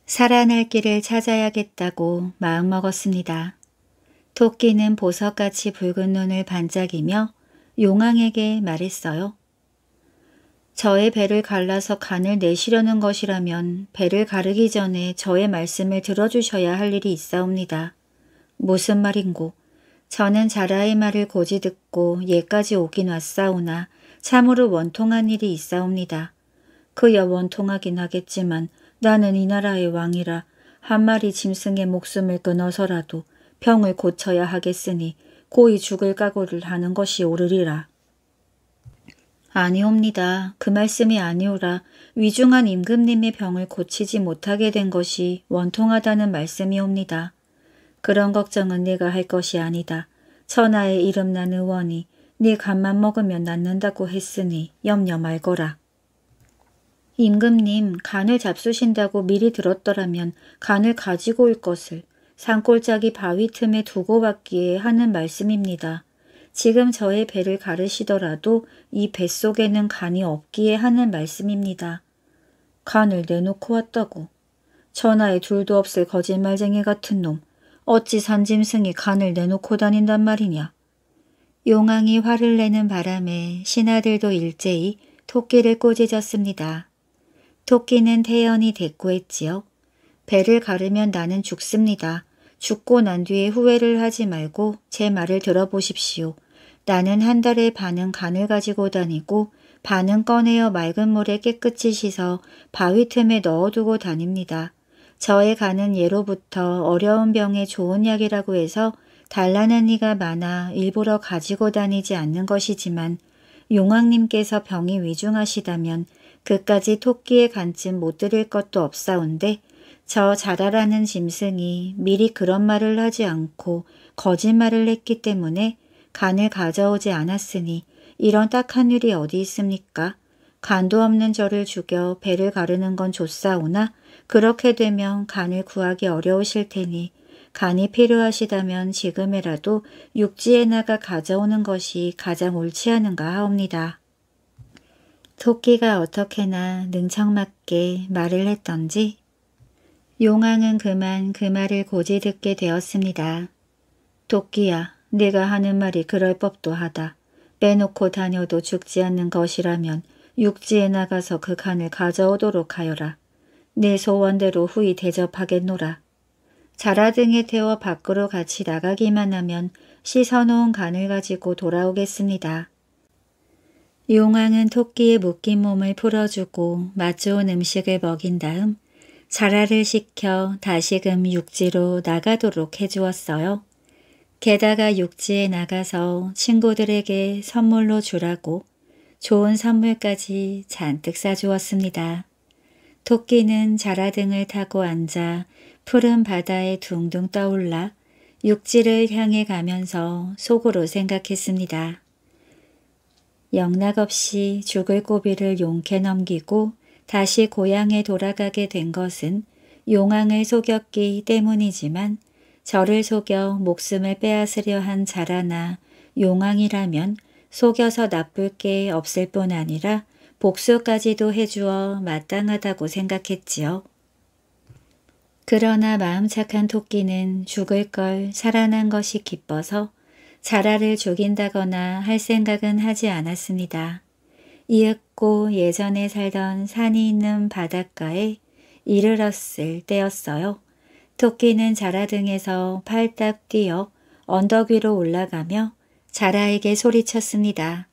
살아날 길을 찾아야겠다고 마음먹었습니다. 토끼는 보석같이 붉은 눈을 반짝이며 용왕에게 말했어요. 저의 배를 갈라서 간을 내시려는 것이라면 배를 가르기 전에 저의 말씀을 들어주셔야 할 일이 있사옵니다. 무슨 말인고? 저는 자라의 말을 고지 듣고 예까지 오긴 왔사오나 참으로 원통한 일이 있사옵니다. 그여 원통하긴 하겠지만 나는 이 나라의 왕이라 한 마리 짐승의 목숨을 끊어서라도 병을 고쳐야 하겠으니 고이 죽을 각오를 하는 것이 오르리라 아니옵니다. 그 말씀이 아니오라. 위중한 임금님의 병을 고치지 못하게 된 것이 원통하다는 말씀이옵니다. 그런 걱정은 네가 할 것이 아니다. 천하의 이름난 의원이 네 간만 먹으면 낫는다고 했으니 염려 말거라. 임금님 간을 잡수신다고 미리 들었더라면 간을 가지고 올 것을 산골짜기 바위 틈에 두고 왔기에 하는 말씀입니다. 지금 저의 배를 가르시더라도 이 뱃속에는 간이 없기에 하는 말씀입니다. 간을 내놓고 왔다고. 천하에 둘도 없을 거짓말쟁이 같은 놈. 어찌 산짐승이 간을 내놓고 다닌단 말이냐. 용왕이 화를 내는 바람에 신하들도 일제히 토끼를 꼬지졌습니다. 토끼는 태연히 대꾸했지요. 배를 가르면 나는 죽습니다. 죽고 난 뒤에 후회를 하지 말고 제 말을 들어보십시오. 나는 한 달에 반은 간을 가지고 다니고 반은 꺼내어 맑은 물에 깨끗이 씻어 바위 틈에 넣어두고 다닙니다. 저의 간은 예로부터 어려운 병에 좋은 약이라고 해서 달란한 이가 많아 일부러 가지고 다니지 않는 것이지만 용왕님께서 병이 위중하시다면 그까지 토끼의 간쯤 못 들을 것도 없사온데 저자다라는 짐승이 미리 그런 말을 하지 않고 거짓말을 했기 때문에 간을 가져오지 않았으니 이런 딱한 일이 어디 있습니까? 간도 없는 저를 죽여 배를 가르는 건 좋사오나 그렇게 되면 간을 구하기 어려우실 테니 간이 필요하시다면 지금이라도 육지에 나가 가져오는 것이 가장 옳지 않은가 하옵니다. 토끼가 어떻게나 능청맞게 말을 했던지 용왕은 그만 그 말을 고지 듣게 되었습니다. 토끼야, 네가 하는 말이 그럴 법도 하다. 빼놓고 다녀도 죽지 않는 것이라면 육지에 나가서 그 간을 가져오도록 하여라. 내 소원대로 후이 대접하겠노라. 자라 등에 태워 밖으로 같이 나가기만 하면 씻어놓은 간을 가지고 돌아오겠습니다. 용왕은 토끼의 묶인 몸을 풀어주고 맛 좋은 음식을 먹인 다음 자라를 시켜 다시금 육지로 나가도록 해주었어요. 게다가 육지에 나가서 친구들에게 선물로 주라고 좋은 선물까지 잔뜩 싸주었습니다. 토끼는 자라등을 타고 앉아 푸른 바다에 둥둥 떠올라 육지를 향해 가면서 속으로 생각했습니다. 영락 없이 죽을 고비를 용케 넘기고 다시 고향에 돌아가게 된 것은 용왕을 속였기 때문이지만 저를 속여 목숨을 빼앗으려 한 자라나 용왕이라면 속여서 나쁠 게 없을 뿐 아니라 복수까지도 해주어 마땅하다고 생각했지요. 그러나 마음 착한 토끼는 죽을 걸 살아난 것이 기뻐서 자라를 죽인다거나 할 생각은 하지 않았습니다. 이윽고 예전에 살던 산이 있는 바닷가에 이르렀을 때였어요. 토끼는 자라 등에서 팔딱 뛰어 언덕 위로 올라가며 자라에게 소리쳤습니다.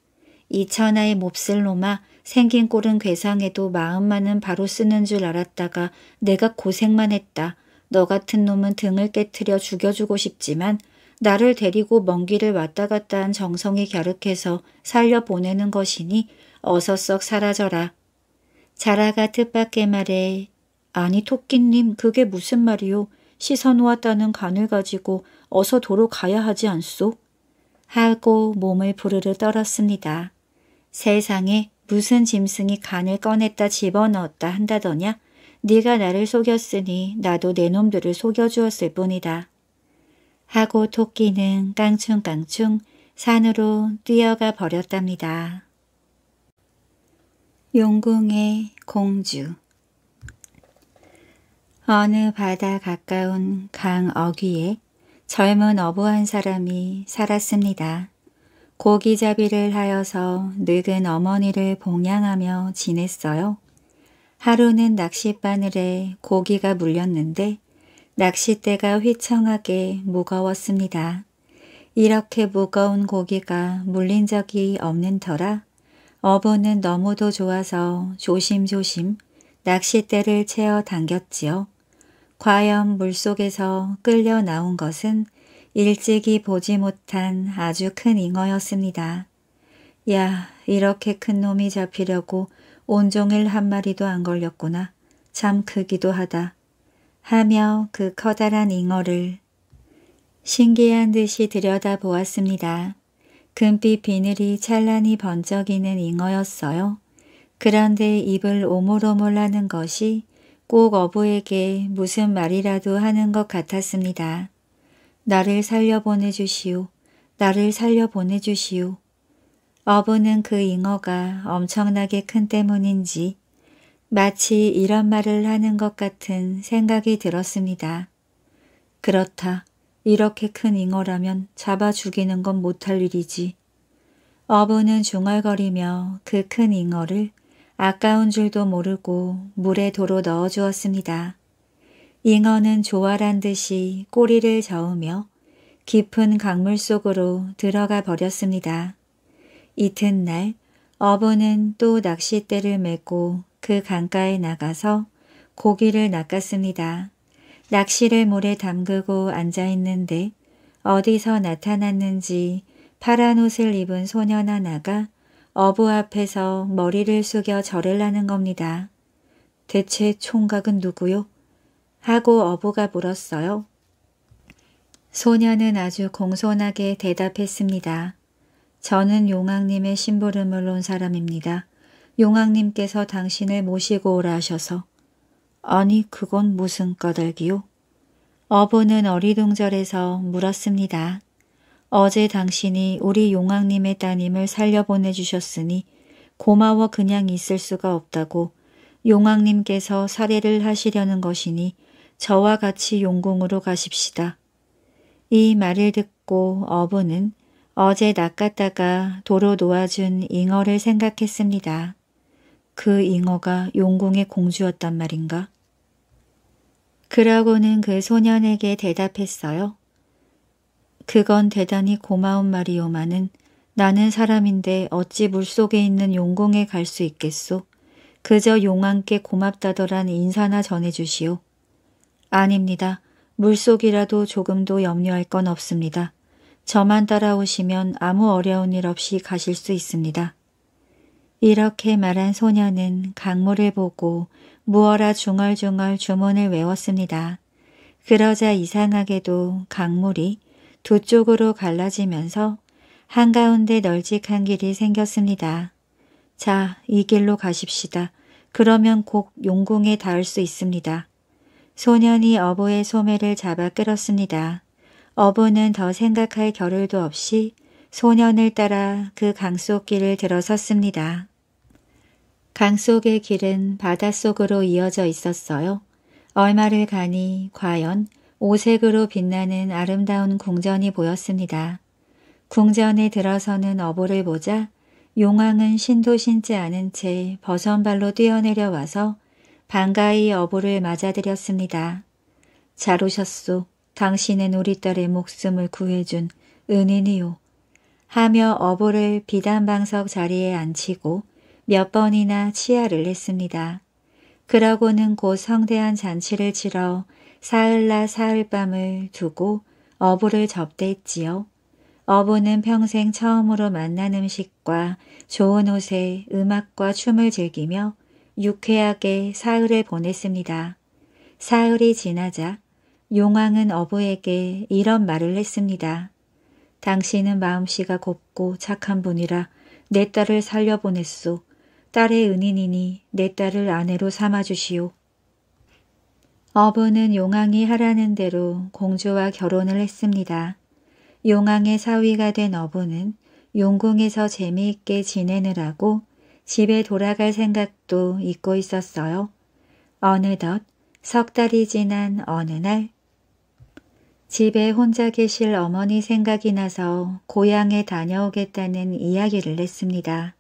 이 천하의 몹쓸 놈아 생긴 꼴은 괴상해도 마음만은 바로 쓰는 줄 알았다가 내가 고생만 했다. 너 같은 놈은 등을 깨트려 죽여주고 싶지만 나를 데리고 먼 길을 왔다 갔다 한 정성이 갸륵해서 살려보내는 것이니 어서 썩 사라져라. 자라가 뜻밖의 말에 아니 토끼님 그게 무슨 말이오. 씻어놓았다는 간을 가지고 어서 도로 가야 하지 않소? 하고 몸을 부르르 떨었습니다. 세상에 무슨 짐승이 간을 꺼냈다 집어넣었다 한다더냐? 네가 나를 속였으니 나도 내 놈들을 속여주었을 뿐이다. 하고 토끼는 깡충깡충 산으로 뛰어가 버렸답니다. 용궁의 공주 어느 바다 가까운 강 어귀에 젊은 어부 한 사람이 살았습니다. 고기잡이를 하여서 늙은 어머니를 봉양하며 지냈어요. 하루는 낚싯바늘에 고기가 물렸는데 낚싯대가 휘청하게 무거웠습니다. 이렇게 무거운 고기가 물린 적이 없는 터라 어부는 너무도 좋아서 조심조심 낚싯대를 채워 당겼지요. 과연 물속에서 끌려 나온 것은 일찍이 보지 못한 아주 큰 잉어였습니다. 야, 이렇게 큰 놈이 잡히려고 온종일 한 마리도 안 걸렸구나. 참 크기도 하다. 하며 그 커다란 잉어를 신기한 듯이 들여다보았습니다. 금빛 비늘이 찬란히 번쩍이는 잉어였어요. 그런데 입을 오물오물 하는 것이 꼭 어부에게 무슨 말이라도 하는 것 같았습니다. 나를 살려보내주시오. 나를 살려보내주시오. 어부는 그 잉어가 엄청나게 큰 때문인지 마치 이런 말을 하는 것 같은 생각이 들었습니다. 그렇다. 이렇게 큰 잉어라면 잡아 죽이는 건 못할 일이지. 어부는 중얼거리며 그 큰 잉어를 아까운 줄도 모르고 물에 도로 넣어주었습니다. 잉어는 조화란 듯이 꼬리를 저으며 깊은 강물 속으로 들어가 버렸습니다. 이튿날 어부는 또 낚싯대를 메고 그 강가에 나가서 고기를 낚았습니다. 낚시를 물에 담그고 앉아있는데 어디서 나타났는지 파란 옷을 입은 소년 하나가 어부 앞에서 머리를 숙여 절을 하는 겁니다. 대체 총각은 누구요? 하고 어부가 물었어요. 소녀는 아주 공손하게 대답했습니다. 저는 용왕님의 심부름을 온 사람입니다. 용왕님께서 당신을 모시고 오라 하셔서 아니 그건 무슨 까닭이요? 어부는 어리둥절해서 물었습니다. 어제 당신이 우리 용왕님의 따님을 살려보내주셨으니 고마워 그냥 있을 수가 없다고 용왕님께서 살해를 하시려는 것이니 저와 같이 용궁으로 가십시다. 이 말을 듣고 어부는 어제 낚았다가 도로 놓아준 잉어를 생각했습니다. 그 잉어가 용궁의 공주였단 말인가? 그러고는 그 소년에게 대답했어요. 그건 대단히 고마운 말이오마는 나는 사람인데 어찌 물속에 있는 용궁에 갈 수 있겠소. 그저 용왕께 고맙다더란 인사나 전해주시오. 아닙니다. 물속이라도 조금도 염려할 건 없습니다. 저만 따라오시면 아무 어려운 일 없이 가실 수 있습니다. 이렇게 말한 소녀는 강물을 보고 무어라 중얼중얼 주문을 외웠습니다. 그러자 이상하게도 강물이 두 쪽으로 갈라지면서 한가운데 널찍한 길이 생겼습니다. 자, 이 길로 가십시다. 그러면 곧 용궁에 닿을 수 있습니다. 소년이 어부의 소매를 잡아 끌었습니다. 어부는 더 생각할 겨를도 없이 소년을 따라 그 강속길을 들어섰습니다. 강속의 길은 바닷속으로 이어져 있었어요. 얼마를 가니 과연 오색으로 빛나는 아름다운 궁전이 보였습니다. 궁전에 들어서는 어부를 보자 용왕은 신도 신지 않은 채 버선발로 뛰어내려 와서 반가이 어부를 맞아들였습니다. 잘 오셨소. 당신은 우리 딸의 목숨을 구해준 은인이요. 하며 어부를 비단방석 자리에 앉히고 몇 번이나 치아를 했습니다. 그러고는 곧 성대한 잔치를 치러 사흘나 사흘밤을 두고 어부를 접대했지요. 어부는 평생 처음으로 만난 음식과 좋은 옷에 음악과 춤을 즐기며 유쾌하게 사흘을 보냈습니다. 사흘이 지나자 용왕은 어부에게 이런 말을 했습니다. 당신은 마음씨가 곱고 착한 분이라 내 딸을 살려보냈소. 딸의 은인이니 내 딸을 아내로 삼아주시오. 어부는 용왕이 하라는 대로 공주와 결혼을 했습니다. 용왕의 사위가 된 어부는 용궁에서 재미있게 지내느라고 집에 돌아갈 생각도 잊고 있었어요. 어느덧 석 달이 지난 어느 날 집에 혼자 계실 어머니 생각이 나서 고향에 다녀오겠다는 이야기를 했습니다.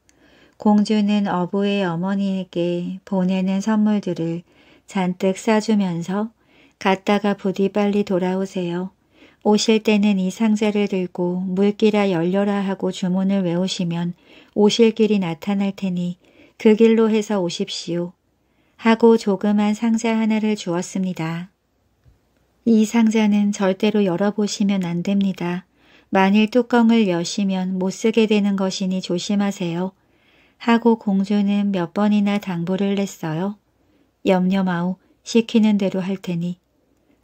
공주는 어부의 어머니에게 보내는 선물들을 잔뜩 싸주면서 갔다가 부디 빨리 돌아오세요. 오실 때는 이 상자를 들고 물기라 열려라 하고 주문을 외우시면 오실 길이 나타날 테니 그 길로 해서 오십시오. 하고 조그만 상자 하나를 주었습니다. 이 상자는 절대로 열어보시면 안 됩니다. 만일 뚜껑을 여시면 못 쓰게 되는 것이니 조심하세요. 하고 공주는 몇 번이나 당부를 냈어요. 염려 마오 시키는 대로 할 테니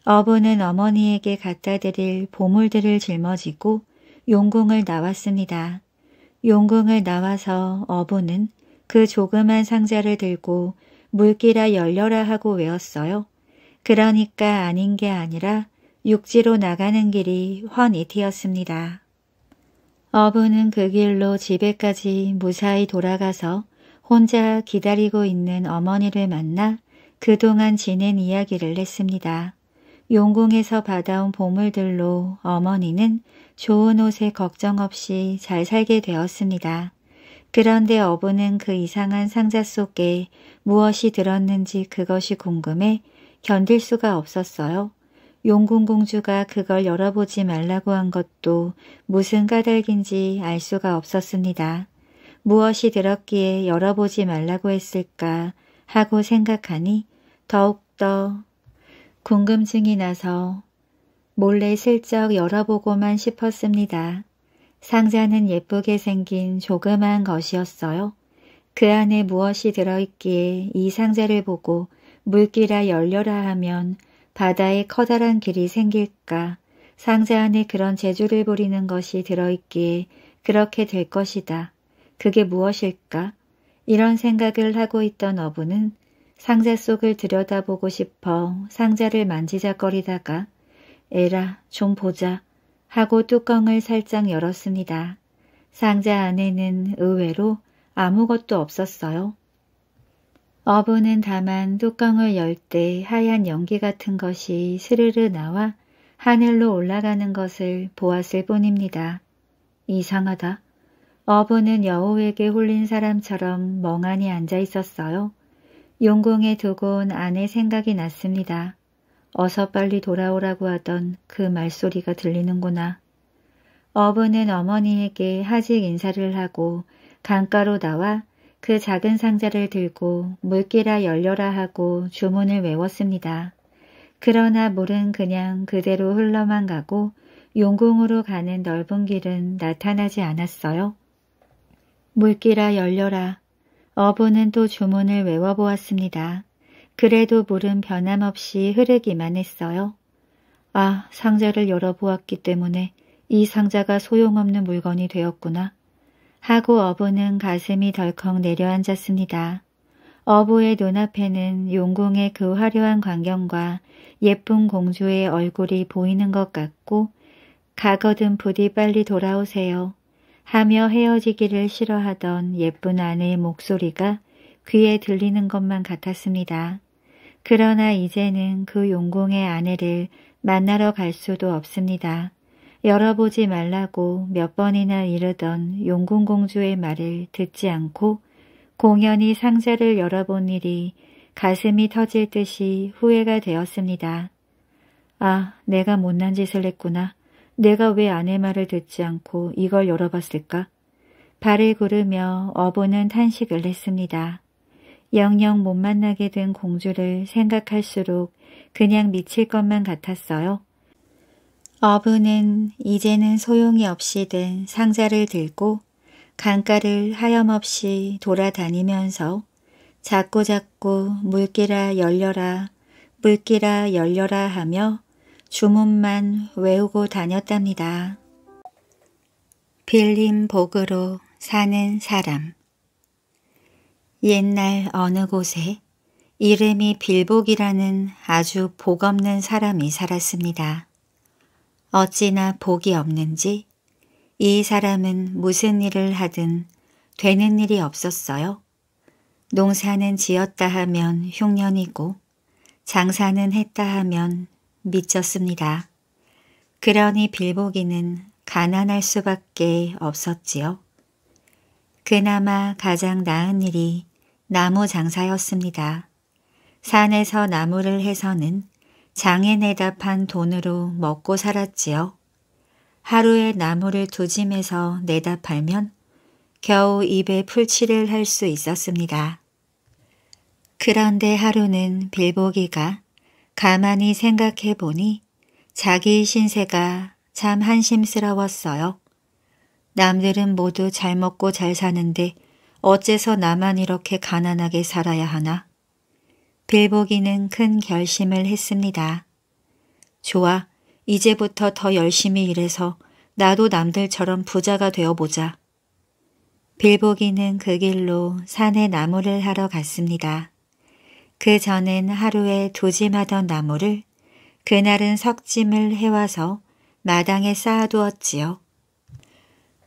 어부는 어머니에게 갖다 드릴 보물들을 짊어지고 용궁을 나왔습니다. 용궁을 나와서 어부는 그 조그만 상자를 들고 물기라 열려라 하고 외웠어요. 그러니까 아닌 게 아니라 육지로 나가는 길이 훤히트였습니다. 어부는 그 길로 집에까지 무사히 돌아가서 혼자 기다리고 있는 어머니를 만나 그동안 지낸 이야기를 했습니다. 용궁에서 받아온 보물들로 어머니는 좋은 옷에 걱정 없이 잘 살게 되었습니다. 그런데 어부는 그 이상한 상자 속에 무엇이 들었는지 그것이 궁금해 견딜 수가 없었어요. 용궁공주가 그걸 열어보지 말라고 한 것도 무슨 까닭인지 알 수가 없었습니다. 무엇이 들었기에 열어보지 말라고 했을까 하고 생각하니 더욱더 궁금증이 나서 몰래 슬쩍 열어보고만 싶었습니다. 상자는 예쁘게 생긴 조그만 것이었어요. 그 안에 무엇이 들어있기에 이 상자를 보고 물기라 열려라 하면 바다에 커다란 길이 생길까 상자 안에 그런 재주를 부리는 것이 들어있기에 그렇게 될 것이다. 그게 무엇일까? 이런 생각을 하고 있던 어부는 상자 속을 들여다보고 싶어 상자를 만지작거리다가 에라 좀 보자 하고 뚜껑을 살짝 열었습니다. 상자 안에는 의외로 아무것도 없었어요. 어부는 다만 뚜껑을 열 때 하얀 연기 같은 것이 스르르 나와 하늘로 올라가는 것을 보았을 뿐입니다. 이상하다. 어부는 여우에게 홀린 사람처럼 멍하니 앉아 있었어요. 용궁에 두고 온 아내 생각이 났습니다. 어서 빨리 돌아오라고 하던 그 말소리가 들리는구나. 어부는 어머니에게 하직 인사를 하고 강가로 나와 그 작은 상자를 들고 물기라 열려라 하고 주문을 외웠습니다. 그러나 물은 그냥 그대로 흘러만 가고 용궁으로 가는 넓은 길은 나타나지 않았어요. 물기라 열려라. 어부는 또 주문을 외워보았습니다. 그래도 물은 변함없이 흐르기만 했어요. 아, 상자를 열어보았기 때문에 이 상자가 소용없는 물건이 되었구나. 하고 어부는 가슴이 덜컥 내려앉았습니다. 어부의 눈앞에는 용궁의 그 화려한 광경과 예쁜 공주의 얼굴이 보이는 것 같고 가거든 부디 빨리 돌아오세요. 하며 헤어지기를 싫어하던 예쁜 아내의 목소리가 귀에 들리는 것만 같았습니다. 그러나 이제는 그용궁의 아내를 만나러 갈 수도 없습니다. 열어보지 말라고 몇 번이나 이르던 용궁공주의 말을 듣지 않고 공연히 상자를 열어본 일이 가슴이 터질 듯이 후회가 되었습니다. 아, 내가 못난 짓을 했구나. 내가 왜 아내 말을 듣지 않고 이걸 열어봤을까? 발을 구르며 어부는 탄식을 했습니다. 영영 못 만나게 된 공주를 생각할수록 그냥 미칠 것만 같았어요. 어부는 이제는 소용이 없이 된 상자를 들고 강가를 하염없이 돌아다니면서 자꾸자꾸 물기라 열려라 물기라 열려라 하며 주문만 외우고 다녔답니다. 빌린 복으로 사는 사람 옛날 어느 곳에 이름이 빌복이라는 아주 복 없는 사람이 살았습니다. 어찌나 복이 없는지 이 사람은 무슨 일을 하든 되는 일이 없었어요. 농사는 지었다 하면 흉년이고 장사는 했다 하면 미쳤습니다. 그러니 빌보기는 가난할 수밖에 없었지요. 그나마 가장 나은 일이 나무 장사였습니다. 산에서 나무를 해서는 장에 내다 판 돈으로 먹고 살았지요. 하루에 나무를 두 짐에서 내다 팔면 겨우 입에 풀칠을 할 수 있었습니다. 그런데 하루는 빌보기가 가만히 생각해 보니 자기 신세가 참 한심스러웠어요. 남들은 모두 잘 먹고 잘 사는데 어째서 나만 이렇게 가난하게 살아야 하나? 빌보기는 큰 결심을 했습니다. 좋아, 이제부터 더 열심히 일해서 나도 남들처럼 부자가 되어보자. 빌보기는 그 길로 산에 나무를 하러 갔습니다. 그 전엔 하루에 두 짐하던 나무를 그날은 석짐을 해와서 마당에 쌓아두었지요.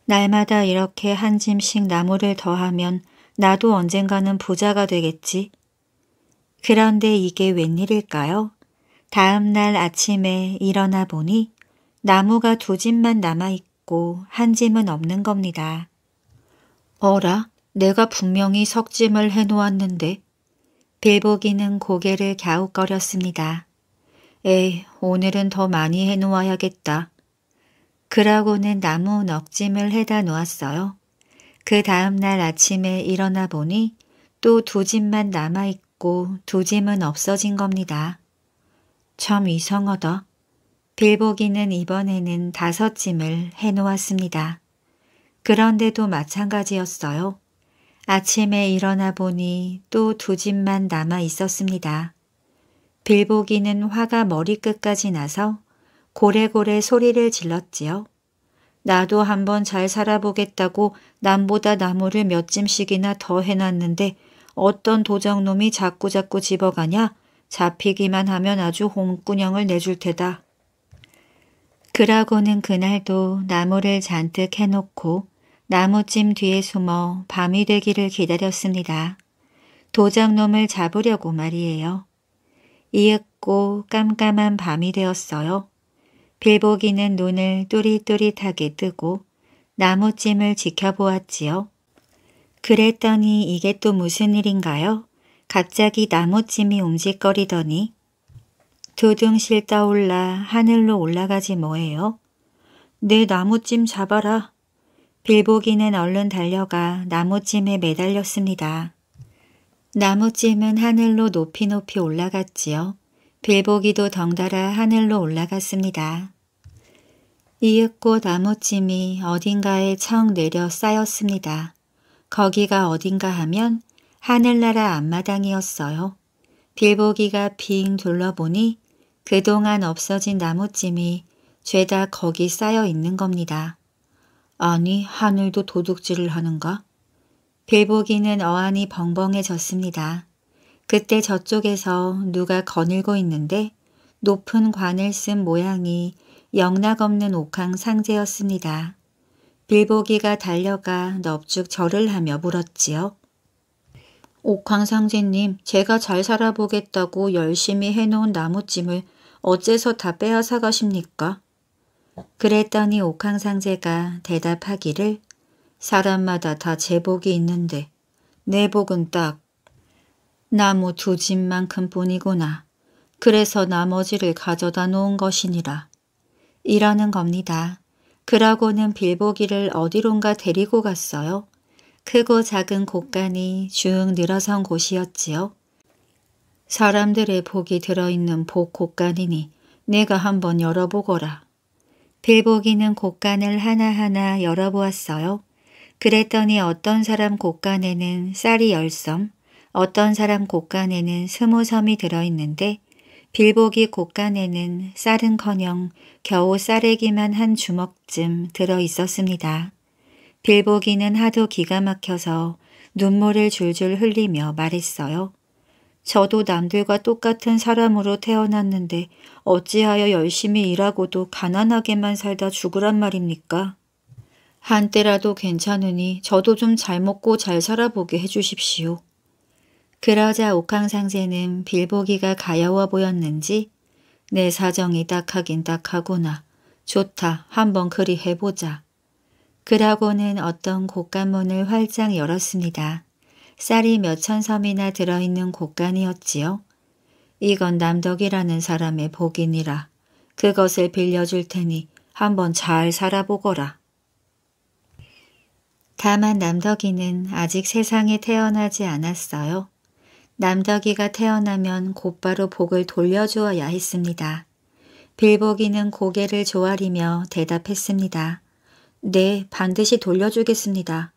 날마다 이렇게 한 짐씩 나무를 더하면 나도 언젠가는 부자가 되겠지. 그런데 이게 웬일일까요? 다음 날 아침에 일어나 보니 나무가 두 짐만 남아있고 한 짐은 없는 겁니다. 어라? 내가 분명히 석짐을 해놓았는데 빌보기는 고개를 갸웃거렸습니다. 에이, 오늘은 더 많이 해놓아야겠다. 그러고는 나무 넉짐을 해다 놓았어요. 그 다음날 아침에 일어나 보니 또 두 짐만 남아있고 두 짐은 없어진 겁니다. 참 이상하다. 빌보기는 이번에는 다섯 짐을 해놓았습니다. 그런데도 마찬가지였어요. 아침에 일어나 보니 또 두 집만 남아 있었습니다. 빌보기는 화가 머리끝까지 나서 고래고래 소리를 질렀지요. 나도 한번 잘 살아보겠다고 남보다 나무를 몇 짐씩이나 더 해놨는데 어떤 도적놈이 자꾸자꾸 집어가냐? 잡히기만 하면 아주 홍군녕을 내줄 테다. 그러고는 그날도 나무를 잔뜩 해놓고 나무찜 뒤에 숨어 밤이 되기를 기다렸습니다. 도장놈을 잡으려고 말이에요. 이윽고 깜깜한 밤이 되었어요. 빌보기는 눈을 뚜릿뚜릿하게 뜨고 나무찜을 지켜보았지요. 그랬더니 이게 또 무슨 일인가요? 갑자기 나무찜이 움직거리더니 두둥실 떠올라 하늘로 올라가지 뭐예요? 내 나무찜 잡아라. 빌보기는 얼른 달려가 나무찜에 매달렸습니다. 나무찜은 하늘로 높이 높이 올라갔지요. 빌보기도 덩달아 하늘로 올라갔습니다. 이윽고 나무찜이 어딘가에 청 내려 쌓였습니다. 거기가 어딘가 하면 하늘나라 앞마당이었어요. 빌보기가 빙 둘러보니 그동안 없어진 나무찜이 죄다 거기 쌓여 있는 겁니다. 아니 하늘도 도둑질을 하는가? 빌보기는 어안이 벙벙해졌습니다. 그때 저쪽에서 누가 거닐고 있는데 높은 관을 쓴 모양이 영락없는 옥황 상제였습니다. 빌보기가 달려가 넙죽 절을 하며 물었지요. 옥황 상제님, 제가 잘 살아보겠다고 열심히 해놓은 나무찜을 어째서 다 빼앗아 가십니까? 그랬더니 옥황상제가 대답하기를 사람마다 다 제복이 있는데 내 복은 딱 나무 두 집만큼 뿐이구나. 그래서 나머지를 가져다 놓은 것이니라. 이러는 겁니다. 그러고는 빌보기를 어디론가 데리고 갔어요. 크고 작은 곳간이 쭉 늘어선 곳이었지요. 사람들의 복이 들어있는 복 곳간이니 내가 한번 열어보거라. 빌보기는 곡간을 하나하나 열어보았어요. 그랬더니 어떤 사람 곡간에는 쌀이 열섬, 어떤 사람 곡간에는 스무 섬이 들어있는데 빌보기 곡간에는 쌀은커녕 겨우 쌀에기만 한 주먹쯤 들어있었습니다. 빌보기는 하도 기가 막혀서 눈물을 줄줄 흘리며 말했어요. 저도 남들과 똑같은 사람으로 태어났는데 어찌하여 열심히 일하고도 가난하게만 살다 죽으란 말입니까? 한때라도 괜찮으니 저도 좀 잘 먹고 잘 살아보게 해주십시오. 그러자 옥황상제는 빌보기가 가여워 보였는지 내 사정이 딱하긴 딱하구나. 좋다. 한번 그리 해보자. 그러고는 어떤 곡간문을 활짝 열었습니다. 쌀이 몇 천 섬이나 들어있는 곳간이었지요 이건 남덕이라는 사람의 복이니라. 그것을 빌려줄 테니 한번 잘 살아보거라. 다만 남덕이는 아직 세상에 태어나지 않았어요. 남덕이가 태어나면 곧바로 복을 돌려주어야 했습니다. 빌보기는 고개를 조아리며 대답했습니다. 네, 반드시 돌려주겠습니다.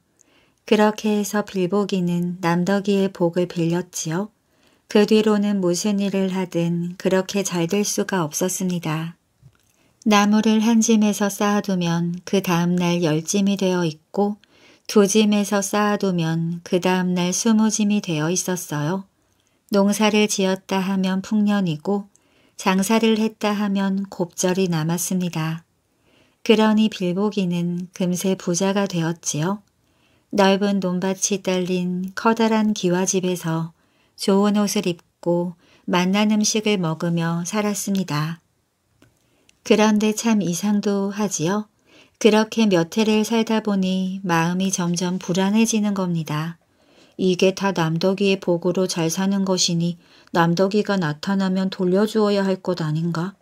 그렇게 해서 빌보기는 남덕이의 복을 빌렸지요. 그 뒤로는 무슨 일을 하든 그렇게 잘 될 수가 없었습니다. 나무를 한 짐에서 쌓아두면 그 다음날 열 짐이 되어 있고 두 짐에서 쌓아두면 그 다음날 스무 짐이 되어 있었어요. 농사를 지었다 하면 풍년이고 장사를 했다 하면 곱절이 남았습니다. 그러니 빌보기는 금세 부자가 되었지요. 넓은 논밭이 딸린 커다란 기와집에서 좋은 옷을 입고 맛난 음식을 먹으며 살았습니다. 그런데 참 이상도 하지요. 그렇게 몇 해를 살다 보니 마음이 점점 불안해지는 겁니다. 이게 다 남덕이의 복으로 잘 사는 것이니 남덕이가 나타나면 돌려주어야 할 것 아닌가?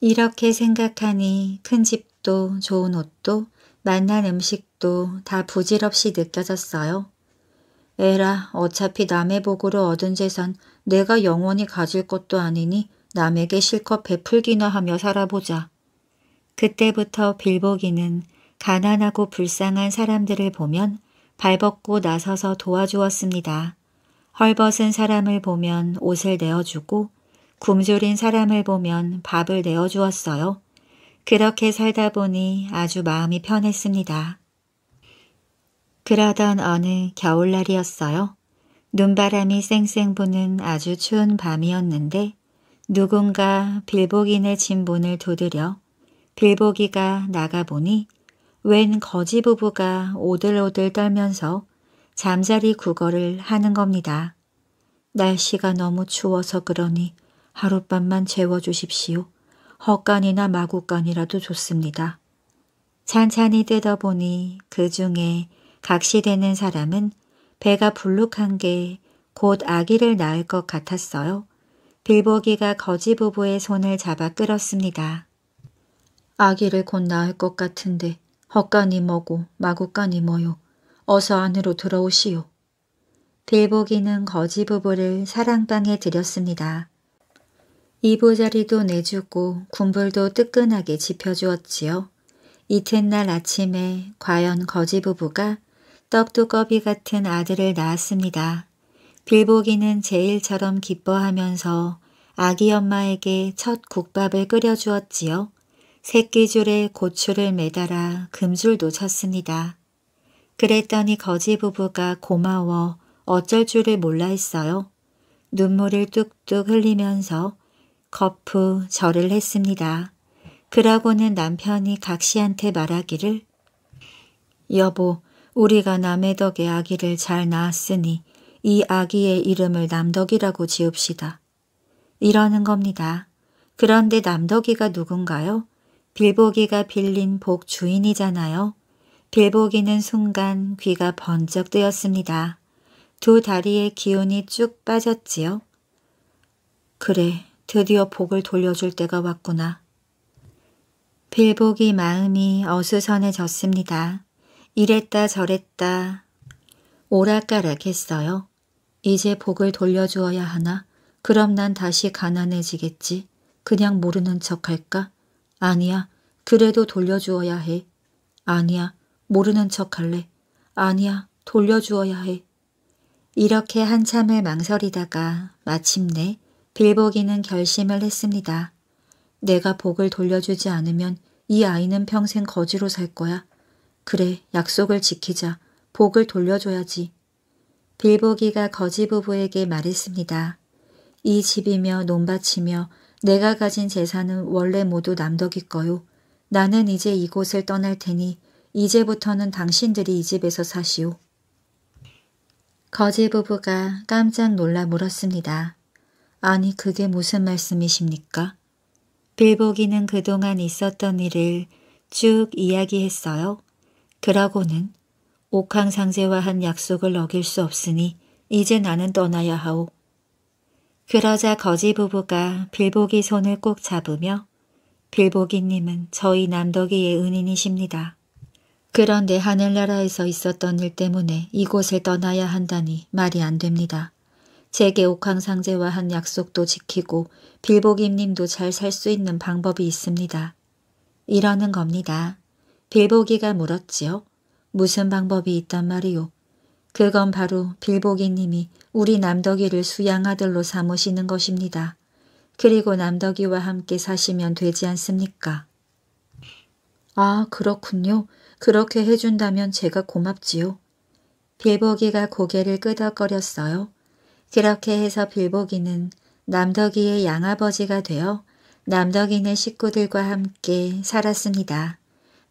이렇게 생각하니 큰 집도 좋은 옷도 만난 음식 도 것도 다 부질없이 느껴졌어요. 에라 어차피 남의 복으로 얻은 재산 내가 영원히 가질 것도 아니니 남에게 실컷 베풀기나 하며 살아보자. 그때부터 빌보기는 가난하고 불쌍한 사람들을 보면 발벗고 나서서 도와주었습니다. 헐벗은 사람을 보면 옷을 내어주고 굶주린 사람을 보면 밥을 내어주었어요. 그렇게 살다 보니 아주 마음이 편했습니다. 그러던 어느 겨울날이었어요. 눈바람이 쌩쌩 부는 아주 추운 밤이었는데 누군가 빌보기네 집 문을 두드려 빌보기가 나가보니 웬 거지 부부가 오들오들 떨면서 잠자리 구걸을 하는 겁니다. 날씨가 너무 추워서 그러니 하룻밤만 재워주십시오. 헛간이나 마구간이라도 좋습니다. 찬찬히 뜯어보니 그 중에 각시되는 사람은 배가 불룩한 게 곧 아기를 낳을 것 같았어요. 빌보기가 거지 부부의 손을 잡아 끌었습니다. 아기를 곧 낳을 것 같은데 헛간이 뭐고 마구간이 뭐요. 어서 안으로 들어오시오. 빌보기는 거지 부부를 사랑방에 들였습니다. 이보자리도 내주고 군불도 뜨끈하게 지펴주었지요. 이튿날 아침에 과연 거지 부부가 떡두꺼비 같은 아들을 낳았습니다. 빌보기는 제일처럼 기뻐하면서 아기 엄마에게 첫 국밥을 끓여주었지요. 새끼줄에 고추를 매달아 금줄도 쳤습니다. 그랬더니 거지 부부가 고마워 어쩔 줄을 몰라 했어요. 눈물을 뚝뚝 흘리면서 거푸 절을 했습니다. 그러고는 남편이 각시한테 말하기를 여보 우리가 남의 덕에 아기를 잘 낳았으니 이 아기의 이름을 남덕이라고 지읍시다. 이러는 겁니다. 그런데 남덕이가 누군가요? 빌보기가 빌린 복 주인이잖아요. 빌보기는 순간 귀가 번쩍 뜨였습니다. 두 다리의 기운이 쭉 빠졌지요. 그래, 드디어 복을 돌려줄 때가 왔구나. 빌보기 마음이 어수선해졌습니다. 이랬다 저랬다 오락가락했어요. 이제 복을 돌려주어야 하나? 그럼 난 다시 가난해지겠지. 그냥 모르는 척할까? 아니야. 그래도 돌려주어야 해. 아니야. 모르는 척할래. 아니야. 돌려주어야 해. 이렇게 한참을 망설이다가 마침내 빌보기는 결심을 했습니다. 내가 복을 돌려주지 않으면 이 아이는 평생 거지로 살 거야. 그래 약속을 지키자. 복을 돌려줘야지. 빌보기가 거지 부부에게 말했습니다. 이 집이며 논밭이며 내가 가진 재산은 원래 모두 남덕이 거요. 나는 이제 이곳을 떠날 테니 이제부터는 당신들이 이 집에서 사시오. 거지 부부가 깜짝 놀라 물었습니다. 아니 그게 무슨 말씀이십니까? 빌보기는 그동안 있었던 일을 쭉 이야기했어요. 드라고는 옥황상제와 한 약속을 어길 수 없으니 이제 나는 떠나야 하오. 그러자 거지 부부가 빌보기 손을 꼭 잡으며 빌보기님은 저희 남덕이의 은인이십니다. 그런데 하늘나라에서 있었던 일 때문에 이곳을 떠나야 한다니 말이 안 됩니다. 제게 옥황상제와 한 약속도 지키고 빌보기님도 잘 살 수 있는 방법이 있습니다. 이러는 겁니다. 빌보기가 물었지요. 무슨 방법이 있단 말이오 그건 바로 빌보기님이 우리 남덕이를 수양아들로 삼으시는 것입니다. 그리고 남덕이와 함께 사시면 되지 않습니까? 아 그렇군요. 그렇게 해준다면 제가 고맙지요. 빌보기가 고개를 끄덕거렸어요. 그렇게 해서 빌보기는 남덕이의 양아버지가 되어 남덕이네 식구들과 함께 살았습니다.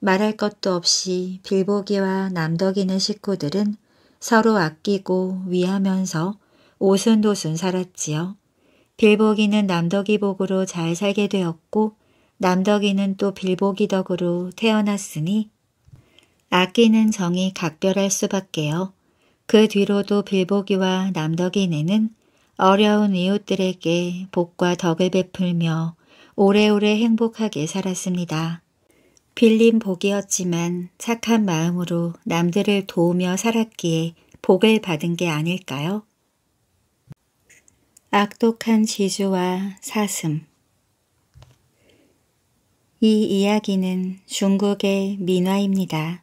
말할 것도 없이 빌보기와 남덕이는 식구들은 서로 아끼고 위하면서 오순도순 살았지요. 빌보기는 남덕이 복으로 잘 살게 되었고 남덕이는 또 빌보기 덕으로 태어났으니 아끼는 정이 각별할 수밖에요. 그 뒤로도 빌보기와 남덕이네는 어려운 이웃들에게 복과 덕을 베풀며 오래오래 행복하게 살았습니다. 빌린 복이었지만 착한 마음으로 남들을 도우며 살았기에 복을 받은 게 아닐까요? 악독한 지주와 사슴 이 이야기는 중국의 민화입니다.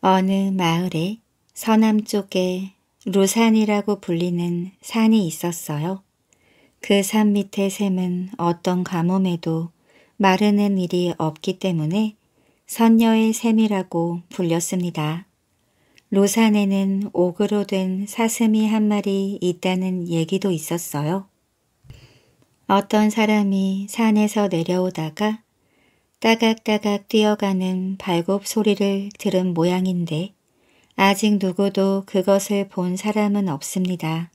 어느 마을에 서남쪽에 루산이라고 불리는 산이 있었어요. 그 산 밑의 샘은 어떤 가뭄에도 마르는 일이 없기 때문에 선녀의 샘이라고 불렸습니다. 로산에는 옥으로 된 사슴이 한 마리 있다는 얘기도 있었어요. 어떤 사람이 산에서 내려오다가 따각따각 뛰어가는 발굽 소리를 들은 모양인데 아직 누구도 그것을 본 사람은 없습니다.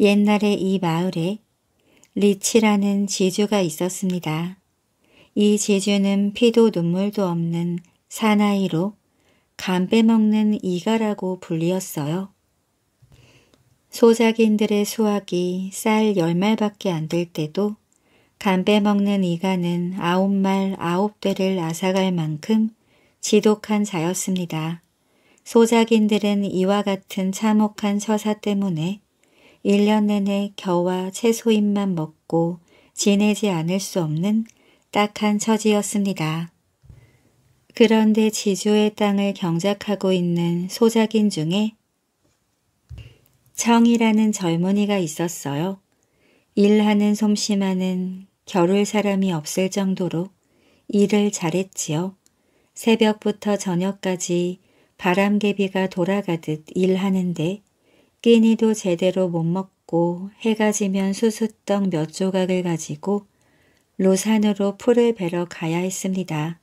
옛날에 이 마을에 리치라는 지주가 있었습니다. 이 지주는 피도 눈물도 없는 사나이로 간 빼먹는 이가라고 불리었어요. 소작인들의 수확이 쌀 10말밖에 안 될 때도 간 빼먹는 이가는 아홉 말 아홉 대를 앗아갈 만큼 지독한 자였습니다. 소작인들은 이와 같은 참혹한 서사 때문에 1년 내내 겨와 채소잎만 먹고 지내지 않을 수 없는 딱한 처지였습니다. 그런데 지주의 땅을 경작하고 있는 소작인 중에 청이라는 젊은이가 있었어요. 일하는 솜씨만은 겨룰 사람이 없을 정도로 일을 잘했지요. 새벽부터 저녁까지 바람개비가 돌아가듯 일하는데 끼니도 제대로 못 먹고 해가 지면 수수떡 몇 조각을 가지고 로산으로 풀을 베러 가야 했습니다.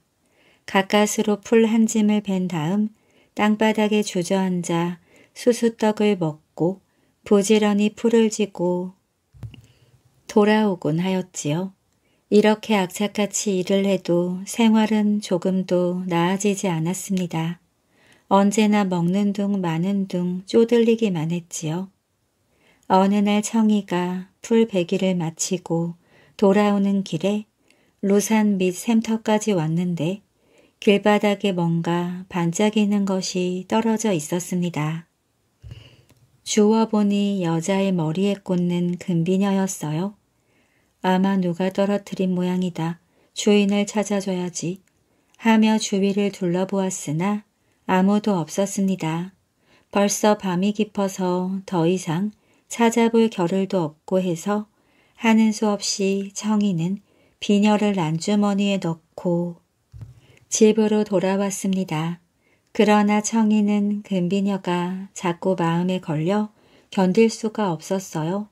가까스로 풀 한 짐을 벤 다음 땅바닥에 주저앉아 수수떡을 먹고 부지런히 풀을 지고 돌아오곤 하였지요. 이렇게 악착같이 일을 해도 생활은 조금도 나아지지 않았습니다. 언제나 먹는 둥 마는 둥 쪼들리기만 했지요. 어느 날 청이가 풀베기를 마치고 돌아오는 길에 로산 밑 샘터까지 왔는데 길바닥에 뭔가 반짝이는 것이 떨어져 있었습니다. 주워 보니 여자의 머리에 꽂는 금비녀였어요. 아마 누가 떨어뜨린 모양이다. 주인을 찾아줘야지. 하며 주위를 둘러보았으나 아무도 없었습니다. 벌써 밤이 깊어서 더 이상 찾아볼 겨를도 없고 해서 하는 수 없이 청이는 비녀를 안주머니에 넣고 집으로 돌아왔습니다. 그러나 청이는 금비녀가 자꾸 마음에 걸려 견딜 수가 없었어요.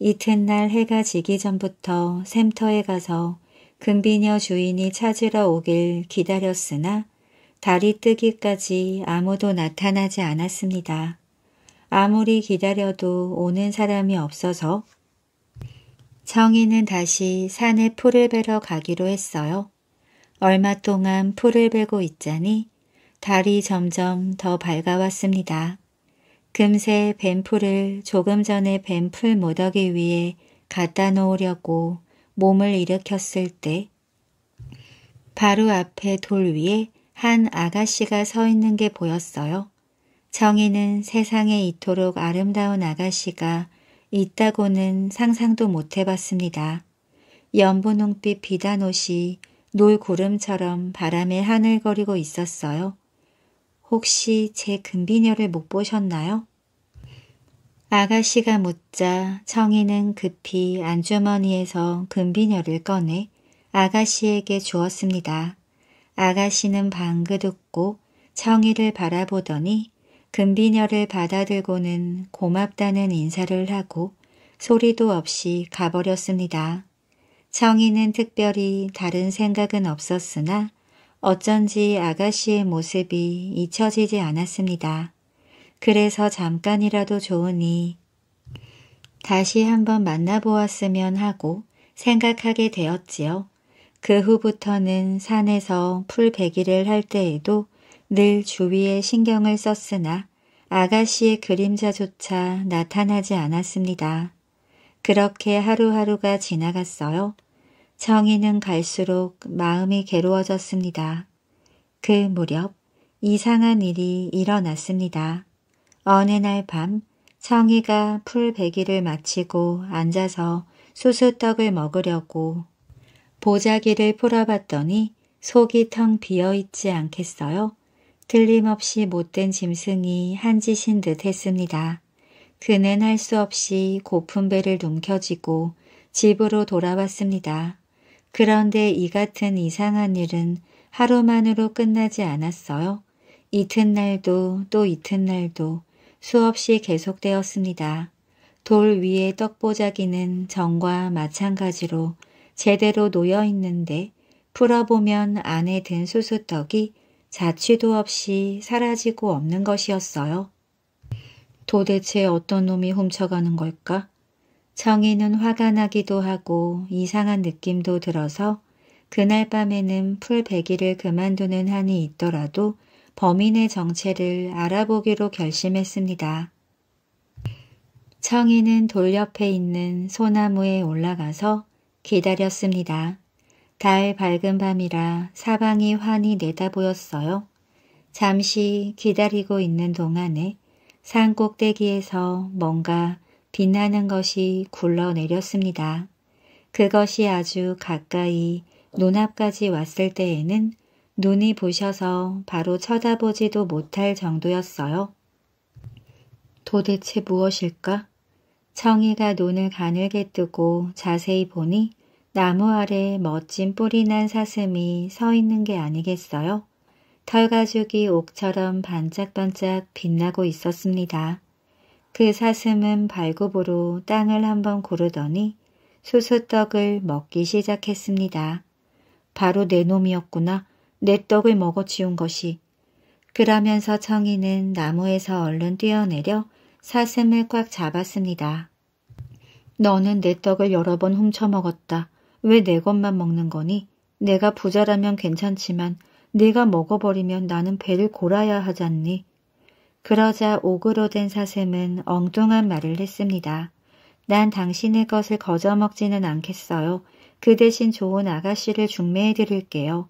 이튿날 해가 지기 전부터 샘터에 가서 금비녀 주인이 찾으러 오길 기다렸으나 달이 뜨기까지 아무도 나타나지 않았습니다. 아무리 기다려도 오는 사람이 없어서 정이는 다시 산에 풀을 베러 가기로 했어요. 얼마 동안 풀을 베고 있자니 달이 점점 더 밝아왔습니다. 금세 뱀 풀을 조금 전에 뱀풀 모더기 위에 갖다 놓으려고 몸을 일으켰을 때 바로 앞에 돌 위에 한 아가씨가 서 있는 게 보였어요. 정이는 세상에 이토록 아름다운 아가씨가 있다고는 상상도 못해봤습니다. 연분홍빛 비단옷이 놀구름처럼 바람에 하늘거리고 있었어요. 혹시 제 금비녀를 못 보셨나요? 아가씨가 묻자 청이는 급히 안주머니에서 금비녀를 꺼내 아가씨에게 주었습니다. 아가씨는 방긋 웃고 청이를 바라보더니 금비녀를 받아들고는 고맙다는 인사를 하고 소리도 없이 가버렸습니다. 청이는 특별히 다른 생각은 없었으나 어쩐지 아가씨의 모습이 잊혀지지 않았습니다. 그래서 잠깐이라도 좋으니 다시 한번 만나보았으면 하고 생각하게 되었지요. 그 후부터는 산에서 풀베기를 할 때에도 늘 주위에 신경을 썼으나 아가씨의 그림자조차 나타나지 않았습니다. 그렇게 하루하루가 지나갔어요. 정이는 갈수록 마음이 괴로워졌습니다. 그 무렵 이상한 일이 일어났습니다. 어느 날 밤청이가 풀베기를 마치고 앉아서 수수떡을 먹으려고 보자기를 풀어봤더니 속이 텅 비어있지 않겠어요? 틀림없이 못된 짐승이 한 짓인 듯 했습니다. 그는 할 수 없이 고픈 배를 움켜지고 집으로 돌아왔습니다. 그런데 이 같은 이상한 일은 하루만으로 끝나지 않았어요. 이튿날도 또 이튿날도 수없이 계속되었습니다. 돌 위에 떡보자기는 정과 마찬가지로 제대로 놓여 있는데 풀어보면 안에 든 수수떡이 자취도 없이 사라지고 없는 것이었어요. 도대체 어떤 놈이 훔쳐가는 걸까? 정이는 화가 나기도 하고 이상한 느낌도 들어서 그날 밤에는 풀베기를 그만두는 한이 있더라도 범인의 정체를 알아보기로 결심했습니다. 청이는 돌 옆에 있는 소나무에 올라가서 기다렸습니다. 달 밝은 밤이라 사방이 환히 내다보였어요. 잠시 기다리고 있는 동안에 산 꼭대기에서 뭔가 빛나는 것이 굴러내렸습니다. 그것이 아주 가까이 눈앞까지 왔을 때에는 눈이 부셔서 바로 쳐다보지도 못할 정도였어요. 도대체 무엇일까? 청이가 눈을 가늘게 뜨고 자세히 보니 나무 아래 멋진 뿌리 난 사슴이 서 있는 게 아니겠어요? 털가죽이 옥처럼 반짝반짝 빛나고 있었습니다. 그 사슴은 발굽으로 땅을 한 번 고르더니 수수떡을 먹기 시작했습니다. 바로 내 놈이었구나. 내 떡을 먹어 치운 것이. 그러면서 청이는 나무에서 얼른 뛰어내려 사슴을 꽉 잡았습니다. 너는 내 떡을 여러 번 훔쳐먹었다. 왜내 것만 먹는 거니? 내가 부자라면 괜찮지만 네가 먹어버리면 나는 배를 골아야 하잖니. 그러자 오그로된 사슴은 엉뚱한 말을 했습니다. 난 당신의 것을 거저먹지는 않겠어요. 그 대신 좋은 아가씨를 중매해드릴게요.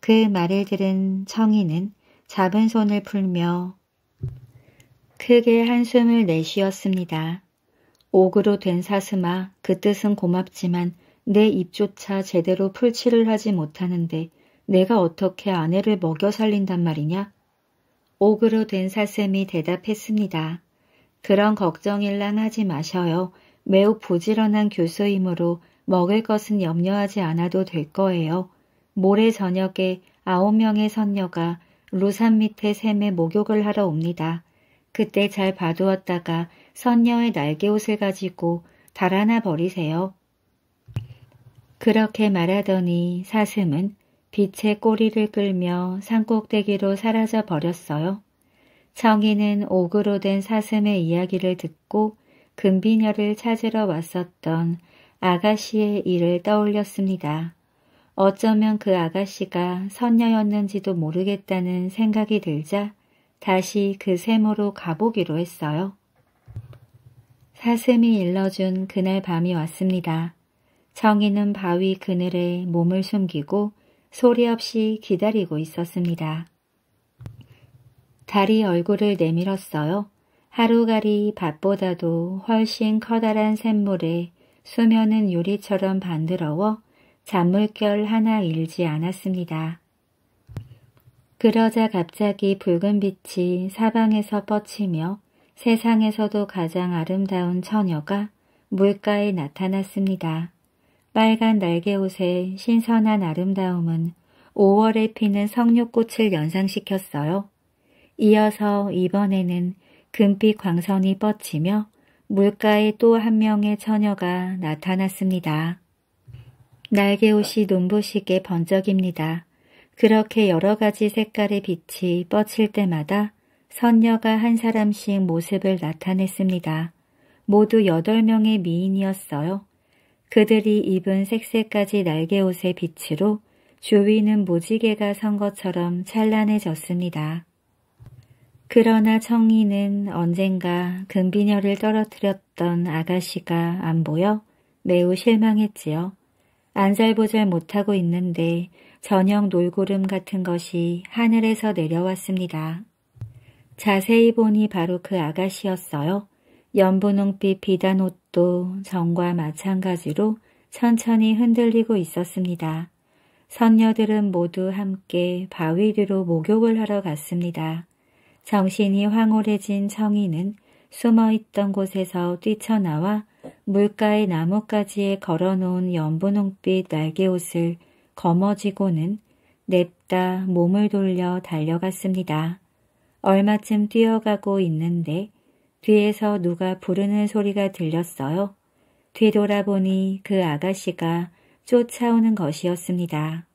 그 말을 들은 청이는 잡은 손을 풀며 크게 한숨을 내쉬었습니다. 옥으로 된 사슴아, 그 뜻은 고맙지만 내 입조차 제대로 풀칠을 하지 못하는데 내가 어떻게 아내를 먹여 살린단 말이냐? 옥으로 된 사슴이 대답했습니다. 그런 걱정일랑 하지 마셔요. 매우 부지런한 교수이므로 먹을 것은 염려하지 않아도 될 거예요. 모레 저녁에 아홉 명의 선녀가 루산 밑에 샘에 목욕을 하러 옵니다. 그때 잘 봐두었다가 선녀의 날개옷을 가지고 달아나 버리세요. 그렇게 말하더니 사슴은 빛의 꼬리를 끌며 산꼭대기로 사라져 버렸어요. 청이는 옥으로 된 사슴의 이야기를 듣고 금비녀를 찾으러 왔었던 아가씨의 일을 떠올렸습니다. 어쩌면 그 아가씨가 선녀였는지도 모르겠다는 생각이 들자 다시 그 샘으로 가보기로 했어요. 사슴이 일러준 그날 밤이 왔습니다. 성인은 바위 그늘에 몸을 숨기고 소리 없이 기다리고 있었습니다. 달이 얼굴을 내밀었어요. 하루가리 밭보다도 훨씬 커다란 샘물에 수면은 유리처럼 반들어워 잔물결 하나 일지 않았습니다. 그러자 갑자기 붉은 빛이 사방에서 뻗치며 세상에서도 가장 아름다운 처녀가 물가에 나타났습니다. 빨간 날개옷의 신선한 아름다움은 5월에 피는 석류꽃을 연상시켰어요. 이어서 이번에는 금빛 광선이 뻗치며 물가에 또 한 명의 처녀가 나타났습니다. 날개옷이 눈부시게 번쩍입니다. 그렇게 여러 가지 색깔의 빛이 뻗칠 때마다 선녀가 한 사람씩 모습을 나타냈습니다. 모두 8 명의 미인이었어요. 그들이 입은 색색까지 날개옷의 빛으로 주위는 무지개가선 것처럼 찬란해졌습니다. 그러나 청이는 언젠가 금비녀를 떨어뜨렸던 아가씨가 안 보여 매우 실망했지요. 안절보잘 못하고 있는데 저녁 놀구름 같은 것이 하늘에서 내려왔습니다. 자세히 보니 바로 그 아가씨였어요. 연분홍빛 비단옷도 전과 마찬가지로 천천히 흔들리고 있었습니다. 선녀들은 모두 함께 바위 뒤로 목욕을 하러 갔습니다. 정신이 황홀해진 청이는 숨어있던 곳에서 뛰쳐나와 물가의 나뭇가지에 걸어놓은 연분홍빛 날개옷을 거머쥐고는 냅다 몸을 돌려 달려갔습니다. 얼마쯤 뛰어가고 있는데 뒤에서 누가 부르는 소리가 들렸어요. 뒤돌아보니 그 아가씨가 쫓아오는 것이었습니다.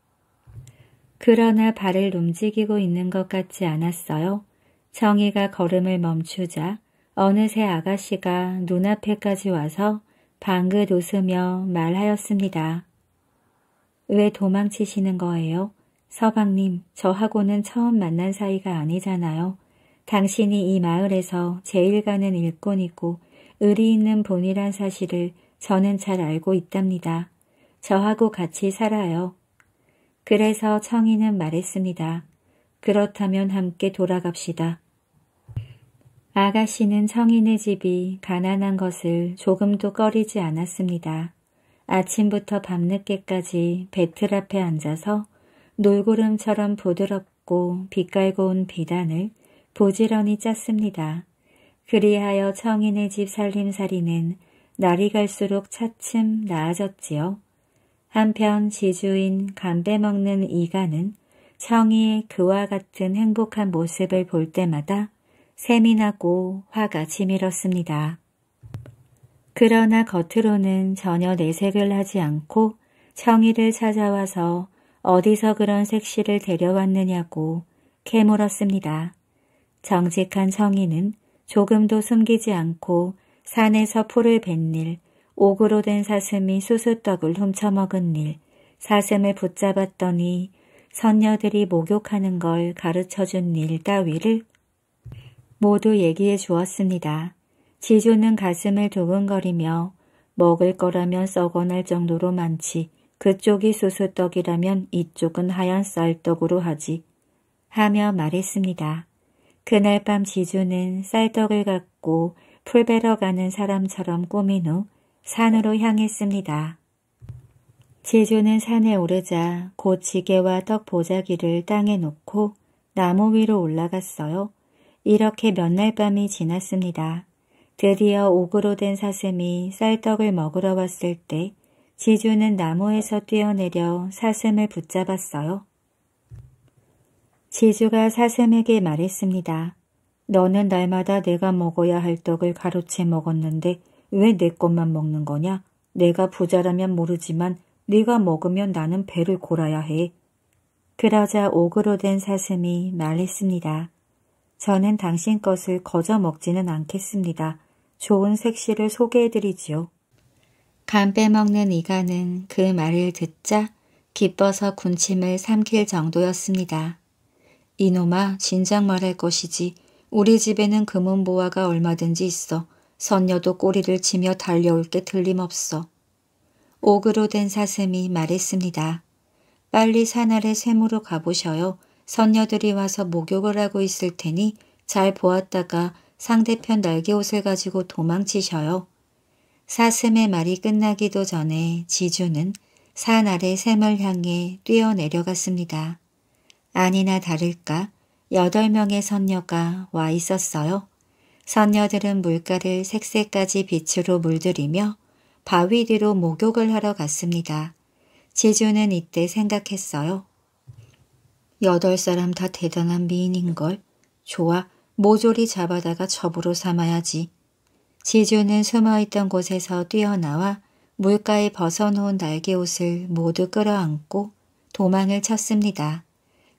그러나 발을 움직이고 있는 것 같지 않았어요. 정희가 걸음을 멈추자 어느새 아가씨가 눈앞에까지 와서 방긋 웃으며 말하였습니다. 왜 도망치시는 거예요? 서방님, 저하고는 처음 만난 사이가 아니잖아요. 당신이 이 마을에서 제일 가는 일꾼이고 의리 있는 본이란 사실을 저는 잘 알고 있답니다. 저하고 같이 살아요. 그래서 청이는 말했습니다. 그렇다면 함께 돌아갑시다. 아가씨는 청인의 집이 가난한 것을 조금도 꺼리지 않았습니다. 아침부터 밤늦게까지 배틀 앞에 앉아서 놀구름처럼 부드럽고 빛깔고 운 비단을 부지런히 짰습니다. 그리하여 청인의 집 살림살이는 날이 갈수록 차츰 나아졌지요. 한편 지주인 감배 먹는 이가는 청이의 그와 같은 행복한 모습을 볼 때마다 샘이 나고 화가 치밀었습니다. 그러나 겉으로는 전혀 내색을 하지 않고 청이를 찾아와서 어디서 그런 색시를 데려왔느냐고 캐물었습니다. 정직한 성인은 조금도 숨기지 않고 산에서 풀을 뱉는 일, 옥으로 된 사슴이 수수떡을 훔쳐먹은 일, 사슴을 붙잡았더니 선녀들이 목욕하는 걸 가르쳐준 일 따위를 모두 얘기해 주었습니다. 지조는 가슴을 두근거리며 먹을 거라면 썩어날 정도로 많지 그쪽이 수수떡이라면 이쪽은 하얀 쌀떡으로 하지 하며 말했습니다. 그날 밤 지주는 쌀떡을 갖고 풀 베러 가는 사람처럼 꾸민 후 산으로 향했습니다. 지주는 산에 오르자 곧 지게와 떡 보자기를 땅에 놓고 나무 위로 올라갔어요. 이렇게 몇 날 밤이 지났습니다. 드디어 옥으로 된 사슴이 쌀떡을 먹으러 왔을 때 지주는 나무에서 뛰어내려 사슴을 붙잡았어요. 지주가 사슴에게 말했습니다. 너는 날마다 내가 먹어야 할 떡을 가로채 먹었는데 왜 내 것만 먹는 거냐? 내가 부자라면 모르지만 네가 먹으면 나는 배를 골아야 해. 그러자 옥으로 된 사슴이 말했습니다. 저는 당신 것을 거저 먹지는 않겠습니다. 좋은 색시를 소개해드리지요. 간 빼먹는 이가는 그 말을 듣자 기뻐서 군침을 삼킬 정도였습니다. 이놈아 진작 말할 것이지. 우리 집에는 금은보화가 얼마든지 있어. 선녀도 꼬리를 치며 달려올 게 틀림없어. 옥으로 된 사슴이 말했습니다. 빨리 산 아래 샘으로 가보셔요. 선녀들이 와서 목욕을 하고 있을 테니 잘 보았다가 상대편 날개옷을 가지고 도망치셔요. 사슴의 말이 끝나기도 전에 지주는 산 아래 샘을 향해 뛰어내려갔습니다. 아니나 다를까 여덟 명의 선녀가 와 있었어요. 선녀들은 물가를 색색까지 빛으로 물들이며 바위 위로 목욕을 하러 갔습니다. 지주는 이때 생각했어요. 여덟 사람 다 대단한 미인인걸. 좋아, 모조리 잡아다가 첩으로 삼아야지. 지주는 숨어있던 곳에서 뛰어나와 물가에 벗어놓은 날개옷을 모두 끌어안고 도망을 쳤습니다.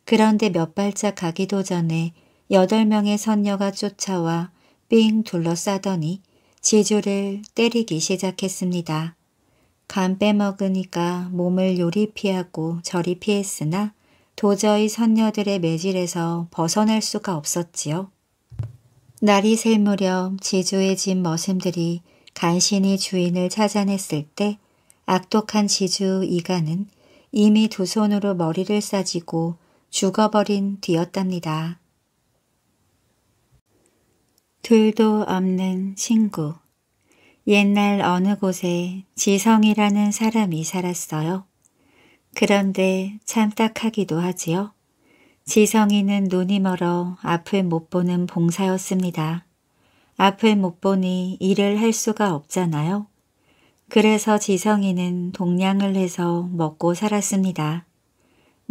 그런데 몇 발짝 가기도 전에 여덟 명의 선녀가 쫓아와 삥 둘러싸더니 지주를 때리기 시작했습니다. 간 빼먹으니까 몸을 요리 피하고 저리 피했으나 도저히 선녀들의 매질에서 벗어날 수가 없었지요. 날이 셀 무렵 지주의 집 머슴들이 간신히 주인을 찾아냈을 때 악독한 지주 이가는 이미 두 손으로 머리를 싸지고 죽어버린 뒤였답니다. 둘도 없는 친구 옛날 어느 곳에 지성이라는 사람이 살았어요. 그런데 참 딱하기도 하지요. 지성이는 눈이 멀어 앞을 못 보는 봉사였습니다. 앞을 못 보니 일을 할 수가 없잖아요. 그래서 지성이는 동냥을 해서 먹고 살았습니다.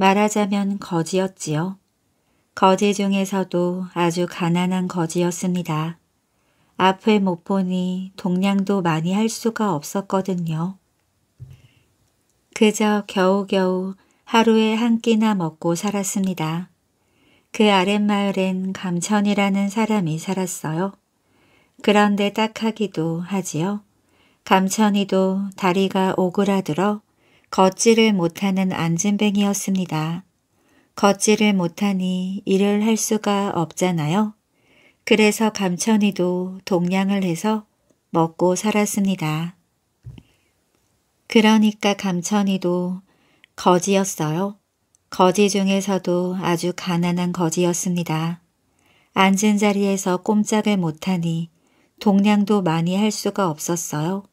말하자면 거지였지요. 거지 중에서도 아주 가난한 거지였습니다. 앞을 못 보니 동냥도 많이 할 수가 없었거든요. 그저 겨우겨우 하루에 한 끼나 먹고 살았습니다. 그 아랫마을엔 감천이라는 사람이 살았어요. 그런데 딱하기도 하지요. 감천이도 다리가 오그라들어 걷지를 못하는 안진뱅이었습니다. 걷지를 못하니 일을 할 수가 없잖아요. 그래서 감천이도 동냥을 해서 먹고 살았습니다. 그러니까 감천이도 거지였어요. 거지 중에서도 아주 가난한 거지였습니다. 앉은 자리에서 꼼짝을 못하니 동냥도 많이 할 수가 없었어요.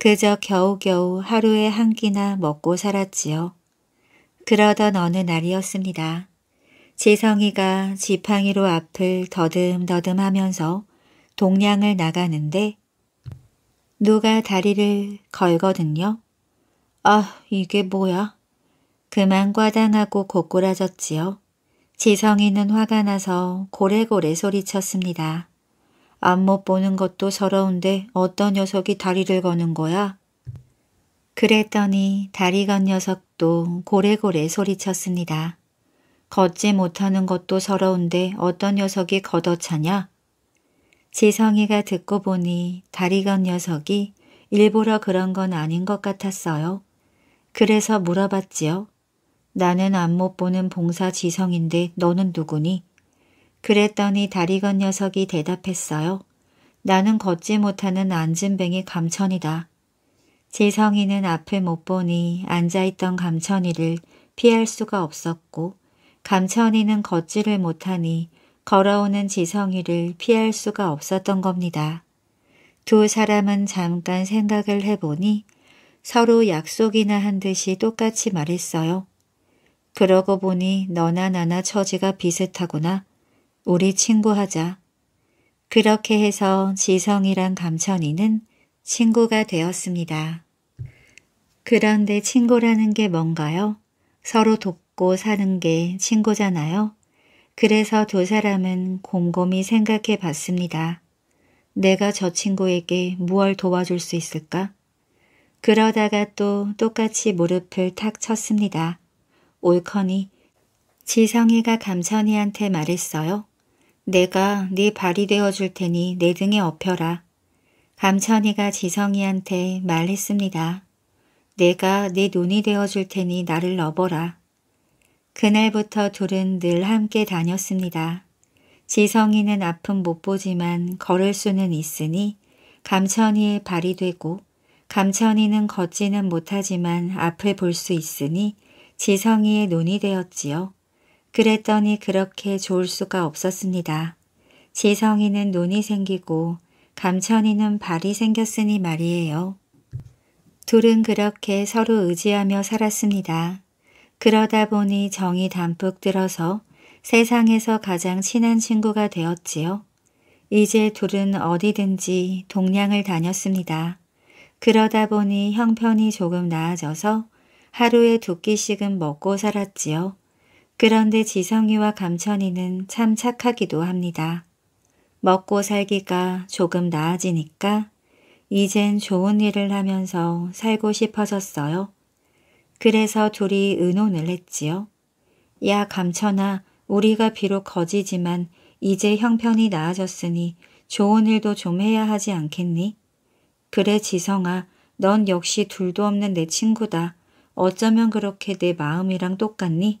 그저 겨우겨우 하루에 한 끼나 먹고 살았지요. 그러던 어느 날이었습니다. 지성이가 지팡이로 앞을 더듬더듬 하면서 동량을 나가는데 누가 다리를 걸거든요. 아, 이게 뭐야? 그만 과당하고 고꾸라졌지요. 지성이는 화가 나서 고래고래 소리쳤습니다. 안못 보는 것도 서러운데 어떤 녀석이 다리를 거는 거야? 그랬더니 다리 건 녀석도 고래고래 소리쳤습니다. 걷지 못하는 것도 서러운데 어떤 녀석이 걷어차냐? 지성이가 듣고 보니 다리 건 녀석이 일부러 그런 건 아닌 것 같았어요. 그래서 물어봤지요. 나는 안 못 보는 봉사 지성인데 너는 누구니? 그랬더니 다리 건 녀석이 대답했어요. 나는 걷지 못하는 안진뱅이 감천이다. 지성이는 앞을 못 보니 앉아있던 감천이를 피할 수가 없었고 감천이는 걷지를 못하니 걸어오는 지성이를 피할 수가 없었던 겁니다. 두 사람은 잠깐 생각을 해보니 서로 약속이나 한 듯이 똑같이 말했어요. 그러고 보니 너나 나나 처지가 비슷하구나. 우리 친구하자. 그렇게 해서 지성이랑 감천이는 친구가 되었습니다. 그런데 친구라는 게 뭔가요? 서로 돕고 사는 게 친구잖아요. 그래서 두 사람은 곰곰이 생각해 봤습니다. 내가 저 친구에게 무얼 도와줄 수 있을까? 그러다가 또 똑같이 무릎을 탁 쳤습니다. 옳거니 지성이가 감천이한테 말했어요. 내가 네 발이 되어줄 테니 내 등에 업혀라. 감천이가 지성이한테 말했습니다. 내가 네 눈이 되어줄 테니 나를 넣어라. 그날부터 둘은 늘 함께 다녔습니다. 지성이는 아픔 못 보지만 걸을 수는 있으니 감천이의 발이 되고 감천이는 걷지는 못하지만 앞을 볼 수 있으니 지성이의 눈이 되었지요. 그랬더니 그렇게 좋을 수가 없었습니다. 지성이는 눈이 생기고 감천이는 발이 생겼으니 말이에요. 둘은 그렇게 서로 의지하며 살았습니다. 그러다 보니 정이 담뿍 들어서 세상에서 가장 친한 친구가 되었지요. 이제 둘은 어디든지 동냥을 다녔습니다. 그러다 보니 형편이 조금 나아져서 하루에 두 끼씩은 먹고 살았지요. 그런데 지성이와 감천이는 참 착하기도 합니다. 먹고 살기가 조금 나아지니까 이젠 좋은 일을 하면서 살고 싶어졌어요. 그래서 둘이 의논을 했지요. 야 감천아 우리가 비록 거지지만 이제 형편이 나아졌으니 좋은 일도 좀 해야 하지 않겠니? 그래 지성아 넌 역시 둘도 없는 내 친구다. 어쩌면 그렇게 내 마음이랑 똑같니?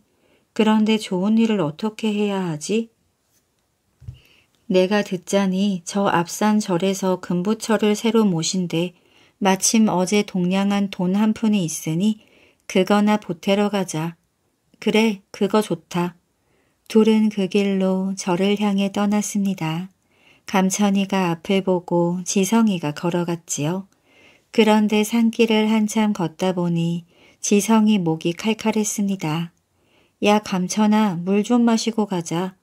그런데 좋은 일을 어떻게 해야 하지? 내가 듣자니 저 앞산 절에서 금부처를 새로 모신데 마침 어제 동량한 돈 한 푼이 있으니 그거나 보태러 가자. 그래, 그거 좋다. 둘은 그 길로 절을 향해 떠났습니다. 감천이가 앞을 보고 지성이가 걸어갔지요. 그런데 산길을 한참 걷다 보니 지성이 목이 칼칼했습니다. 야 감천아 물 좀 마시고 가자.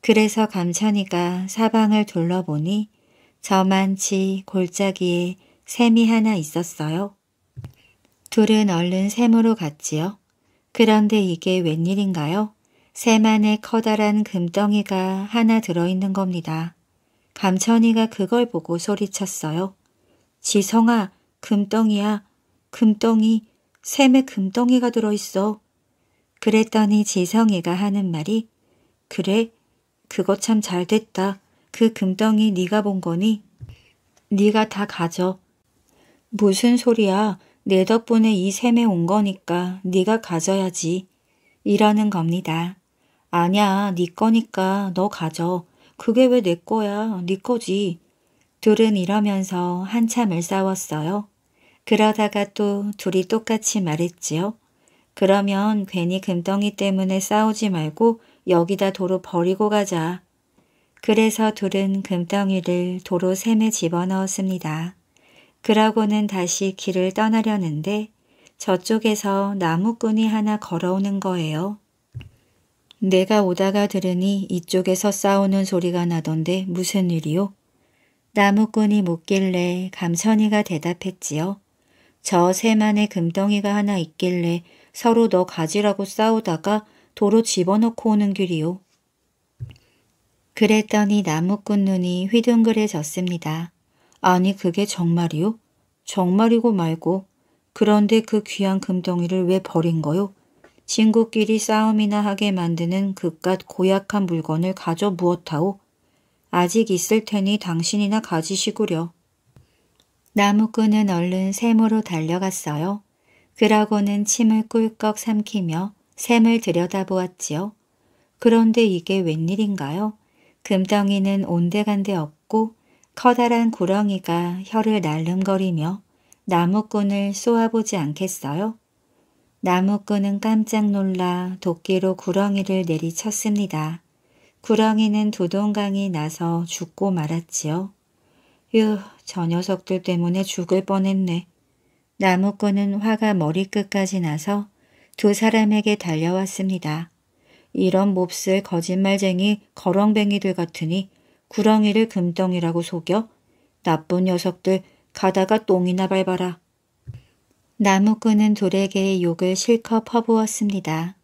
그래서 감천이가 사방을 둘러보니 저만치 골짜기에 샘이 하나 있었어요. 둘은 얼른 샘으로 갔지요. 그런데 이게 웬일인가요? 샘 안에 커다란 금덩이가 하나 들어있는 겁니다. 감천이가 그걸 보고 소리쳤어요. 지성아, 금덩이야. 금덩이, 샘에 금덩이가 들어있어. 그랬더니 지성이가 하는 말이 그래 그거 참 잘 됐다. 그 금덩이 네가 본 거니? 네가 다 가져. 무슨 소리야. 내 덕분에 이샘에온 거니까 네가 가져야지. 이러는 겁니다. 아냐, 네 거니까 너 가져. 그게 왜 내 거야, 네 거지. 둘은 이러면서 한참을 싸웠어요. 그러다가 또 둘이 똑같이 말했지요. 그러면 괜히 금덩이 때문에 싸우지 말고 여기다 도로 버리고 가자. 그래서 둘은 금덩이를 도로 샘에 집어넣었습니다. 그러고는 다시 길을 떠나려는데 저쪽에서 나무꾼이 하나 걸어오는 거예요. 내가 오다가 들으니 이쪽에서 싸우는 소리가 나던데 무슨 일이요? 나무꾼이 묻길래 감선이가 대답했지요. 저새 안에 금덩이가 하나 있길래 서로 너 가지라고 싸우다가 도로 집어넣고 오는 길이요. 그랬더니 나무꾼 눈이 휘둥그레졌습니다. 아니 그게 정말이요? 정말이고 말고. 그런데 그 귀한 금덩이를 왜 버린 거요? 친구끼리 싸움이나 하게 만드는 그깟 고약한 물건을 가져 무엇하오? 아직 있을 테니 당신이나 가지시구려. 나무꾼은 얼른 샘으로 달려갔어요. 그러고는 침을 꿀꺽 삼키며 샘을 들여다보았지요. 그런데 이게 웬일인가요? 금덩이는 온데간데 없고 커다란 구렁이가 혀를 날름거리며 나무꾼을 쏘아보지 않겠어요? 나무꾼은 깜짝 놀라 도끼로 구렁이를 내리쳤습니다. 구렁이는 두동강이 나서 죽고 말았지요. 휴, 저 녀석들 때문에 죽을 뻔했네. 나무꾼은 화가 머리끝까지 나서 두 사람에게 달려왔습니다. 이런 몹쓸 거짓말쟁이 거렁뱅이들 같으니 구렁이를 금덩이라고 속여 나쁜 녀석들 가다가 똥이나 밟아라. 나무꾼은 둘에게의 욕을 실컷 퍼부었습니다.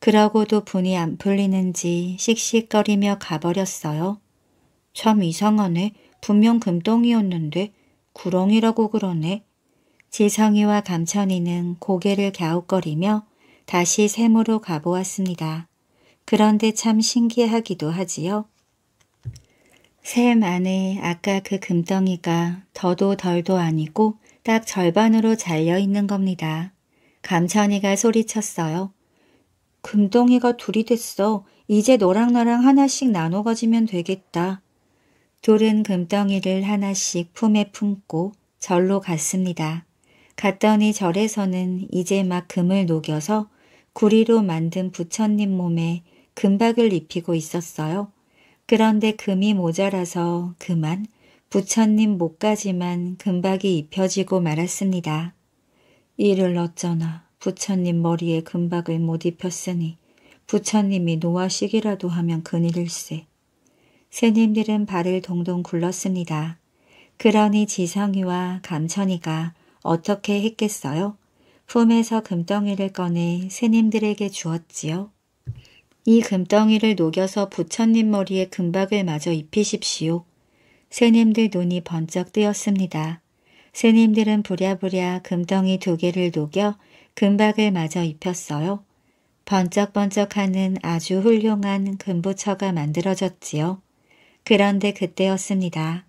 그러고도 분이 안 풀리는지 씩씩거리며 가버렸어요. 참 이상하네. 분명 금덩이였는데 구렁이라고 그러네. 지성이와 감천이는 고개를 갸웃거리며 다시 샘으로 가보았습니다. 그런데 참 신기하기도 하지요. 샘 안에 아까 그 금덩이가 더도 덜도 아니고 딱 절반으로 잘려있는 겁니다. 감천이가 소리쳤어요. 금덩이가 둘이 됐어. 이제 너랑 나랑 하나씩 나눠 가지면 되겠다. 둘은 금덩이를 하나씩 품에 품고 절로 갔습니다. 갔더니 절에서는 이제 막 금을 녹여서 구리로 만든 부처님 몸에 금박을 입히고 있었어요. 그런데 금이 모자라서 그만 부처님 목까지만 금박이 입혀지고 말았습니다. 이를 어쩌나 부처님 머리에 금박을 못 입혔으니 부처님이 노화시기라도 하면 그일일세. 새님들은 발을 동동 굴렀습니다. 그러니 지성이와 감천이가 어떻게 했겠어요? 품에서 금덩이를 꺼내 스님들에게 주었지요. 이 금덩이를 녹여서 부처님 머리에 금박을 마저 입히십시오. 스님들 눈이 번쩍 뜨였습니다. 스님들은 부랴부랴 금덩이 두 개를 녹여 금박을 마저 입혔어요. 번쩍번쩍하는 아주 훌륭한 금부처가 만들어졌지요. 그런데 그때였습니다.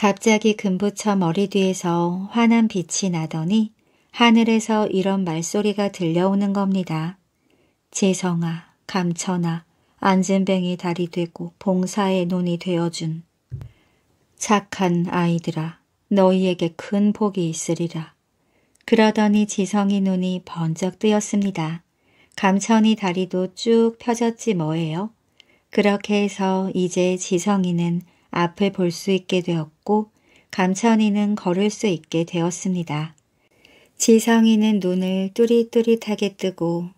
갑자기 금부처 머리 뒤에서 환한 빛이 나더니 하늘에서 이런 말소리가 들려오는 겁니다. 재성아, 감천아, 안진뱅이 달이 되고 봉사의 눈이 되어준 착한 아이들아, 너희에게 큰 복이 있으리라. 그러더니 지성이 눈이 번쩍 뜨였습니다. 감천이 다리도 쭉 펴졌지 뭐예요. 그렇게 해서 이제 지성이는 앞을 볼 수 있게 되었고 감천이는 걸을 수 있게 되었습니다. 지성이는 눈을 뚜릿뚜릿하게 뜨고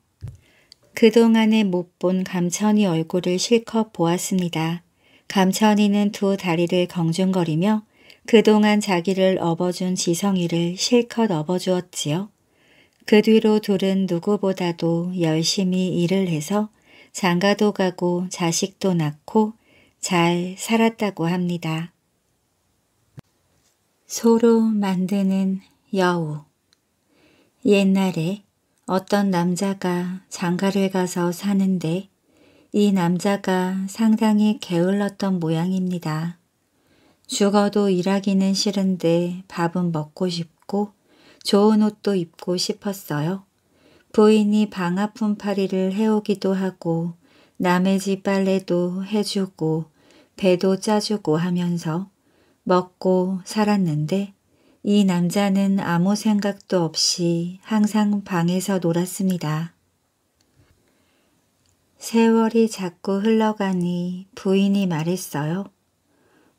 그동안에 못 본 감천이 얼굴을 실컷 보았습니다. 감천이는 두 다리를 경중거리며 그동안 자기를 업어준 지성이를 실컷 업어주었지요. 그 뒤로 둘은 누구보다도 열심히 일을 해서 장가도 가고 자식도 낳고 잘 살았다고 합니다. 소로 만드는 여우 옛날에 어떤 남자가 장가를 가서 사는데 이 남자가 상당히 게을렀던 모양입니다. 죽어도 일하기는 싫은데 밥은 먹고 싶고 좋은 옷도 입고 싶었어요. 부인이 방아픈 파리를 해오기도 하고 남의 집 빨래도 해주고 배도 짜주고 하면서 먹고 살았는데 이 남자는 아무 생각도 없이 항상 방에서 놀았습니다. 세월이 자꾸 흘러가니 부인이 말했어요.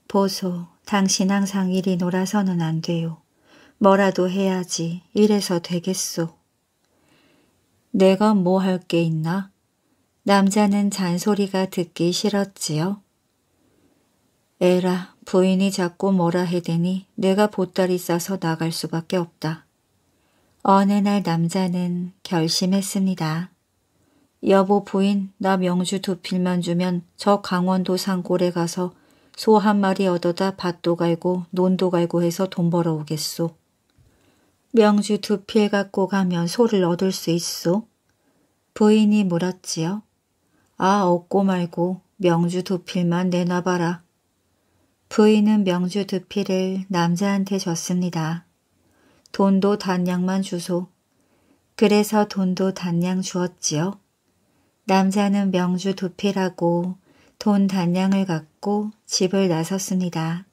보소, 당신 항상 이리 놀아서는 안 돼요. 뭐라도 해야지 이래서 되겠소. 내가 뭐 할 게 있나? 남자는 잔소리가 듣기 싫었지요. 에라, 부인이 자꾸 뭐라 해대니 내가 보따리 싸서 나갈 수밖에 없다. 어느 날 남자는 결심했습니다. 여보 부인, 나 명주 두 필만 주면 저 강원도 산골에 가서 소 한 마리 얻어다 밭도 갈고 논도 갈고 해서 돈 벌어오겠소. 명주 두 필 갖고 가면 소를 얻을 수 있소? 부인이 물었지요. 아 얻고 말고 명주 두필만 내놔봐라. 부인은 명주 두필을 남자한테 줬습니다. 돈도 단양만 주소. 그래서 돈도 단양 주었지요. 남자는 명주 두필하고 돈 단양을 갖고 집을 나섰습니다.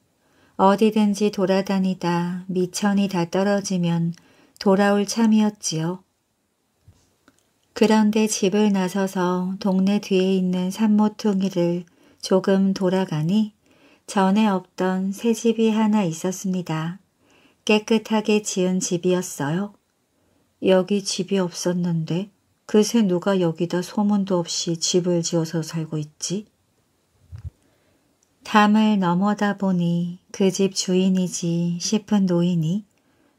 어디든지 돌아다니다 미천이 다 떨어지면 돌아올 참이었지요. 그런데 집을 나서서 동네 뒤에 있는 산모퉁이를 조금 돌아가니 전에 없던 새 집이 하나 있었습니다. 깨끗하게 지은 집이었어요. 여기 집이 없었는데 그새 누가 여기다 소문도 없이 집을 지어서 살고 있지? 담을 넘어다 보니 그 집 주인이지 싶은 노인이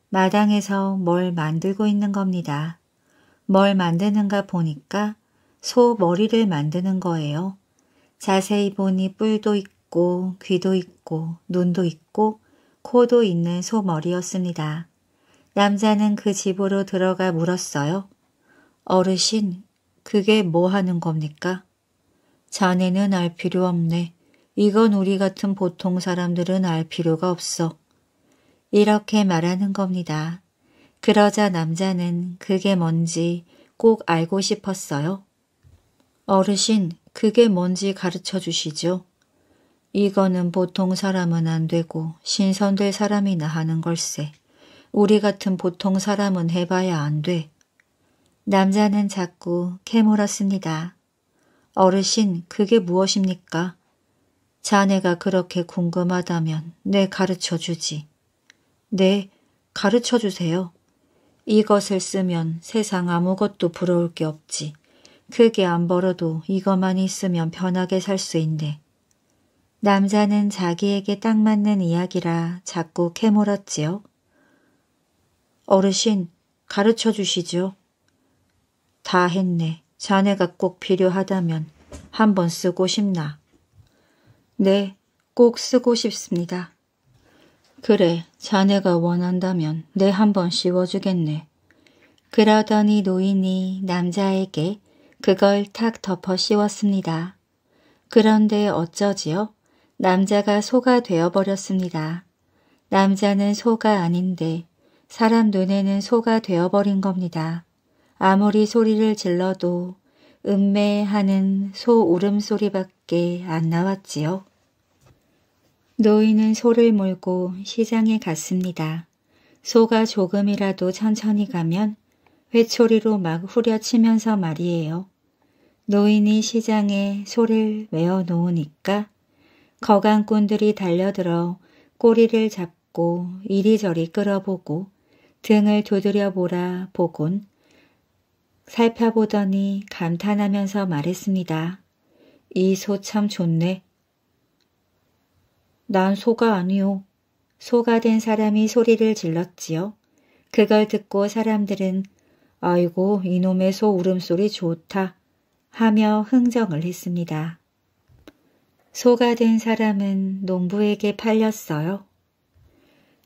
마당에서 뭘 만들고 있는 겁니다. 뭘 만드는가 보니까 소 머리를 만드는 거예요. 자세히 보니 뿔도 있고 귀도 있고 눈도 있고 코도 있는 소 머리였습니다. 남자는 그 집으로 들어가 물었어요. 어르신, 그게 뭐 하는 겁니까? 자네는 알 필요 없네. 이건 우리 같은 보통 사람들은 알 필요가 없어. 이렇게 말하는 겁니다. 그러자 남자는 그게 뭔지 꼭 알고 싶었어요. 어르신, 그게 뭔지 가르쳐 주시죠. 이거는 보통 사람은 안 되고 신선될 사람이나 하는 걸세. 우리 같은 보통 사람은 해봐야 안 돼. 남자는 자꾸 캐물었습니다. 어르신, 그게 무엇입니까? 자네가 그렇게 궁금하다면 내 네, 가르쳐 주지. 네, 가르쳐 주세요. 이것을 쓰면 세상 아무것도 부러울 게 없지. 크게 안 벌어도 이것만 있으면 편하게 살 수 있네. 남자는 자기에게 딱 맞는 이야기라 자꾸 캐물었지요. 어르신, 가르쳐 주시죠. 다 했네. 자네가 꼭 필요하다면 한 번 쓰고 싶나. 네, 꼭 쓰고 싶습니다. 그래, 자네가 원한다면 내 한번 씌워주겠네. 그러더니 노인이 남자에게 그걸 탁 덮어 씌웠습니다. 그런데 어쩌지요? 남자가 소가 되어버렸습니다. 남자는 소가 아닌데 사람 눈에는 소가 되어버린 겁니다. 아무리 소리를 질러도 음매하는 소 울음소리밖에 안 나왔지요. 노인은 소를 몰고 시장에 갔습니다. 소가 조금이라도 천천히 가면 회초리로 막 후려치면서 말이에요. 노인이 시장에 소를 메어 놓으니까 거강꾼들이 달려들어 꼬리를 잡고 이리저리 끌어보고 등을 두드려 보라 보곤 살펴보더니 감탄하면서 말했습니다. 이 소 참 좋네. 난 소가 아니오. 소가 된 사람이 소리를 질렀지요. 그걸 듣고 사람들은 아이고 이놈의 소 울음소리 좋다 하며 흥정을 했습니다. 소가 된 사람은 농부에게 팔렸어요.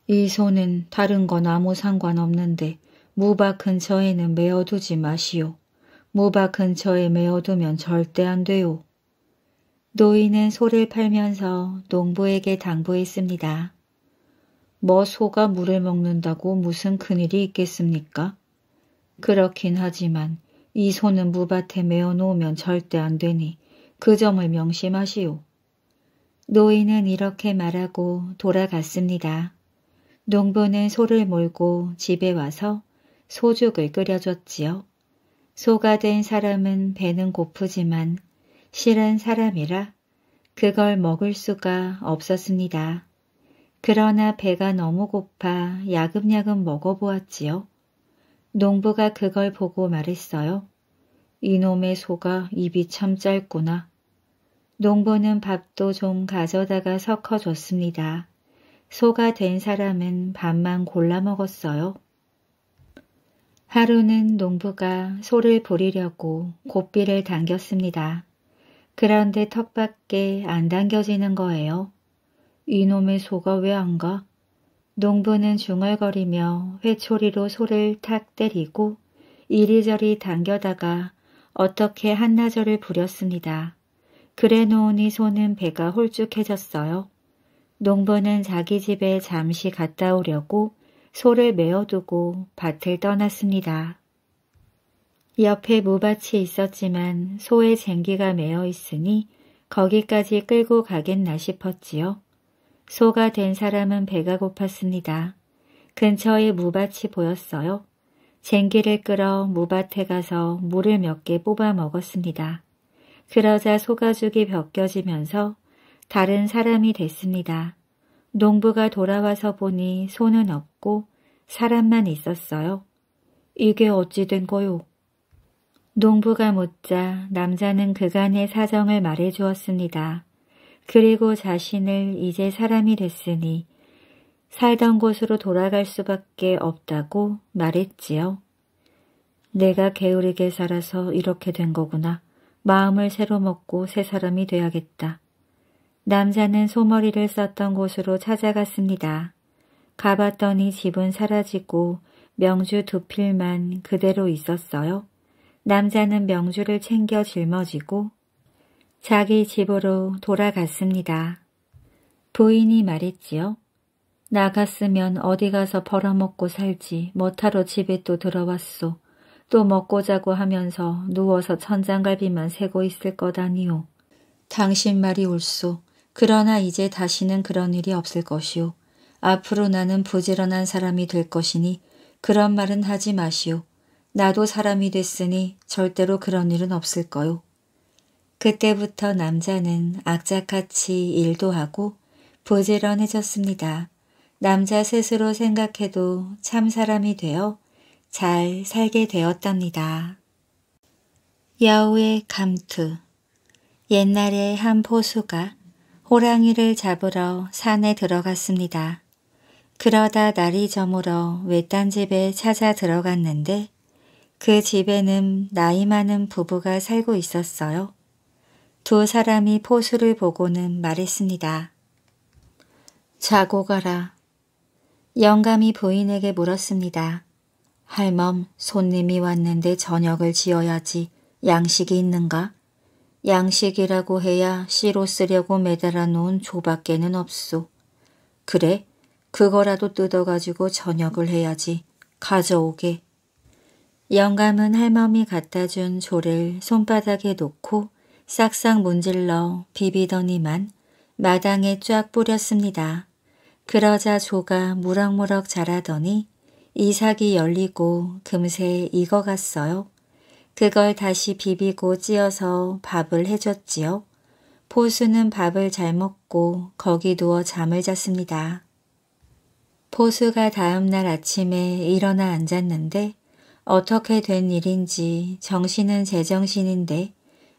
이 소는 다른 건 아무 상관없는데 무박 근처에는 메어두지 마시오. 무박 근처에 메어두면 절대 안 돼요. 노인은 소를 팔면서 농부에게 당부했습니다. 뭐 소가 물을 먹는다고 무슨 큰일이 있겠습니까? 그렇긴 하지만 이 소는 무밭에 메어놓으면 절대 안 되니 그 점을 명심하시오. 노인은 이렇게 말하고 돌아갔습니다. 농부는 소를 몰고 집에 와서 소죽을 끓여줬지요. 소가 된 사람은 배는 고프지만 실은 사람이라 그걸 먹을 수가 없었습니다. 그러나 배가 너무 고파 야금야금 먹어보았지요. 농부가 그걸 보고 말했어요. 이놈의 소가 입이 참 짧구나. 농부는 밥도 좀 가져다가 섞어줬습니다. 소가 된 사람은 밥만 골라 먹었어요. 하루는 농부가 소를 부리려고 고삐를 당겼습니다. 그런데 턱밖에 안 당겨지는 거예요. 이놈의 소가 왜 안 가? 농부는 중얼거리며 회초리로 소를 탁 때리고 이리저리 당겨다가 어떻게 한나절을 부렸습니다. 그래 놓으니 소는 배가 홀쭉해졌어요. 농부는 자기 집에 잠시 갔다 오려고 소를 메어두고 밭을 떠났습니다. 옆에 무밭이 있었지만 소의 쟁기가 매어 있으니 거기까지 끌고 가겠나 싶었지요. 소가 된 사람은 배가 고팠습니다. 근처에 무밭이 보였어요. 쟁기를 끌어 무밭에 가서 물을 몇 개 뽑아 먹었습니다. 그러자 소가죽이 벗겨지면서 다른 사람이 됐습니다. 농부가 돌아와서 보니 소는 없고 사람만 있었어요. 이게 어찌 된 거요? 농부가 묻자 남자는 그간의 사정을 말해 주었습니다. 그리고 자신을 이제 사람이 됐으니 살던 곳으로 돌아갈 수밖에 없다고 말했지요. 내가 게으르게 살아서 이렇게 된 거구나. 마음을 새로 먹고 새 사람이 돼야겠다. 남자는 소머리를 썼던 곳으로 찾아갔습니다. 가봤더니 집은 사라지고 명주 두 필만 그대로 있었어요. 남자는 명주를 챙겨 짊어지고 자기 집으로 돌아갔습니다. 부인이 말했지요. 나갔으면 어디 가서 벌어먹고 살지 못하러 집에 또 들어왔소. 또 먹고 자고 하면서 누워서 천장갈비만 세고 있을 거다니요. 당신 말이 옳소. 그러나 이제 다시는 그런 일이 없을 것이오. 앞으로 나는 부지런한 사람이 될 것이니 그런 말은 하지 마시오. 나도 사람이 됐으니 절대로 그런 일은 없을 거요. 그때부터 남자는 악자같이 일도 하고 부지런해졌습니다. 남자 스스로 생각해도 참 사람이 되어 잘 살게 되었답니다. 야우의 감투 옛날에 한 포수가 호랑이를 잡으러 산에 들어갔습니다. 그러다 날이 저물어 외딴 집에 찾아 들어갔는데 그 집에는 나이 많은 부부가 살고 있었어요. 두 사람이 포수를 보고는 말했습니다. 자고 가라. 영감이 부인에게 물었습니다. 할멈, 손님이 왔는데 저녁을 지어야지 양식이 있는가? 양식이라고 해야 씨로 쓰려고 매달아 놓은 조밖에는 없소. 그래, 그거라도 뜯어가지고 저녁을 해야지. 가져오게. 영감은 할멈이 갖다준 조를 손바닥에 놓고 싹싹 문질러 비비더니만 마당에 쫙 뿌렸습니다. 그러자 조가 무럭무럭 자라더니 이삭이 열리고 금세 익어갔어요. 그걸 다시 비비고 찧어서 밥을 해줬지요. 포수는 밥을 잘 먹고 거기 누워 잠을 잤습니다. 포수가 다음날 아침에 일어나 앉았는데 어떻게 된 일인지 정신은 제정신인데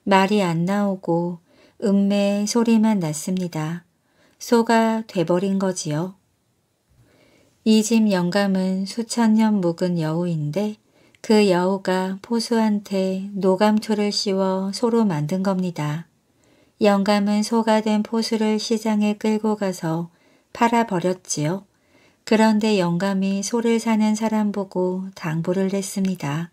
말이 안 나오고 음매 소리만 났습니다. 소가 돼버린 거지요. 이 집 영감은 수천 년 묵은 여우인데 그 여우가 포수한테 노감초를 씌워 소로 만든 겁니다. 영감은 소가 된 포수를 시장에 끌고 가서 팔아버렸지요. 그런데 영감이 소를 사는 사람 보고 당부를 냈습니다.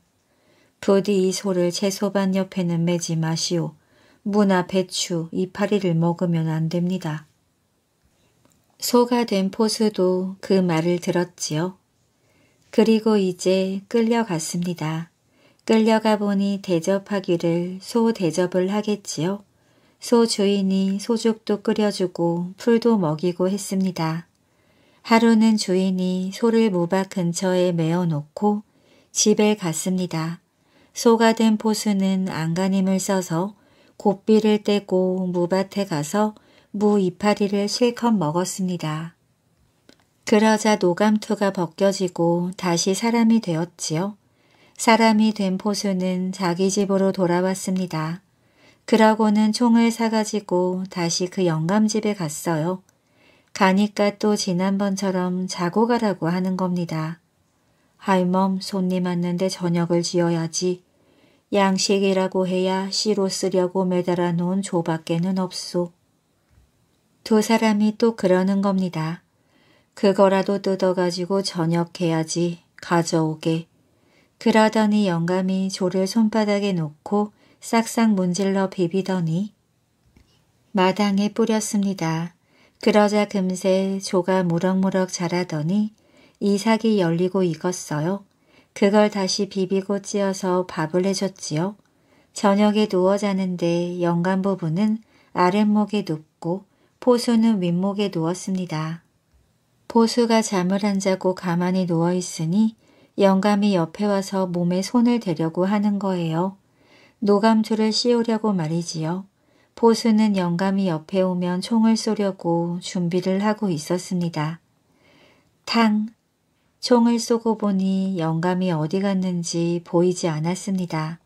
부디 이 소를 채소반 옆에는 매지 마시오. 무나 배추, 이파리를 먹으면 안 됩니다. 소가 된 포수도 그 말을 들었지요. 그리고 이제 끌려갔습니다. 끌려가 보니 대접하기를 소 대접을 하겠지요. 소 주인이 소죽도 끓여주고 풀도 먹이고 했습니다. 하루는 주인이 소를 무박 근처에 메어놓고 집에 갔습니다. 소가 된 포수는 안간힘을 써서 곱비를 떼고 무밭에 가서 무 이파리를 실컷 먹었습니다. 그러자 노감투가 벗겨지고 다시 사람이 되었지요. 사람이 된 포수는 자기 집으로 돌아왔습니다. 그러고는 총을 사가지고 다시 그 영감집에 갔어요. 가니까 또 지난번처럼 자고 가라고 하는 겁니다. 할멈 손님 왔는데 저녁을 지어야지. 양식이라고 해야 씨로 쓰려고 매달아 놓은 조밖에는 없소. 두 사람이 또 그러는 겁니다. 그거라도 뜯어가지고 저녁해야지 가져오게. 그러더니 영감이 조를 손바닥에 놓고 싹싹 문질러 비비더니 마당에 뿌렸습니다. 그러자 금세 조가 무럭무럭 자라더니 이삭이 열리고 익었어요. 그걸 다시 비비고 찧어서 밥을 해줬지요. 저녁에 누워 자는데 영감 부부는 아랫목에 눕고 포수는 윗목에 누웠습니다. 포수가 잠을 안 자고 가만히 누워 있으니 영감이 옆에 와서 몸에 손을 대려고 하는 거예요. 노감초를 씌우려고 말이지요. 포수는 영감이 옆에 오면 총을 쏘려고 준비를 하고 있었습니다. 탕! 총을 쏘고 보니 영감이 어디 갔는지 보이지 않았습니다.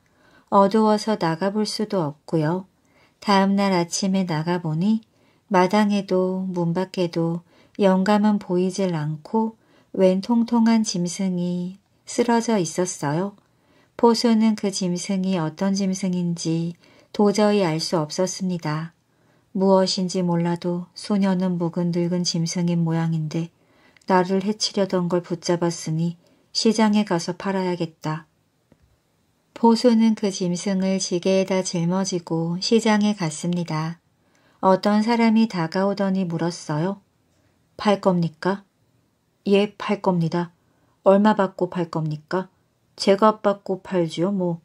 어두워서 나가볼 수도 없고요. 다음날 아침에 나가보니 마당에도 문 밖에도 영감은 보이질 않고 웬 통통한 짐승이 쓰러져 있었어요. 포수는 그 짐승이 어떤 짐승인지 도저히 알 수 없었습니다. 무엇인지 몰라도 소녀는 묵은 늙은 짐승인 모양인데 나를 해치려던 걸 붙잡았으니 시장에 가서 팔아야겠다. 보수는 그 짐승을 지게에다 짊어지고 시장에 갔습니다. 어떤 사람이 다가오더니 물었어요. 팔 겁니까? 예, 팔 겁니다. 얼마 받고 팔 겁니까? 제값 받고 팔지요, 뭐.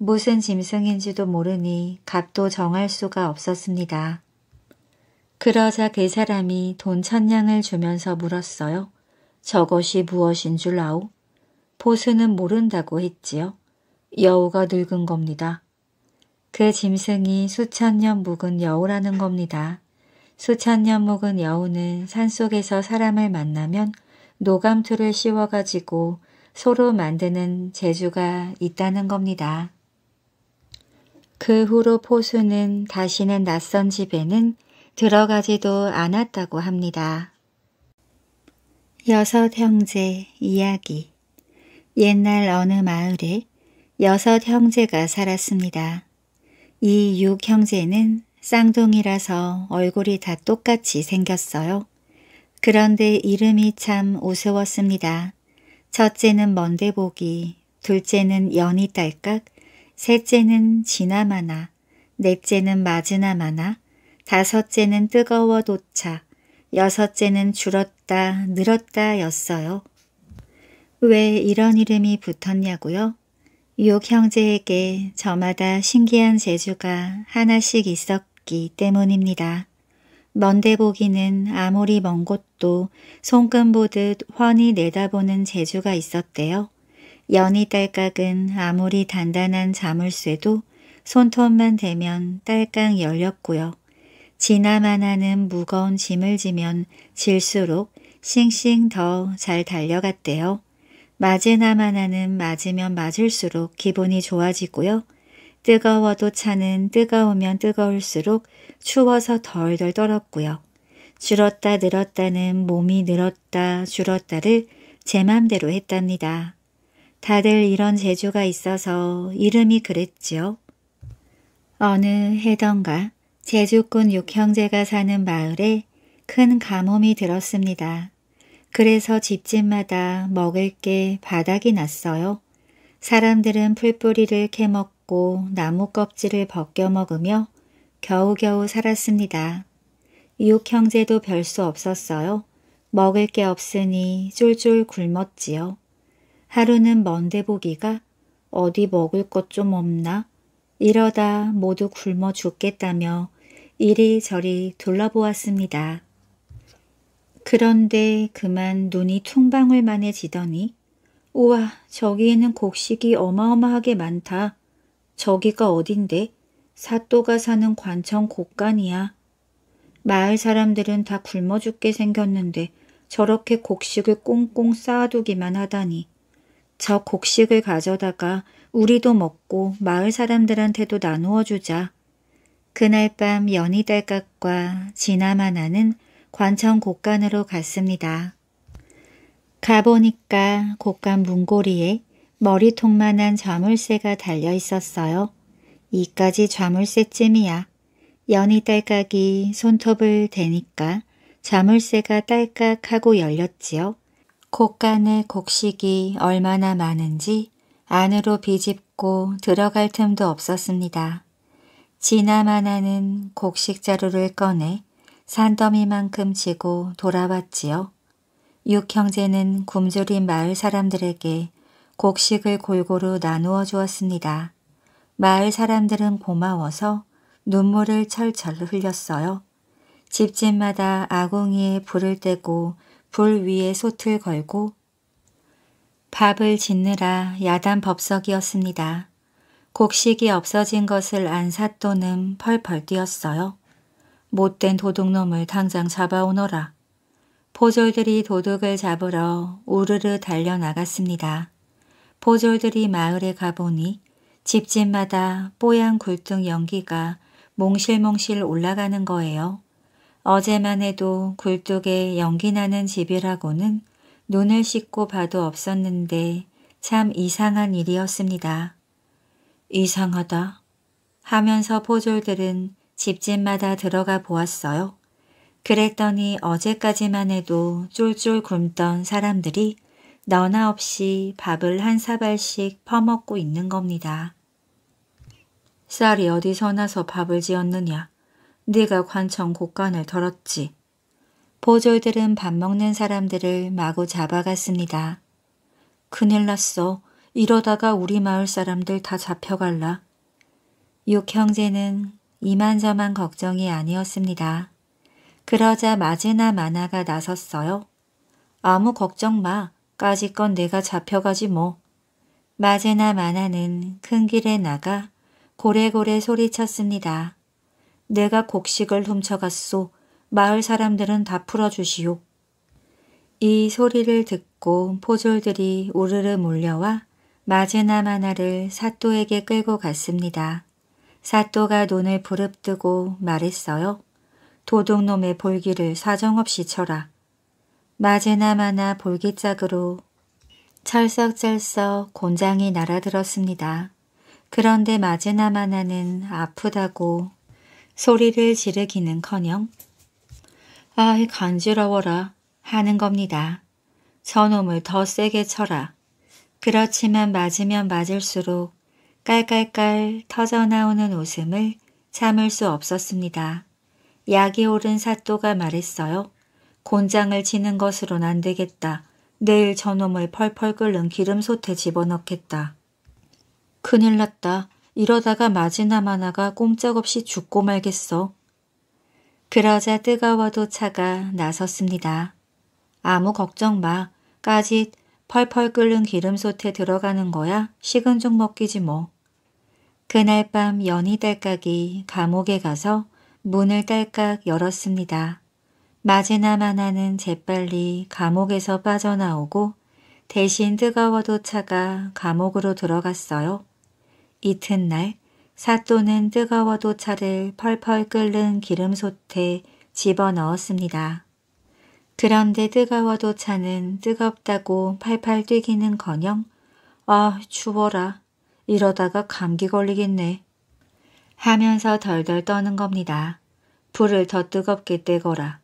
무슨 짐승인지도 모르니 값도 정할 수가 없었습니다. 그러자 그 사람이 돈 천냥을 주면서 물었어요. 저것이 무엇인 줄 아오? 보수는 모른다고 했지요. 여우가 늙은 겁니다. 그 짐승이 수천 년 묵은 여우라는 겁니다. 수천 년 묵은 여우는 산속에서 사람을 만나면 노감투를 씌워가지고 소로 만드는 재주가 있다는 겁니다. 그 후로 포수는 다시는 낯선 집에는 들어가지도 않았다고 합니다. 여섯 형제 이야기 옛날 어느 마을에 여섯 형제가 살았습니다. 이 육 형제는 쌍둥이라서 얼굴이 다 똑같이 생겼어요. 그런데 이름이 참 우스웠습니다. 첫째는 먼데보기, 둘째는 연이 딸깍, 셋째는 지나마나, 넷째는 마즈나마나, 다섯째는 뜨거워 도차, 여섯째는 줄었다, 늘었다 였어요. 왜 이런 이름이 붙었냐고요? 육 형제에게 저마다 신기한 재주가 하나씩 있었기 때문입니다. 먼데 보기는 아무리 먼 곳도 손금 보듯 훤히 내다보는 재주가 있었대요. 연이 딸깍은 아무리 단단한 자물쇠도 손톱만 대면 딸깍 열렸고요. 지나만 하는 무거운 짐을 지면 질수록 싱싱 더 잘 달려갔대요. 맞으나만 하는 맞으면 맞을수록 기분이 좋아지고요. 뜨거워도 차는 뜨거우면 뜨거울수록 추워서 덜덜 떨었고요. 줄었다 늘었다는 몸이 늘었다 줄었다를 제 맘대로 했답니다. 다들 이런 재주가 있어서 이름이 그랬지요. 어느 해던가 제주꾼 육형제가 사는 마을에 큰 가뭄이 들었습니다. 그래서 집집마다 먹을 게 바닥이 났어요. 사람들은 풀뿌리를 캐먹고 나무 껍질을 벗겨 먹으며 겨우겨우 살았습니다. 육 형제도 별 수 없었어요. 먹을 게 없으니 쫄쫄 굶었지요. 하루는 먼데 보기가 어디 먹을 것 좀 없나 이러다 모두 굶어 죽겠다며 이리저리 둘러보았습니다. 그런데 그만 눈이 퉁방울만해 지더니 우와 저기에는 곡식이 어마어마하게 많다. 저기가 어딘데? 사또가 사는 관청 곳간이야. 마을 사람들은 다 굶어 죽게 생겼는데 저렇게 곡식을 꽁꽁 쌓아두기만 하다니 저 곡식을 가져다가 우리도 먹고 마을 사람들한테도 나누어 주자. 그날 밤 연희달각과 지나마나는 관청 곡간으로 갔습니다. 가보니까 곡간 문고리에 머리통만한 자물쇠가 달려 있었어요. 이까지 자물쇠쯤이야. 연희 딸깍이 손톱을 대니까 자물쇠가 딸깍하고 열렸지요. 콧간의 곡식이 얼마나 많은지 안으로 비집고 들어갈 틈도 없었습니다. 지나만하는 곡식 자루를 꺼내 산더미만큼 지고 돌아왔지요. 육형제는 굶주린 마을 사람들에게 곡식을 골고루 나누어 주었습니다. 마을 사람들은 고마워서 눈물을 철철 흘렸어요. 집집마다 아궁이에 불을 떼고 불 위에 솥을 걸고 밥을 짓느라 야단 법석이었습니다. 곡식이 없어진 것을 안 삿도는 펄펄 뛰었어요. 못된 도둑놈을 당장 잡아오너라. 포졸들이 도둑을 잡으러 우르르 달려나갔습니다. 포졸들이 마을에 가보니 집집마다 뽀얀 굴뚝 연기가 몽실몽실 올라가는 거예요. 어제만 해도 굴뚝에 연기나는 집이라고는 눈을 씻고 봐도 없었는데 참 이상한 일이었습니다. 이상하다 하면서 포졸들은 집집마다 들어가 보았어요. 그랬더니 어제까지만 해도 쫄쫄 굶던 사람들이 너나 없이 밥을 한 사발씩 퍼먹고 있는 겁니다. 쌀이 어디서 나서 밥을 지었느냐? 네가 관청 곳간을 덜었지. 보졸들은 밥 먹는 사람들을 마구 잡아갔습니다. 큰일 났어. 이러다가 우리 마을 사람들 다 잡혀갈라. 육형제는 이만저만 걱정이 아니었습니다. 그러자 마즈나 마나가 나섰어요. 아무 걱정 마. 까짓건 내가 잡혀가지 뭐. 마제나 마나는 큰 길에 나가 고래고래 소리쳤습니다. 내가 곡식을 훔쳐갔소. 마을 사람들은 다 풀어주시오. 이 소리를 듣고 포졸들이 우르르 몰려와 마제나마나를 사또에게 끌고 갔습니다. 사또가 눈을 부릅뜨고 말했어요. 도둑놈의 볼기를 사정없이 쳐라. 마제나마나 볼기짝으로 철썩철썩 곤장이 날아들었습니다. 그런데 마제나마나는 아프다고 소리를 지르기는커녕 아이 간지러워라 하는 겁니다. 저놈을 더 세게 쳐라. 그렇지만 맞으면 맞을수록 깔깔깔 터져나오는 웃음을 참을 수 없었습니다. 약이 오른 사또가 말했어요. 곤장을 치는 것으론 안 되겠다. 내일 저놈을 펄펄 끓는 기름솥에 집어넣겠다. 큰일 났다. 이러다가 마지나마나가 꼼짝없이 죽고 말겠어. 그러자 뜨거워도 차가 나섰습니다. 아무 걱정 마. 까짓 펄펄 끓는 기름솥에 들어가는 거야 식은 죽 먹기지 뭐. 그날 밤 연희딸깍이 감옥에 가서 문을 딸깍 열었습니다. 마지나마나는 재빨리 감옥에서 빠져나오고 대신 뜨거워도 차가 감옥으로 들어갔어요. 이튿날 사또는 뜨거워도 차를 펄펄 끓는 기름솥에 집어넣었습니다. 그런데 뜨거워도 차는 뜨겁다고 팔팔 뛰기는 커녕 아 추워라 이러다가 감기 걸리겠네 하면서 덜덜 떠는 겁니다. 불을 더 뜨겁게 떼거라.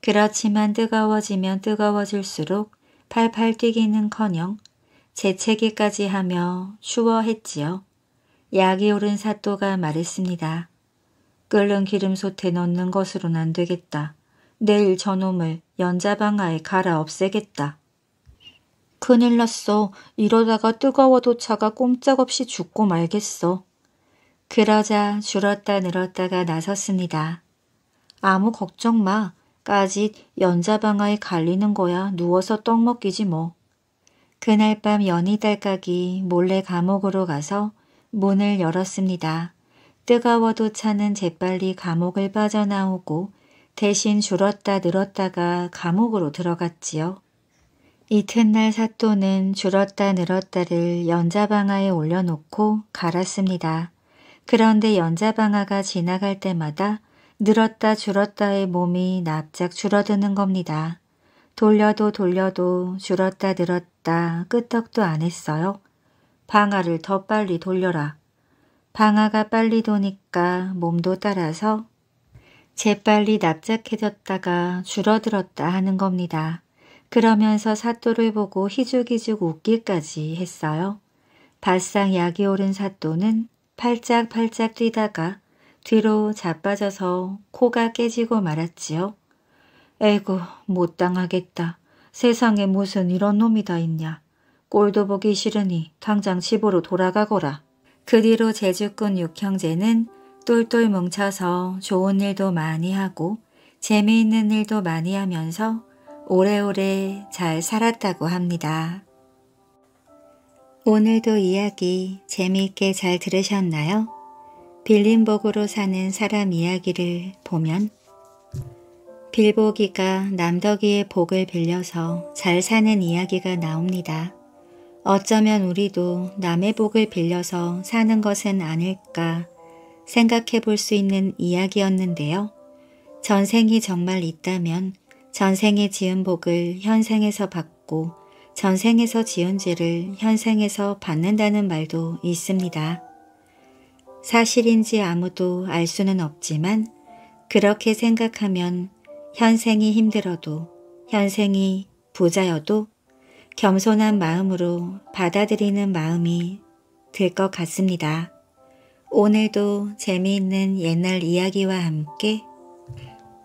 그렇지만 뜨거워지면 뜨거워질수록 팔팔 뛰기는커녕 재채기까지 하며 추워했지요. 약이 오른 사또가 말했습니다. 끓는 기름솥에 넣는 것으로는 안 되겠다. 내일 저놈을 연자방아에 갈아 없애겠다. 큰일 났어. 이러다가 뜨거워도 차가 꼼짝없이 죽고 말겠어. 그러자 줄었다 늘었다가 나섰습니다. 아무 걱정 마. 까지 연자방아에 갈리는 거야 누워서 떡 먹기지 뭐. 그날 밤연희딸깍이 몰래 감옥으로 가서 문을 열었습니다. 뜨거워도 차는 재빨리 감옥을 빠져나오고 대신 줄었다 늘었다가 감옥으로 들어갔지요. 이튿날 사또는 줄었다 늘었다를 연자방아에 올려놓고 갈았습니다. 그런데 연자방아가 지나갈 때마다 늘었다 줄었다의 몸이 납작 줄어드는 겁니다. 돌려도 돌려도 줄었다 늘었다 끄떡도 안 했어요. 방아를 더 빨리 돌려라. 방아가 빨리 도니까 몸도 따라서 재빨리 납작해졌다가 줄어들었다 하는 겁니다. 그러면서 사또를 보고 희죽희죽 웃기까지 했어요. 바싹 약이 오른 사또는 팔짝팔짝 뛰다가 뒤로 자빠져서 코가 깨지고 말았지요. 에구못 당하겠다. 세상에 무슨 이런 놈이 다 있냐. 꼴도 보기 싫으니 당장 집으로 돌아가거라. 그 뒤로 제주꾼 육형제는 똘똘 뭉쳐서 좋은 일도 많이 하고 재미있는 일도 많이 하면서 오래오래 잘 살았다고 합니다. 오늘도 이야기 재미있게 잘 들으셨나요? 빌린복으로 사는 사람 이야기를 보면 빌보기가 남덕이의 복을 빌려서 잘 사는 이야기가 나옵니다. 어쩌면 우리도 남의 복을 빌려서 사는 것은 아닐까 생각해 볼 수 있는 이야기였는데요. 전생이 정말 있다면 전생에 지은 복을 현생에서 받고 전생에서 지은 죄를 현생에서 받는다는 말도 있습니다. 사실인지 아무도 알 수는 없지만 그렇게 생각하면 현생이 힘들어도 현생이 부자여도 겸손한 마음으로 받아들이는 마음이 들 것 같습니다. 오늘도 재미있는 옛날 이야기와 함께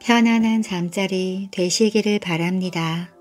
편안한 잠자리 되시기를 바랍니다.